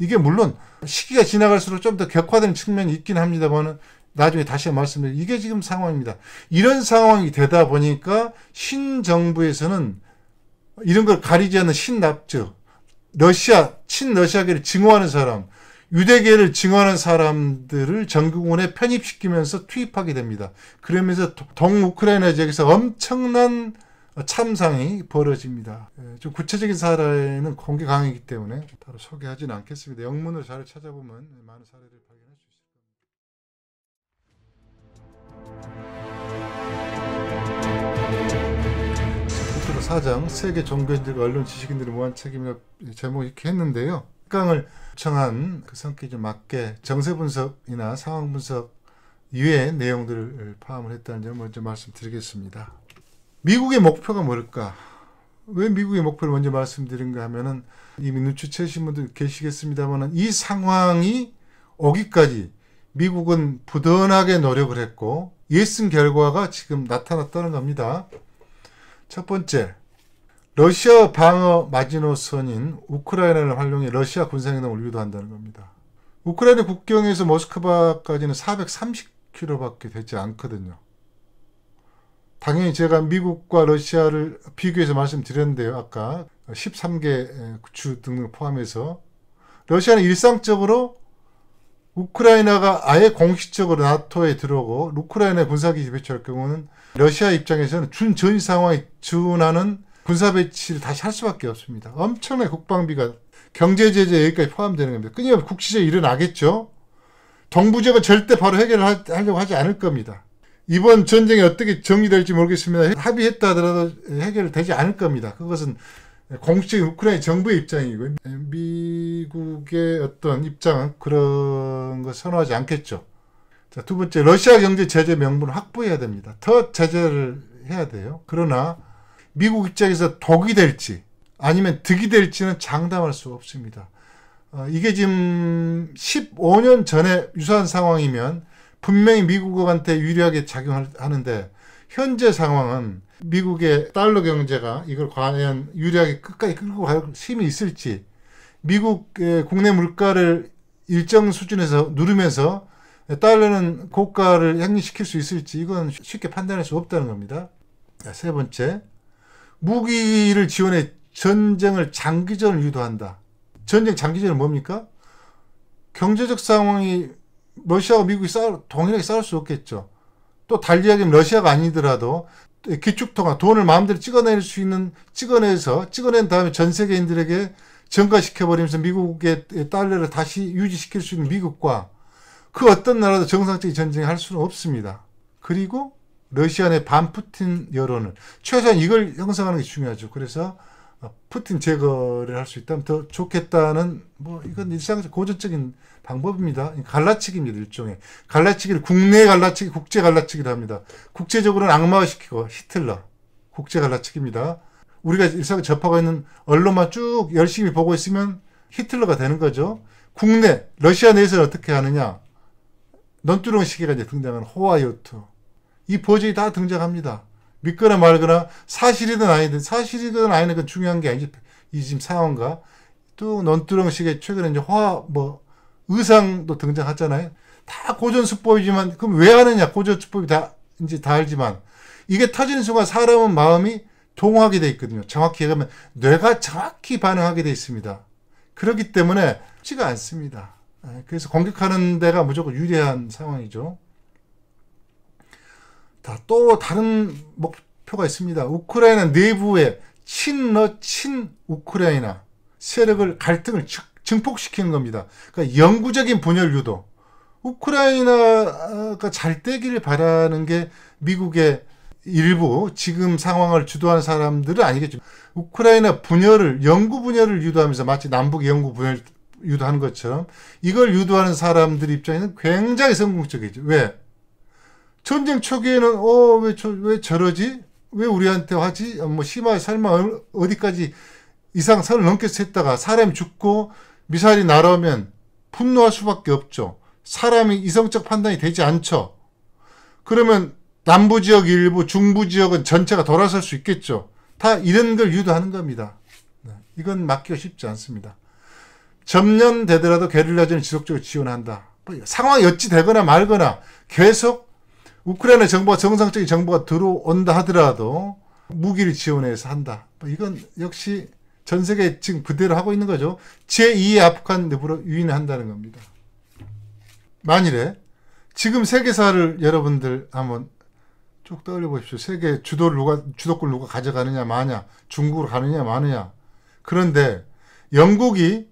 이게 물론 시기가 지나갈수록 좀 더격화된 측면이 있긴 합니다만은 나중에 다시 말씀드릴 이게 지금 상황입니다. 이런 상황이 되다 보니까 신정부에서는 이런 걸 가리지 않는 신납주, 러시아, 친러시아계를 증오하는 사람, 유대계를 증오하는 사람들을 전국군에 편입시키면서 투입하게 됩니다. 그러면서 동우크라이나 지역에서 엄청난 참상이 벌어집니다. 예, 좀 구체적인 사례는 공개 강의이기 때문에 바로 소개하지는 않겠습니다. 영문을 잘 찾아보면 많은 사례를 발견할 수 있을 겁니다. 사장, 세계 종교인들과 언론 지식인들의 무한 책임이라 제목을 이렇게 했는데요. 강을 청한 그 성격에 맞게 정세 분석이나 상황 분석 이외의 내용들을 포함을 했다는 점을 먼저 말씀드리겠습니다. 미국의 목표가 뭘까? 왜 미국의 목표를 먼저 말씀드린가 하면은 이미 눈치채신 분들 계시겠습니다만은 이 상황이 오기까지 미국은 부단하게 노력을 했고 예순 결과가 지금 나타났다는 겁니다. 첫 번째, 러시아 방어 마지노선인 우크라이나를 활용해 러시아 군사행동을 올리기도 한다는 겁니다. 우크라이나 국경에서 모스크바까지는 430km밖에 되지 않거든요. 당연히 제가 미국과 러시아를 비교해서 말씀드렸는데요. 아까 13개 주 등등 포함해서 러시아는 일상적으로 우크라이나가 아예 공식적으로 나토에 들어오고 우크라이나 군사기지 배치할 경우는 러시아 입장에서는 준전 상황에 준하는 군사 배치를 다시 할 수밖에 없습니다. 엄청난 국방비가 경제 제재 여기까지 포함되는 겁니다. 끊임없이 국시제 일어나겠죠. 정부제가 절대 바로 해결 하려고 하지 않을 겁니다. 이번 전쟁이 어떻게 정리될지 모르겠습니다. 합의했다 하더라도 해결되지 않을 겁니다. 그것은 공식 우크라이나 정부의 입장이고 미국의 어떤 입장은 그런 거 선호하지 않겠죠. 자, 두 번째 러시아 경제 제재 명분을 확보해야 됩니다. 더 제재를 해야 돼요. 그러나 미국 입장에서 독이 될지 아니면 득이 될지는 장담할 수 없습니다. 어, 이게 지금 15년 전에 유사한 상황이면 분명히 미국한테 유리하게 작용하는데 현재 상황은 미국의 달러 경제가 이걸 과연 유리하게 끝까지 끌고 갈 힘이 있을지 미국의 국내 물가를 일정 수준에서 누르면서 달러는 고가를 향유시킬 수 있을지 이건 쉽게 판단할 수 없다는 겁니다. 세 번째, 무기를 지원해 전쟁을 장기전을 유도한다. 전쟁 장기전은 뭡니까? 경제적 상황이 러시아와 미국이 싸울, 동일하게 싸울 수 없겠죠. 또 달리하게 기 러시아가 아니더라도 기축통화 돈을 마음대로 찍어낼 수 있는 찍어내서 찍어낸 다음에 전 세계인들에게 전가시켜버리면서 미국의 달러를 다시 유지시킬 수 있는 미국과 그 어떤 나라도 정상적인 전쟁을 할 수는 없습니다. 그리고 러시아 의 반푸틴 여론을 최소한 이걸 형성하는 게 중요하죠. 그래서 어, 푸틴 제거를 할 수 있다면 더 좋겠다는 뭐 이건 일상 고전적인 방법입니다. 갈라치기입니다. 일종의 갈라치기를 국내 갈라치기, 국제 갈라치기를 합니다. 국제적으로는 악마화시키고 히틀러 국제 갈라치기입니다. 우리가 일상 접하고 있는 언론만 쭉 열심히 보고 있으면 히틀러가 되는 거죠. 국내 러시아 내에서는 어떻게 하느냐? 논두렁 시계가 이제 등장하는 호화요트 이 보조이 다 등장합니다. 믿거나 말거나 사실이든 아니든 사실이든 아니든 그 중요한 게 아니지 이 지금 상황과 또 논두렁 시계 최근에 이제 호화 뭐 의상도 등장하잖아요. 다 고전수법이지만 그럼 왜 하느냐? 고전수법이 다 이제 다 알지만 이게 터지는 순간 사람은 마음이 동하게 돼 있거든요. 정확히 얘기하면 뇌가 정확히 반응하게 돼 있습니다. 그렇기 때문에 쉽지가 않습니다. 예, 그래서 공격하는 데가 무조건 유리한 상황이죠. 다, 또 다른 목표가 있습니다. 우크라이나 내부의 친러 친우크라이나 세력을 갈등을 즉 증폭시키는 겁니다. 그러니까 영구적인 분열 유도. 우크라이나가 잘 되기를 바라는 게 미국의 일부 지금 상황을 주도하는 사람들은 아니겠죠. 우크라이나 분열을 영구 분열을 유도하면서 마치 남북 영구 분열 유도하는 것처럼 이걸 유도하는 사람들 입장에는 굉장히 성공적이죠. 왜? 전쟁 초기에는 어왜 왜 저러지? 왜 우리한테 하지? 뭐 심하게 설마 어디까지 이상 선을 넘어 했다가 사람 죽고 미사일이 날아오면 분노할 수밖에 없죠. 사람이 이성적 판단이 되지 않죠. 그러면 남부 지역 일부, 중부 지역은 전체가 돌아설 수 있겠죠. 다 이런 걸 유도하는 겁니다. 네, 이건 막기가 쉽지 않습니다. 점령되더라도 게릴라전을 지속적으로 지원한다. 뭐 상황이 어찌되거나 말거나 계속 우크라이나 정부가 정상적인 정부가 들어온다 하더라도 무기를 지원해서 한다. 뭐 이건 역시 전 세계 지금 그대로 하고 있는 거죠. 제2의 아프간 내부로 유인한다는 겁니다. 만일에 지금 세계사를 여러분들 한번 쭉 떠올려 보십시오. 세계 주도를 누가 주도권 누가 가져가느냐 마냐, 중국으로 가느냐 마느냐. 그런데 영국이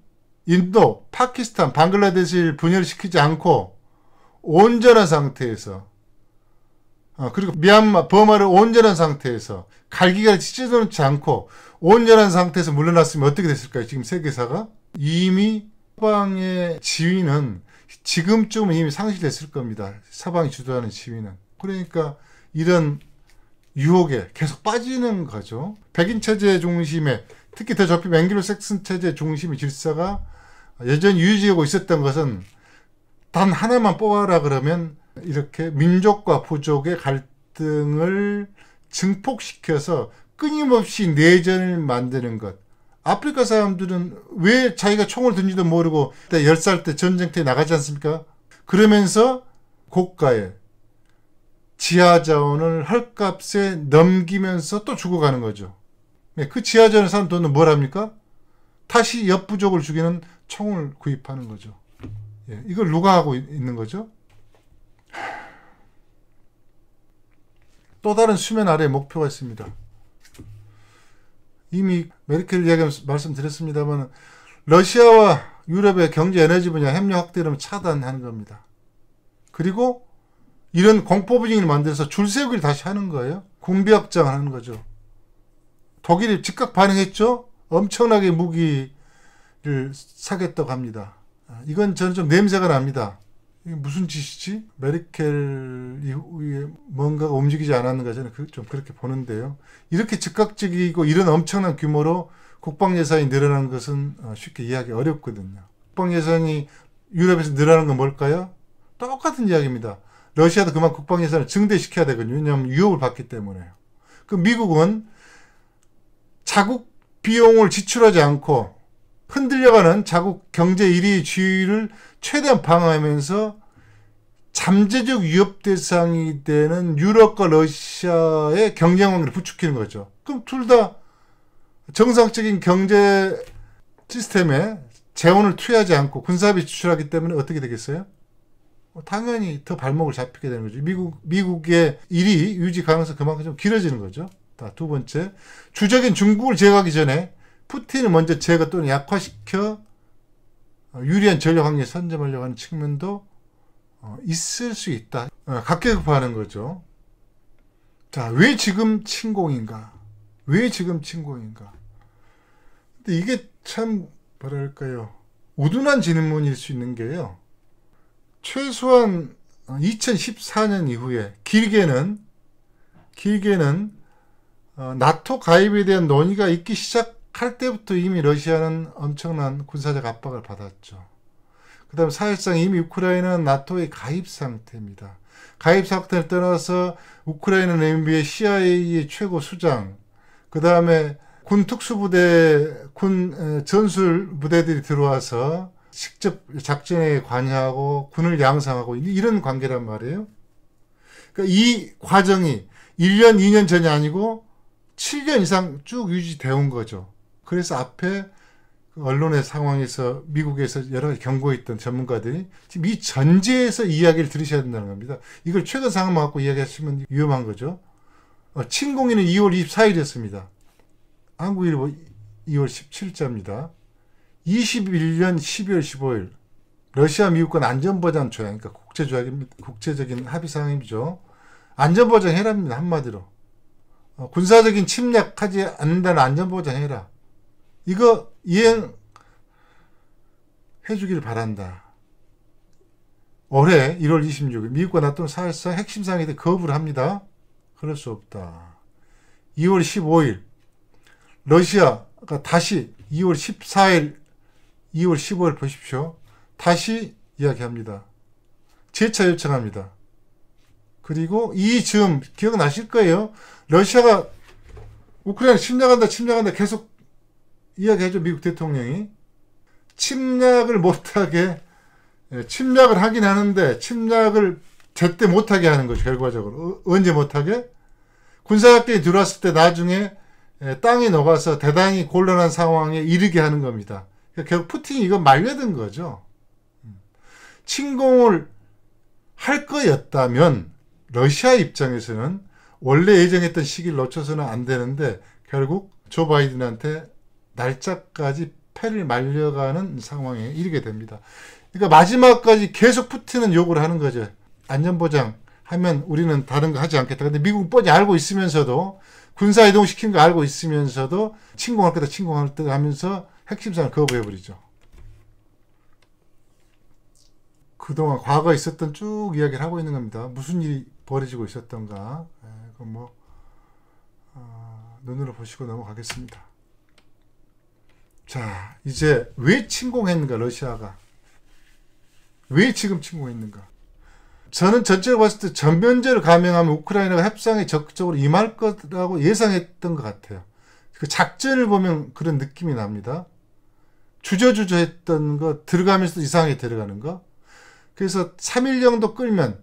인도, 파키스탄, 방글라데시를 분열시키지 않고 온전한 상태에서 어, 그리고 미얀마 버마를 온전한 상태에서 갈기가 찢어져 놓지 않고 온전한 상태에서 물러났으면 어떻게 됐을까요? 지금 세계사가 이미 서방의 지위는 지금쯤 이미 상실됐을 겁니다. 서방이 주도하는 지위는 그러니까 이런 유혹에 계속 빠지는 거죠. 백인 체제 중심에 특히 더 좁히 맹기로 섹슨 체제 중심의 질서가 여전히 유지하고 있었던 것은 단 하나만 뽑아라 그러면 이렇게 민족과 부족의 갈등을 증폭시켜서 끊임없이 내전을 만드는 것. 아프리카 사람들은 왜 자기가 총을 든지도 모르고 10살 때 전쟁터에 나가지 않습니까? 그러면서 고가에 지하자원을 헐값에 넘기면서 또 죽어가는 거죠. 네, 그 지하자원에 사는 돈은 뭘 합니까? 다시 옆부족을 죽이는 총을 구입하는 거죠. 예, 이걸 누가 하고 있는 거죠? 또 다른 수면 아래 목표가 있습니다. 이미 메르켈 이야기하면서 말씀드렸습니다만 러시아와 유럽의 경제 에너지 분야 협력 확대를 차단하는 겁니다. 그리고 이런 공포 분위기 만들어서 줄 세우기를 다시 하는 거예요. 군비 확장하는 거죠. 독일이 즉각 반응했죠. 엄청나게 무기를 사겠다고 합니다. 이건 저는 좀 냄새가 납니다. 이게 무슨 짓이지? 메르켈 이후에 뭔가가 움직이지 않았는가 저는 그, 좀 그렇게 보는데요. 이렇게 즉각적이고 이런 엄청난 규모로 국방 예산이 늘어난 것은 어, 쉽게 이해하기 어렵거든요. 국방 예산이 유럽에서 늘어나는 건 뭘까요? 똑같은 이야기입니다. 러시아도 그만 국방 예산을 증대시켜야 되거든요. 왜냐하면 유혹을 받기 때문에요. 그 미국은 자국 비용을 지출하지 않고 흔들려가는 자국 경제 1위 주위를 최대한 방어하면서 잠재적 위협 대상이 되는 유럽과 러시아의 경쟁 관계를 부추기는 거죠. 그럼 둘 다 정상적인 경제 시스템에 재원을 투여하지 않고 군사비 지출하기 때문에 어떻게 되겠어요? 뭐 당연히 더 발목을 잡히게 되는 거죠. 미국, 미국의 일이 유지 가능성 그만큼 좀 길어지는 거죠. 두 번째. 주적인 중국을 제거하기 전에 푸틴을 먼저 제거 또는 약화시켜 유리한 전략 확률 선점하려고 하는 측면도 어, 있을 수 있다. 어, 각계급하는 거죠. 자, 왜 지금 침공인가? 왜 지금 침공인가? 근데 이게 참 뭐랄까요? 우둔한 질문일 수 있는 게요. 최소한 2014년 어, 이후에 길게는 길게는 나토 가입에 대한 논의가 있기 시작 할 때부터 이미 러시아는 엄청난 군사적 압박을 받았죠. 그 다음 사실상 이미 우크라이나는 나토의 가입 상태입니다. 가입 상태를 떠나서 우크라이나 내부의 CIA의 최고 수장, 그 다음에 군 특수부대, 군 전술 부대들이 들어와서 직접 작전에 관여하고 군을 양성하고 이런 관계란 말이에요. 그러니까 이 과정이 1년, 2년 전이 아니고 7년 이상 쭉 유지되어 온 거죠. 그래서 앞에 그 언론의 상황에서 미국에서 여러 가지 경고했던 전문가들이 지금 이 전제에서 이야기를 들으셔야 된다는 겁니다. 이걸 최근 상황만 갖고 이야기하시면 위험한 거죠. 어, 친공인은 2월 24일이었습니다. 한국일보 2월 17자입니다. 일 21년 12월 15일 러시아 미국간 안전보장 조약, 그러니까 국제조약입 국제적인 합의 사항이죠. 안전보장 해라입니다 한마디로 어, 군사적인 침략하지 않는다는 안전보장 해라. 이거 이행 해주길 바란다. 올해 1월 26일 미국과 나토는 사실상 핵심 상에 대해 거부를 합니다. 그럴 수 없다. 2월 15일 러시아가 다시 2월 14일 2월 15일 보십시오. 다시 이야기합니다. 재차 요청합니다. 그리고 이 즈음 기억나실 거예요. 러시아가 우크라이나 침략한다 침략한다 계속 이야기하죠. 미국 대통령이. 침략을 못하게, 예, 침략을 하긴 하는데, 침략을 제때 못하게 하는 거죠. 결과적으로. 어, 언제 못하게? 군사학교에 들어왔을 때 나중에 예, 땅이 녹아서 대단히 곤란한 상황에 이르게 하는 겁니다. 그러니까 결국 푸틴이 이거 말려든 거죠. 음. 침공을 할 거였다면 러시아 입장에서는 원래 예정했던 시기를 놓쳐서는 안 되는데 결국 조 바이든한테 날짜까지 패를 말려가는 상황에 이르게 됩니다. 그러니까 마지막까지 계속 푸틴은 욕을 하는 거죠. 안전보장 하면 우리는 다른 거 하지 않겠다. 근데 미국 뻔히 알고 있으면서도 군사 이동 시킨 거 알고 있으면서도 침공할 거다 침공할 때 하면서 핵심상을 거부해 버리죠. 그동안 과거에 있었던 쭉 이야기를 하고 있는 겁니다. 무슨 일이 벌어지고 있었던가. 예, 그뭐 어, 눈으로 보시고 넘어가겠습니다. 자, 이제 왜 침공했는가, 러시아가? 왜 지금 침공했는가? 저는 전체로 봤을 때 전면제를 감행하면 우크라이나가 협상에 적극적으로 임할 거라고 예상했던 것 같아요. 그 작전을 보면 그런 느낌이 납니다. 주저주저했던 거, 들어가면서 도 이상하게 들어가는 거. 그래서 3일 정도 끌면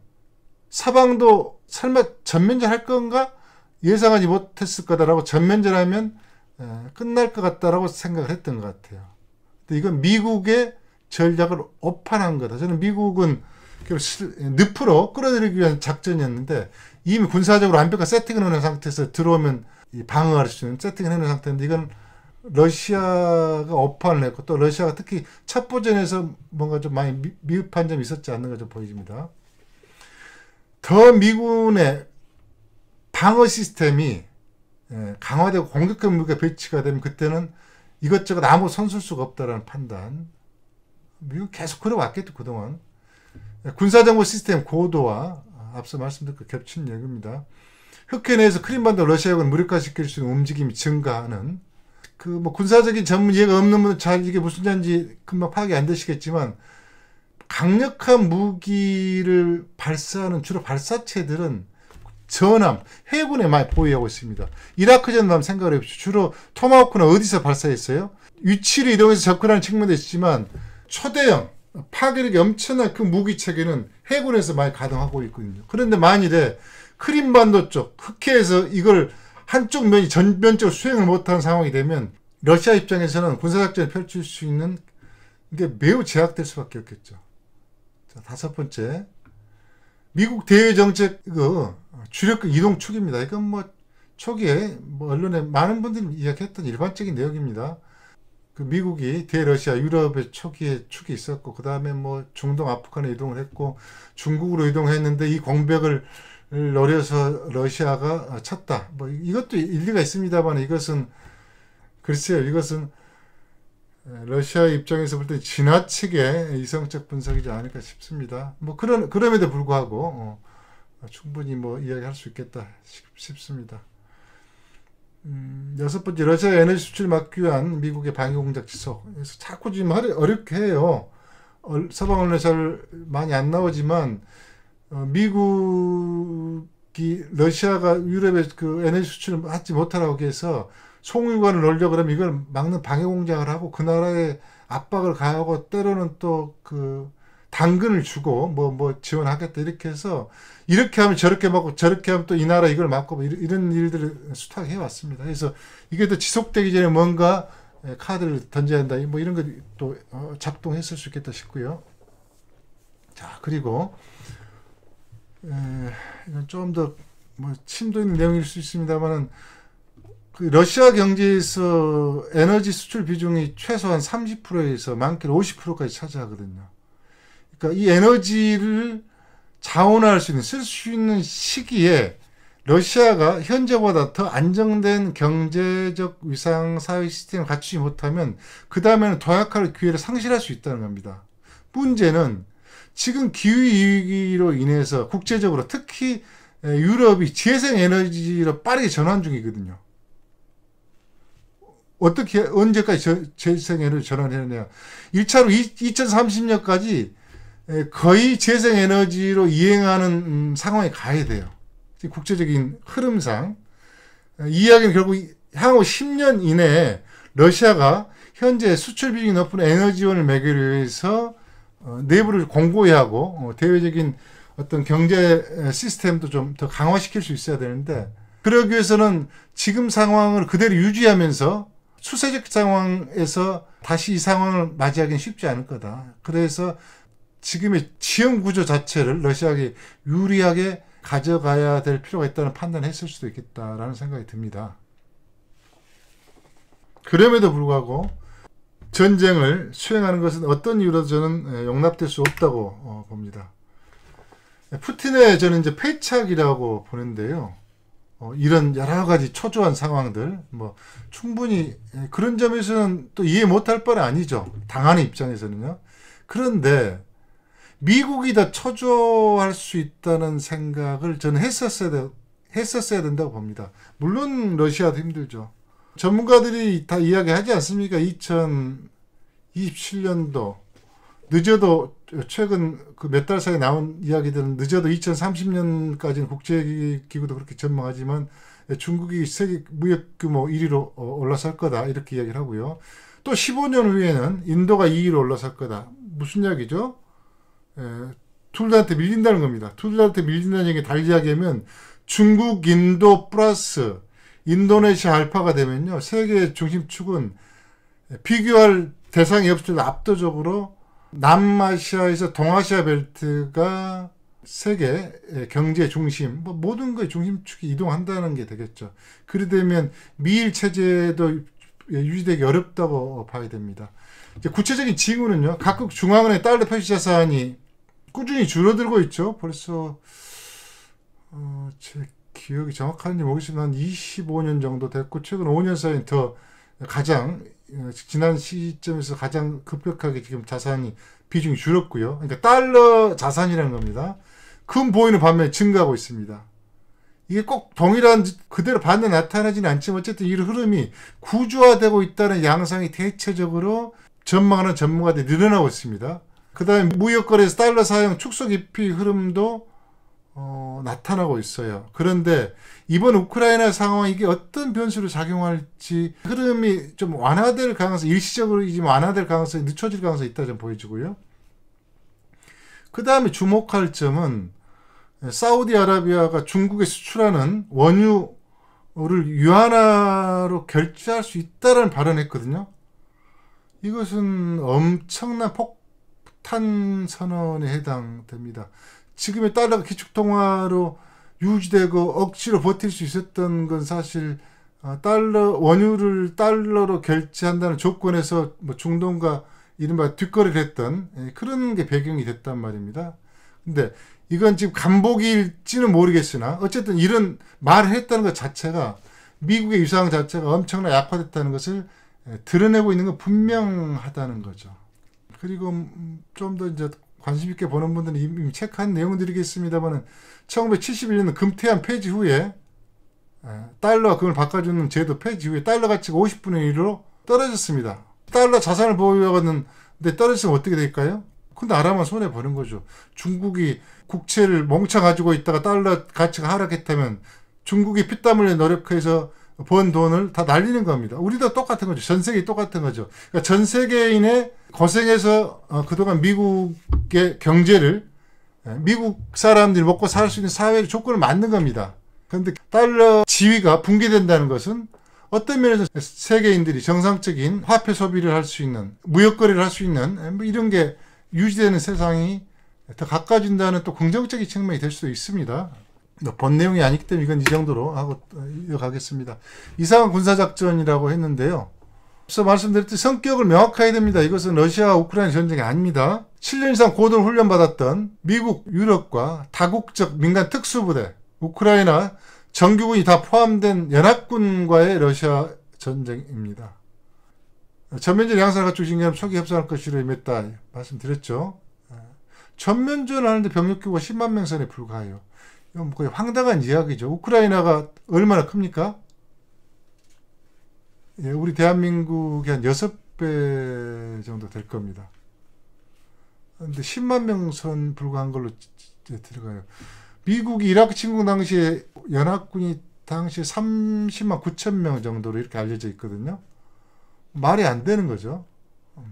사방도 설마 전면제할 건가? 예상하지 못했을 거다라고 전면전하면 예, 끝날 것 같다라고 생각을 했던 것 같아요. 이건 미국의 전략을 오판한 거다. 저는 미국은 예, 늪으로 끌어들이기 위한 작전이었는데 이미 군사적으로 완벽한 세팅을 해놓은 상태에서 들어오면 방어할 수 있는 세팅을 해놓은 상태인데 이건 러시아가 오판을 했고 또 러시아가 특히 첩보전에서 뭔가 좀 많이 미흡한 점이 있었지 않는가 좀 보입니다. 더 미군의 방어 시스템이 예, 강화되고 공격형 무기가 배치가 되면 그때는 이것저것 아무 선술 수가 없다라는 판단. 미국 계속 그래왔겠죠, 그동안. 예, 군사정보 시스템 고도화, 앞서 말씀드린 겹친 얘기입니다. 흑해 내에서 크림반도 러시아군 무력화시킬 수 있는 움직임이 증가하는 그 뭐 군사적인 전문 이해가 없는 분은 잘 이게 무슨 잔지 금방 파악이 안 되시겠지만 강력한 무기를 발사하는 주로 발사체들은 전함, 해군에 많이 보유하고 있습니다. 이라크 전함 생각을 해보십시오. 주로 토마호크는 어디서 발사했어요? 위치를 이동해서 접근하는 측면도 있지만 초대형, 파괴력이 엄청난 그 무기체계는 해군에서 많이 가동하고 있거든요. 그런데 만일에 크림반도 쪽, 흑해에서 이걸 한쪽 면이 전면적으로 수행을 못하는 상황이 되면 러시아 입장에서는 군사작전을 펼칠 수 있는 게 매우 제약될 수밖에 없겠죠. 자, 다섯 번째. 미국 대외정책, 그, 주력급 이동 축입니다. 이건 뭐 초기에 뭐 언론에 많은 분들이 이야기했던 일반적인 내용입니다. 그 미국이 대러시아 유럽의 초기에 축이 있었고 그 다음에 뭐 중동 아프간에 이동을 했고 중국으로 이동했는데 이 공백을 노려서 러시아가 쳤다. 뭐 이것도 일리가 있습니다만 이것은 글쎄요 이것은 러시아 입장에서 볼 때 지나치게 이성적 분석이지 않을까 싶습니다. 뭐 그런 그럼에도 불구하고 어. 어, 충분히 뭐 이야기할 수 있겠다 싶습니다. 음, 여섯 번째 러시아 에너지 수출 막기 위한 미국의 방위 공작 지속. 그래서 자꾸 지금 어렵게 해요. 서방 언론에 잘 많이 안 나오지만 어, 미국이 러시아가 유럽의 그 에너지 수출을 하지 못하라고 해서 송유관을 올려 그러면 이걸 막는 방해 공작을 하고 그 나라에 압박을 가하고 때로는 또 그 당근을 주고 뭐뭐 뭐 지원하겠다 이렇게 해서 이렇게 하면 저렇게 막고 저렇게 하면 또 이 나라 이걸 막고 뭐 이런 일들을 수탁해 왔습니다. 그래서 이게 또 지속되기 전에 뭔가 예, 카드를 던져야 한다. 뭐 이런 것도 어, 작동했을 수 있겠다 싶고요. 자, 그리고 이건 좀더뭐 침도 있는 내용일 수있습니다만그 러시아 경제에서 에너지 수출 비중이 최소한 30%에서 많게 50%까지 차지하거든요. 그러니까 이 에너지를 자원할 수 있는 쓸 수 있는 시기에 러시아가 현재보다 더 안정된 경제적 위상 사회 시스템을 갖추지 못하면 그 다음에는 도약할 기회를 상실할 수 있다는 겁니다. 문제는 지금 기후위기로 인해서 국제적으로 특히 유럽이 재생에너지로 빠르게 전환 중이거든요. 어떻게 언제까지 재생에너지 전환해야 되냐? 1차로 2030년까지 거의 재생 에너지로 이행하는 음, 상황에 가야 돼요. 국제적인 흐름상 이 이야기는 결국 향후 10년 이내에 러시아가 현재 수출 비중이 높은 에너지원을 매개로 해서 어, 내부를 공고히 하고 어, 대외적인 어떤 경제 시스템도 좀 더 강화시킬 수 있어야 되는데 그러기 위해서는 지금 상황을 그대로 유지하면서 수세적 상황에서 다시 이 상황을 맞이하기는 쉽지 않을 거다. 그래서 지금의 지형 구조 자체를 러시아에게 유리하게 가져가야 될 필요가 있다는 판단을 했을 수도 있겠다라는 생각이 듭니다. 그럼에도 불구하고 전쟁을 수행하는 것은 어떤 이유로 저는 용납될 수 없다고 어, 봅니다. 푸틴의 저는 이제 패착이라고 보는데요. 어, 이런 여러 가지 초조한 상황들, 뭐, 충분히, 그런 점에서는 또 이해 못할 바는 아니죠. 당하는 입장에서는요. 그런데, 미국이 다 초조할 수 있다는 생각을 저는 했었어야, 했었어야 된다고 봅니다. 물론 러시아도 힘들죠. 전문가들이 다 이야기하지 않습니까? 2027년도 늦어도 최근 그 몇 달 사이 에 나온 이야기들은 늦어도 2030년까지는 국제기구도 그렇게 전망하지만 중국이 세계 무역 규모 1위로 어, 올라설 거다 이렇게 이야기를 하고요. 또 15년 후에는 인도가 2위로 올라설 거다. 무슨 이야기죠? 에, 예, 툴들한테 밀린다는 겁니다. 툴들한테 밀린다는 얘기 달리하게 하면 중국, 인도 플러스 인도네시아 알파가 되면요. 세계 의 중심축은 비교할 대상이 없을 때 압도적으로 남아시아에서 동아시아 벨트가 세계 경제 중심 뭐 모든 거의 중심축이 이동한다는 게 되겠죠. 그리 되면 미일 체제도 유지되기 어렵다고 봐야 됩니다. 이제 구체적인 징후는요. 각국 중앙은행 달러 표시 자산이 꾸준히 줄어들고 있죠. 벌써 어, 제 기억이 정확한지 모르겠지만 한 25년 정도 됐고 최근 5년 사이에 더 가장 어, 지난 시점에서 가장 급격하게 지금 자산이 비중이 줄었고요. 그러니까 달러 자산이라는 겁니다. 금 보이는 반면에 증가하고 있습니다. 이게 꼭 동일한 그대로 반대 나타나지는 않지만 어쨌든 이 흐름이 구조화되고 있다는 양상이 대체적으로 전망하는 전문가들이 늘어나고 있습니다. 그 다음에 무역거래에서 달러 사용 축소 깊이 흐름도 어, 나타나고 있어요. 그런데 이번 우크라이나 상황 이게 어떤 변수를 작용할지 흐름이 좀 완화될 가능성 일시적으로 이제 완화될 가능성이 늦춰질 가능성이 있다 좀 보여지고요. 그 다음에 주목할 점은 사우디아라비아가 중국에 수출하는 원유를 유한화로 결제할 수 있다는 발언했거든요. 이것은 엄청난 폭 석탄 선언에 해당됩니다. 지금의 달러 기축통화로 유지되고 억지로 버틸 수 있었던 건 사실 아, 달러 원유를 달러로 결제한다는 조건에서 뭐 중동과 이른바 뒷거래를 했던 예, 그런 게 배경이 됐단 말입니다. 근데 이건 지금 간복일지는 모르겠으나 어쨌든 이런 말을 했다는 것 자체가 미국의 위상 자체가 엄청나 약화됐다는 것을 예, 드러내고 있는 건 분명하다는 거죠. 그리고 음, 좀더 이제 관심 있게 보는 분들은 이미 체크한 내용들이겠습니다만은 1971년 금태한 폐지 후에 달러 금을 바꿔주는 제도 폐지 후에 달러 가치가 50분의 1로 떨어졌습니다. 달러 자산을 보유하는데 떨어지면 어떻게 될까요? 근데 알아만 손해 보는 거죠. 중국이 국채를 멍차 가지고 있다가 달러 가치가 하락했다면 중국이 피땀 흘려 노력해서 번 돈을 다 날리는 겁니다. 우리도 똑같은 거죠. 전 세계 똑같은 거죠. 그러니까 전 세계인의 고생해서 어, 그동안 미국의 경제를 예, 미국 사람들이 먹고 살 수 있는 사회의 조건을 만든 겁니다. 그런데 달러 지위가 붕괴된다는 것은 어떤 면에서 세계인들이 정상적인 화폐 소비를 할 수 있는 무역거래를 할 수 있는 예, 뭐 이런 게 유지되는 세상이 더 가까워진다는 또 긍정적인 측면이 될 수도 있습니다. 본 내용이 아니기 때문에 이건 이 정도로 하고 이어가겠습니다. 이상한 군사작전이라고 했는데요. 앞서 말씀드렸듯이 성격을 명확하게 됩니다. 이것은 러시아와 우크라이나 전쟁이 아닙니다. 7년 이상 고등 훈련받았던 미국, 유럽과 다국적 민간 특수부대, 우크라이나 정규군이 다 포함된 연합군과의 러시아 전쟁입니다. 전면전 양산을 갖추고 진기하면 초기 협상할 것이로 임했다 말씀드렸죠. 전면전을 하는데 병력규가 10만 명 선에 불과해요. 이건 거의 황당한 이야기죠. 우크라이나가 얼마나 큽니까? 예, 우리 대한민국의 한 6배 정도 될 겁니다. 근데 10만 명 선 불과한 걸로 들어가요. 미국이 이라크 침공 당시에 연합군이 당시 30만 9천 명 정도로 이렇게 알려져 있거든요. 말이 안 되는 거죠. 음.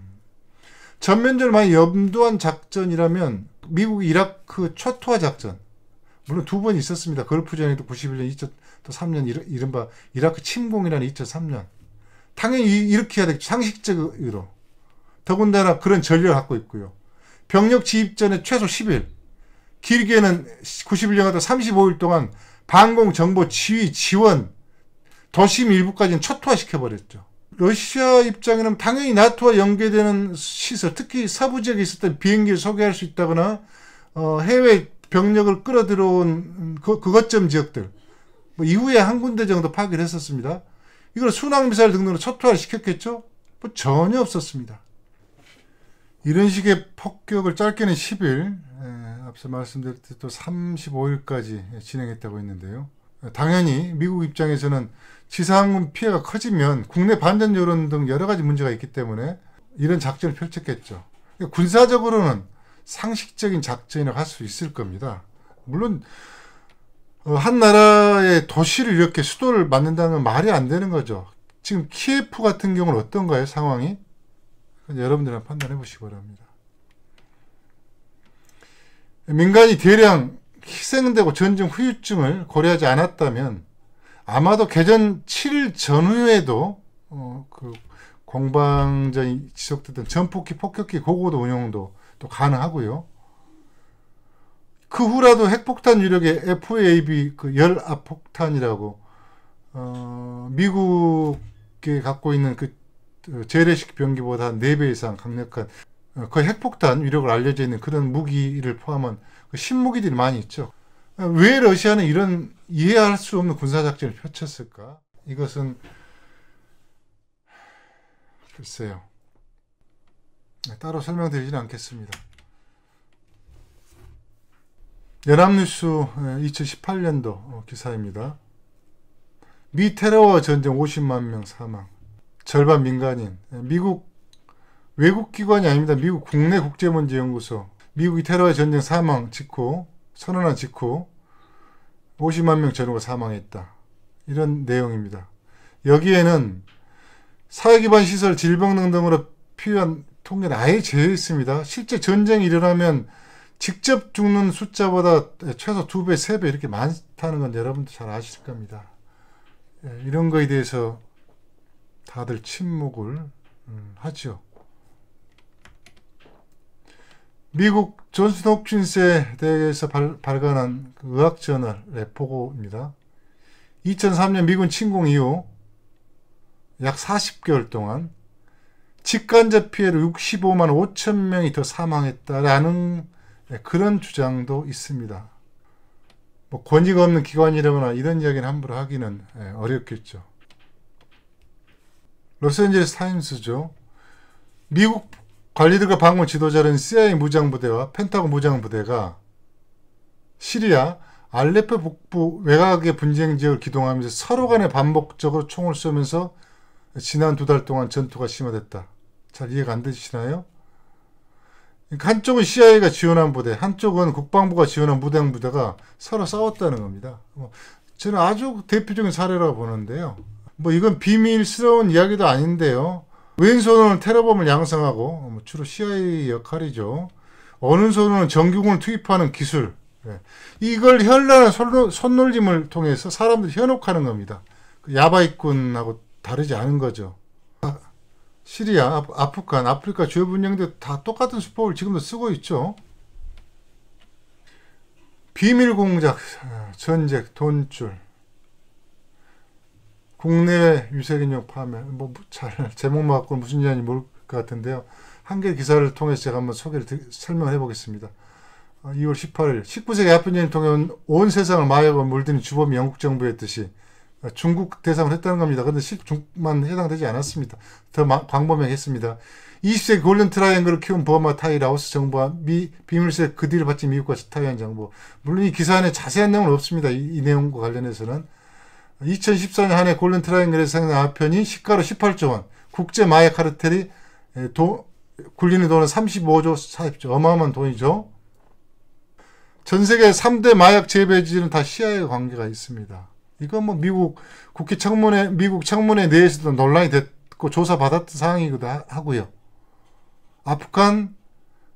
전면전 많이 염두한 작전이라면 미국 이라크 초토화 작전 물론 두 번 있었습니다. 걸프전에도 91년, 2003년 이른바 이라크 침공이라는 2003년. 당연히 이렇게 해야 되겠죠. 상식적으로. 더군다나 그런 전략을 갖고 있고요. 병력 지입 전에 최소 10일, 길게는 91년부터 35일 동안 방공, 정보, 지휘, 지원, 도심 일부까지는 초토화시켜버렸죠. 러시아 입장에는 당연히 나토와 연계되는 시설, 특히 서부 지역에 있었던 비행기를 소개할 수 있다거나 어, 해외 병력을 끌어들어온 그, 그것점 지역들 뭐 이후에 한 군데 정도 파악을 했었습니다. 이걸 순항미사일 등등으로 초토화 시켰겠죠? 뭐 전혀 없었습니다. 이런 식의 폭격을 짧게는 10일, 에, 앞서 말씀드렸듯 또 35일까지 진행했다고 했는데요. 당연히 미국 입장에서는 지상군 피해가 커지면 국내 반전 여론 등 여러 가지 문제가 있기 때문에 이런 작전을 펼쳤겠죠. 그러니까 군사적으로는 상식적인 작전이라고 할 수 있을 겁니다. 물론 어, 한 나라의 도시를 이렇게 수도를 만든다는 말이 안 되는 거죠. 지금 키예프 같은 경우는 어떤가요? 상황이? 여러분들은 판단해 보시기 바랍니다. 민간이 대량 희생되고 전쟁 후유증을 고려하지 않았다면 아마도 개전 7일 전후에도 어, 그 공방전이 지속됐던 전폭기, 폭격기, 고고도 운용도 또 가능하고요. 그 후라도 핵폭탄 유력의 FAB 그 열압폭탄이라고 어, 미국이 갖고 있는 그 재래식 어, 병기보다 4배 이상 강력한 그 핵폭탄 위력을 알려져 있는 그런 무기를 포함한 그 신무기들이 많이 있죠. 왜 러시아는 이런 이해할 수 없는 군사작전을 펼쳤을까? 이것은 글쎄요. 네, 따로 설명드리진 않겠습니다. 연합뉴스 2018년도 어, 기사입니다. 미 테러와 전쟁 50만 명 사망, 절반 민간인, 네, 미국 외국 기관이 아닙니다. 미국 국내 국제문제연구소, 미국이 테러와 전쟁 사망 직후, 선언한 직후 50만 명 전후가 사망했다. 이런 내용입니다. 여기에는 사회기반 시설 질병 등등으로 필요한 통계는 아예 제외했습니다. 실제 전쟁이 일어나면 직접 죽는 숫자보다 최소 두 배, 세 배 이렇게 많다는 건 여러분도 잘 아실 겁니다. 예, 이런 거에 대해서 다들 침묵을 음, 하죠. 미국 존슨 홉킨스에 대해서 발, 간한 그 의학저널의 보고입니다. 2003년 미군 침공 이후 약 40개월 동안 직간접 피해로 65만 5천 명이 더 사망했다라는 예, 그런 주장도 있습니다. 뭐 권위가 없는 기관이라거나 이런 이야기는 함부로 하기는 예, 어렵겠죠. 로스앤젤레스 타임스죠. 미국 관리들과 방문 지도자는 CIA 무장부대와 펜타곤 무장부대가 시리아 알레페 북부 외곽의 분쟁 지역을 기동하면서 서로 간에 반복적으로 총을 쏘면서 지난 두 달 동안 전투가 심화됐다. 잘 이해가 안 되시나요? 그러니까 한쪽은 CIA가 지원한 부대, 한쪽은 국방부가 지원한 무장 부대가 서로 싸웠다는 겁니다. 뭐 저는 아주 대표적인 사례라고 보는데요. 뭐 이건 비밀스러운 이야기도 아닌데요. 왼손은 테러범을 양성하고 뭐 주로 CIA 역할이죠. 오른손은 정규군을 투입하는 기술. 예. 이걸 현란한 손놀림을 통해서 사람들 현혹하는 겁니다. 그 야바이꾼하고 다르지 않은 거죠. 아, 시리아, 아프간, 아프리카 주요 분야인다 똑같은 수법을 지금도 쓰고 있죠. 비밀 공작, 전쟁, 돈줄, 국내 유색인종 파멸, 뭐잘 뭐, 제목만 갖고 무슨 인연 모를 것 같은데요. 한개 기사를 통해서 제가 한번 소개를 설명해 보겠습니다. 2월 어, 18일 19세기 아픈 여인 통해 온, 온 세상을 마약으로 물드는 주범이 영국 정부였듯이 중국 대상을 했다는 겁니다. 그런데 실중만 해당되지 않았습니다. 더 광범위했습니다. 20세 골든 트라이앵글을 키운 버마 타이 라오스 정부와 미 비밀세 그 뒤를 바친 미국과 타이완 정부. 물론 이 기사 안에 자세한 내용은 없습니다. 이, 이 내용과 관련해서는 2014년 한해 골든 트라이앵글의 생산 하편이 시가로 18조 원, 국제 마약 카르텔이 도, 굴리는 돈은 35조 40조 어마어마한 돈이죠. 전 세계 3대 마약 재배지는 다 시아의 관계가 있습니다. 이건 뭐 미국 국회 청문회 미국 청문회 내에서도 논란이 됐고 조사 받았던 상황이기도 하고요. 아프간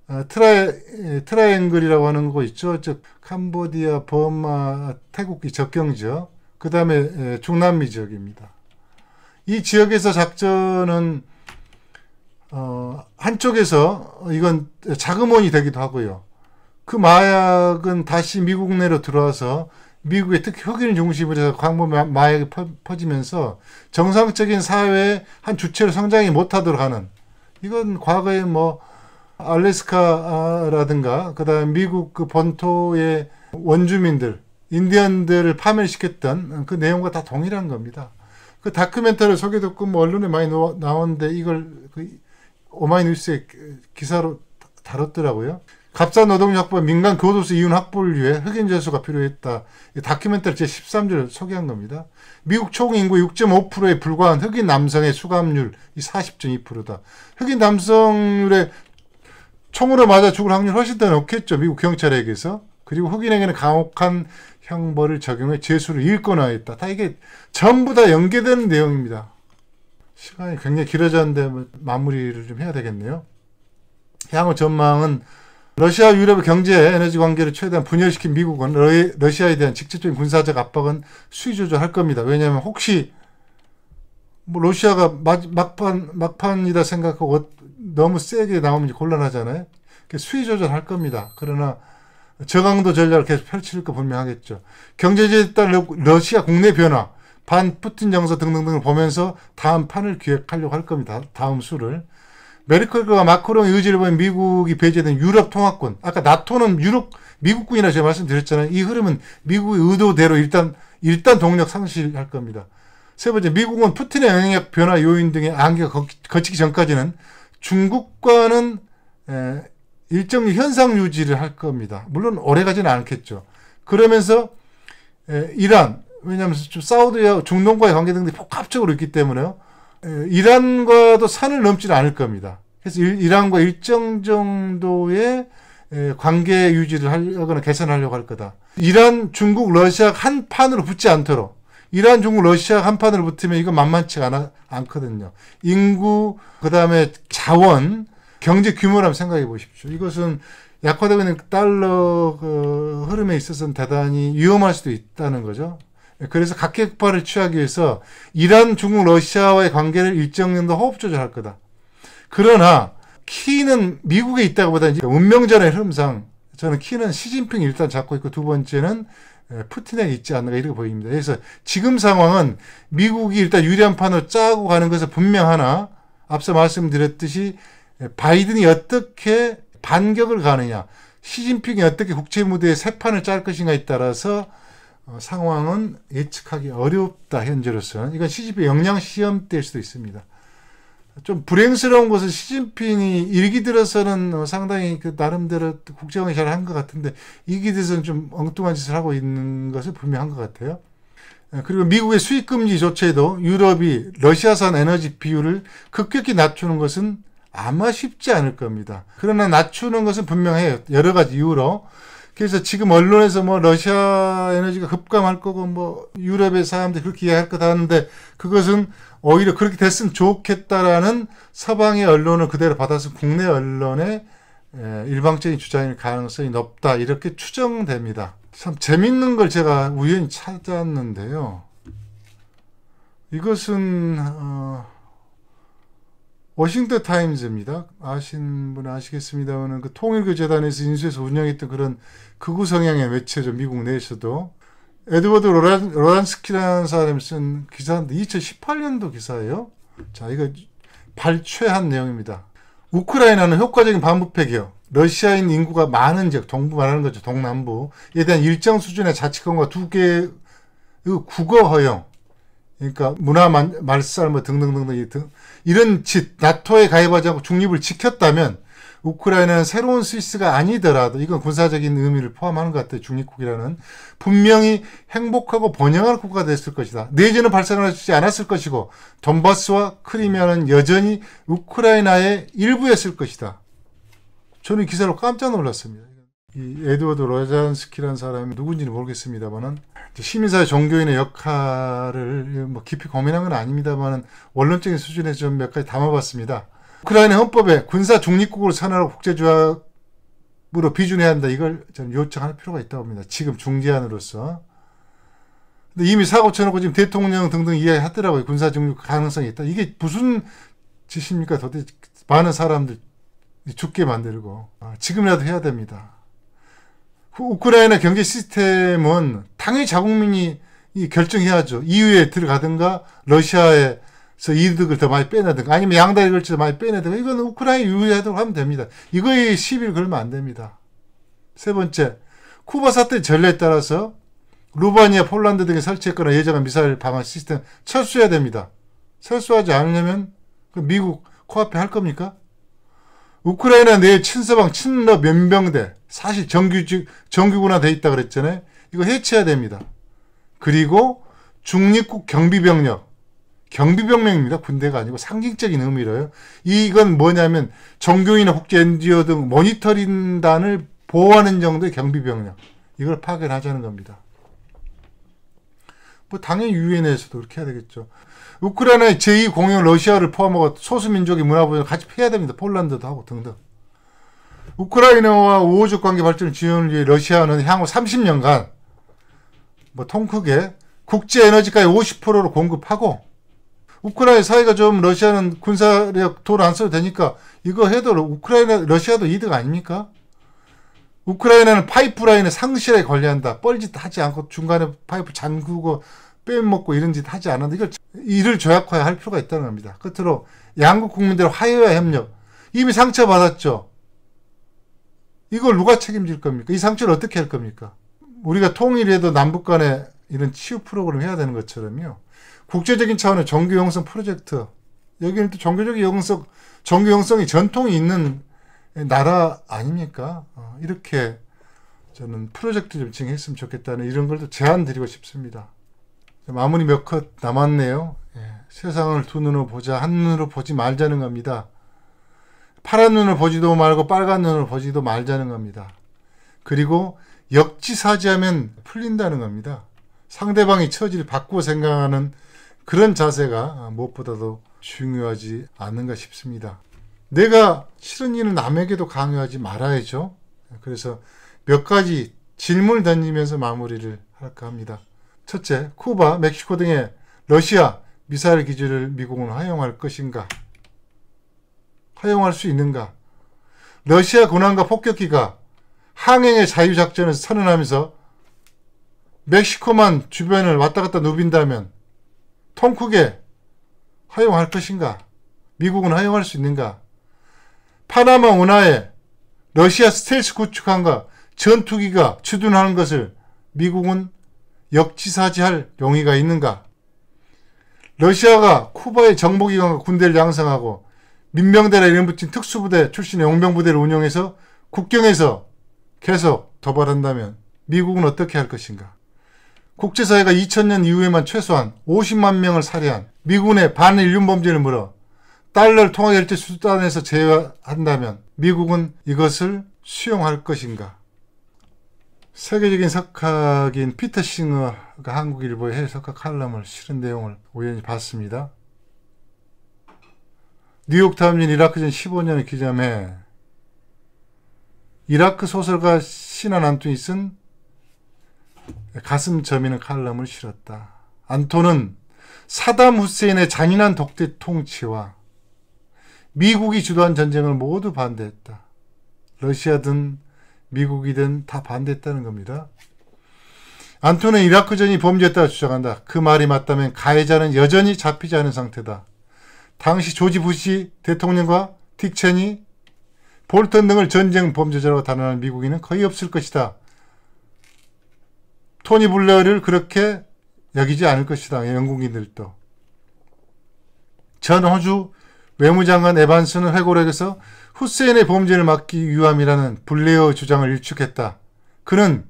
어, 트라이 트라이앵글이라고 하는 거 있죠. 즉 캄보디아, 버마, 태국 이 접경지역. 그다음에 중남미 지역입니다. 이 지역에서 작전은 어, 한쪽에서 이건 자금원이 되기도 하고요. 그 마약은 다시 미국 내로 들어와서 미국의 특히 흑인을 중심으로 해서 광범 마약이 퍼지면서 정상적인 사회의 한 주체로 성장이 못하도록 하는 이건 과거에 뭐 알래스카라든가 그다음 미국 그 본토의 원주민들 인디언들을 파멸시켰던 그 내용과 다 동일한 겁니다. 그 다큐멘터리 소개 듣고 뭐 언론에 많이 나오는데 이걸 그 오마이뉴스의 기사로 다뤘더라고요. 값싼 노동력과 민간 교도소 이윤 확보를 위해 흑인 재수가 필요했다. 다큐멘터리 제13절 을 소개한 겁니다. 미국 총인구 6.5%에 불과한 흑인 남성의 수감률 이 40.2%다. 흑인 남성률의 총으로 맞아 죽을 확률 훨씬 더 높겠죠. 미국 경찰에게서. 그리고 흑인에게는 강혹한 형벌을 적용해 재수를 일거나했다. 다 이게 전부 다 연계되는 내용입니다. 시간이 굉장히 길어졌는데 뭐 마무리를 좀 해야 되겠네요. 향후 전망은 러시아 유럽의 경제 에너지 관계를 최대한 분열시킨 미국은 러시아에 대한 직접적인 군사적 압박은 수위 조절할 겁니다. 왜냐하면 혹시 뭐 러시아가 막판 막판이다 생각하고 어, 너무 세게 나오면 곤란하잖아요. 수위 조절할 겁니다. 그러나 저강도 전략을 계속 펼칠 거 분명하겠죠. 경제제에 따른 러시아 국내 변화, 반 푸틴 정서 등등등을 보면서 다음 판을 기획하려고 할 겁니다. 다음 수를. 메르켈과 마크롱의 의지를 보인 미국이 배제된 유럽 통합군. 아까 나토는 유럽 미국군이라 제가 말씀드렸잖아요. 이 흐름은 미국의 의도대로 일단 일단 동력 상실할 겁니다. 세 번째, 미국은 푸틴의 영향력 변화 요인 등의 안개가 거치기 전까지는 중국과는 에, 일정 현상 유지를 할 겁니다. 물론 오래 가지는 않겠죠. 그러면서 에, 이란, 왜냐하면 사우디와 중동과의 관계 등이 복합적으로 있기 때문에요. 이란과도 산을 넘지는 않을 겁니다. 그래서 이란과 일정 정도의 관계 유지를 하거나 개선하려고 할 거다. 이란, 중국, 러시아 한 판으로 붙지 않도록 이란, 중국, 러시아 한 판으로 붙으면 이거 만만치 않아, 않거든요. 인구, 그 다음에 자원, 경제 규모라면 생각해 보십시오. 이것은 약화되고 있는 달러 그 흐름에 있어서는 대단히 위험할 수도 있다는 거죠. 예, 그래서 각계 폭파를 취하기 위해서 이란, 중국, 러시아와의 관계를 일정 정도 호흡 조절할 거다. 그러나 키는 미국에 있다기보다 이제 운명전의 흐름상 저는 키는 시진핑 일단 잡고 있고 두 번째는 예, 푸틴에 있지 않나 이렇게 보입니다. 그래서 지금 상황은 미국이 일단 유리한 판을 짜고 가는 것은 분명하나 앞서 말씀드렸듯이 예, 바이든이 어떻게 반격을 가느냐 시진핑이 어떻게 국제 무대에 새 판을 짤 것인가에 따라서 어, 상황은 예측하기 어렵다 현재로서는 이건 시진핑 역량 시험될 수도 있습니다. 좀 불행스러운 것은 시진핑이 일기 들어서는 어, 상당히 그 나름대로 국정을 잘 한 것 같은데 이기 들어서는 좀 엉뚱한 짓을 하고 있는 것을 분명한 것 같아요. 예, 그리고 미국의 수익금지 조치에도 유럽이 러시아산 에너지 비율을 급격히 낮추는 것은 아마 쉽지 않을 겁니다. 그러나 낮추는 것은 분명해요. 여러 가지 이유로. 그래서 지금 언론에서 뭐 러시아 에너지가 급감할 거고 뭐 유럽의 사람들이 그렇게 이야기할 거다 하는데 그것은 오히려 그렇게 됐으면 좋겠다라는 서방의 언론을 그대로 받아서 국내 언론의 일방적인 주장일 가능성이 높다 이렇게 추정됩니다. 참 재밌는 걸 제가 우연히 찾았는데요. 이것은 어 워싱턴 타임즈입니다. 아신 분아시겠습니다만그 통일교 재단에서 인수해서 운영했던 그런 극우 성향의 매체죠. 미국 내에서도 에드워드 로란, 로란스키라는 사람이 쓴 기사인데 2018년도 기사예요. 자, 이거 발췌한 내용입니다. 우크라이나는 효과적인 반부패기요. 러시아인 인구가 많은 지역, 동부 말하는 거죠. 동남부에 대한 일정 수준의 자치권과 두 개의 국어 허용, 그러니까 문화 말, 살뭐 등등등등 등 이런 짓, 나토에 가입하지 않고 중립을 지켰다면 우크라이나는 새로운 스위스가 아니더라도 이건 군사적인 의미를 포함하는 것 같아요. 중립국이라는 분명히 행복하고 번영할 국가가 됐을 것이다. 내지는 발생하지 않았을 것이고 돈바스와 크리미아는 여전히 우크라이나의 일부였을 것이다. 저는 기사로 깜짝 놀랐습니다. 이 에드워드 로잔스키라는 사람이 누군지는 모르겠습니다만은 시민사회 종교인의 역할을 뭐 깊이 고민한 건 아닙니다만은 원론적인 수준에 좀몇 가지 담아봤습니다. 우크라이나 헌법에 군사 중립국으로 선언고국제조합으로 비준해야 한다. 이걸 저는 요청할 필요가 있다고 봅니다. 지금 중재안으로서. 근데 이미 사고 쳐놓고 지금 대통령 등등 이야기하더라고요. 군사 중립 가능성이 있다. 이게 무슨 짓입니까? 도대체 많은 사람들 죽게 만들고 아, 지금이라도 해야 됩니다. 그 우크라이나 경제 시스템은 당연히 자국민이 결정해야죠. EU에 들어가든가 러시아에 서 이득을 더 많이 빼내든가 아니면 양다리 걸쳐서 많이 빼내든가 이건 우크라이나 유리하도록 e 하면 됩니다. 이거에 시비를 걸면 안 됩니다. 세 번째, 쿠바 사태 전례에 따라서 루바니아, 폴란드 등에 설치했거나 예정한 미사일 방어 시스템 철수해야 됩니다. 철수하지 않으려면 미국 코앞에 할 겁니까? 우크라이나 내 친서방 친러 면병대 사실 정규직 정규군화 돼 있다 그랬잖아요. 이거 해체해야 됩니다. 그리고 중립국 경비병력 경비병력입니다. 군대가 아니고 상징적인 의미로요. 이건 뭐냐면 정교이나 국제 NGO 등 모니터링단을 보호하는 정도의 경비병력 이걸 파견하자는 겁니다. 뭐 당연히 유엔에서도 그렇게 해야 되겠죠. 우크라이나의 제2공유 러시아를 포함하고 소수민족의 문화보존을 같이 해야 됩니다. 폴란드도 하고 등등. 우크라이나와 우호적 관계 발전을 지원을 위해 러시아는 향후 30년간 뭐 통크게 국제 에너지가의 50%를 공급하고 우크라이나 사이가 좀 러시아는 군사력 돈안 써도 되니까 이거 해도 우크라이나 러시아도 이득 아닙니까? 우크라이나는 파이프라인의 상실에 관리한다. 뻘짓 하지 않고 중간에 파이프 잠그고 빼먹고 이런 짓 하지 않는데 이걸 이를 조약화해야 할 필요가 있다는 겁니다. 끝으로 양국 국민들의 화해와 협력 이미 상처 받았죠. 이걸 누가 책임질 겁니까? 이 상처를 어떻게 할 겁니까? 우리가 통일해도 남북 간에 이런 치유 프로그램 해야 되는 것처럼요. 국제적인 차원의 종교 영성 프로젝트 여기는 또 종교적 영성 종교 영성이 전통이 있는 나라 아닙니까? 어, 이렇게 저는 프로젝트 좀 진행했으면 좋겠다는 이런 걸도 제안 드리고 싶습니다. 마무리 몇 컷 남았네요. 예, 세상을 두 눈으로 보자 한 눈으로 보지 말자는 겁니다. 파란 눈을 보지도 말고 빨간 눈을 보지도 말자는 겁니다. 그리고 역지사지하면 풀린다는 겁니다. 상대방이 처지를 바꾸어 생각하는 그런 자세가 무엇보다도 중요하지 않은가 싶습니다. 내가 싫은 일을 남에게도 강요하지 말아야죠. 그래서 몇 가지 질문을 던지면서 마무리를 할까 합니다. 첫째, 쿠바, 멕시코 등의 러시아 미사일 기지를 미국은 허용할 것인가? 허용할 수 있는가? 러시아 군함과 폭격기가 항행의 자유작전을 선언하면서 멕시코만 주변을 왔다 갔다 누빈다면 통크게 허용할 것인가? 미국은 허용할 수 있는가? 파나마 운하에 러시아 스텔스 구축함과 전투기가 추둔하는 것을 미국은 역지사지할 용의가 있는가? 러시아가 쿠바의 정보기관과 군대를 양성하고 민병대라 이름 붙인 특수부대 출신의 용병부대를 운영해서 국경에서 계속 도발한다면 미국은 어떻게 할 것인가? 국제사회가 2000년 이후에만 최소한 50만 명을 살해한 미군의 반인륜 범죄를 물어 달러를 통화결제 수단에서 제외한다면 미국은 이것을 수용할 것인가? 세계적인 석학인 피터 싱어가 한국일보의 해석학 칼럼을 실은 내용을 우연히 봤습니다. 뉴욕타임즈 이라크전 15년의 기자매 이라크 소설가 시난 안톤이 쓴 가슴 저미는 칼럼을 실었다. 안톤은 사담 후세인의 잔인한 독재 통치와 미국이 주도한 전쟁을 모두 반대했다. 러시아 등 미국이든 다 반대했다는 겁니다. 안토는 이라크전이 범죄였다 주장한다. 그 말이 맞다면 가해자는 여전히 잡히지 않은 상태다. 당시 조지 부시 대통령과 딕 체니, 볼턴 등을 전쟁 범죄자라고 단언한 미국인은 거의 없을 것이다. 토니 블레어를 그렇게 여기지 않을 것이다. 영국인들도. 전 호주 외무장관 에반스는 회고록에서 후세인의 범죄를 막기 위함이라는 블레어 주장을 일축했다. 그는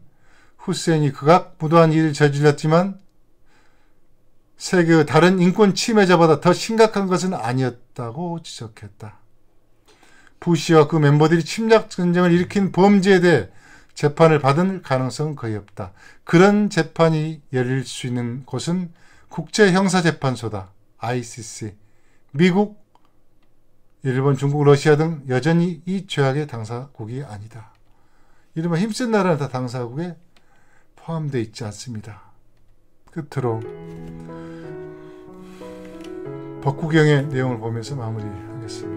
후세인이 그각 무도한 일을 저질렀지만 세계의 다른 인권 침해자보다 더 심각한 것은 아니었다고 지적했다. 부시와 그 멤버들이 침략 전쟁을 일으킨 범죄에 대해 재판을 받을 가능성은 거의 없다. 그런 재판이 열릴 수 있는 곳은 국제형사재판소다. ICC. 미국 일본, 중국, 러시아 등 여전히 이 죄악의 당사국이 아니다. 이른바 힘센 나라는 다 당사국에 포함되어 있지 않습니다. 끝으로 법구경의 내용을 보면서 마무리하겠습니다.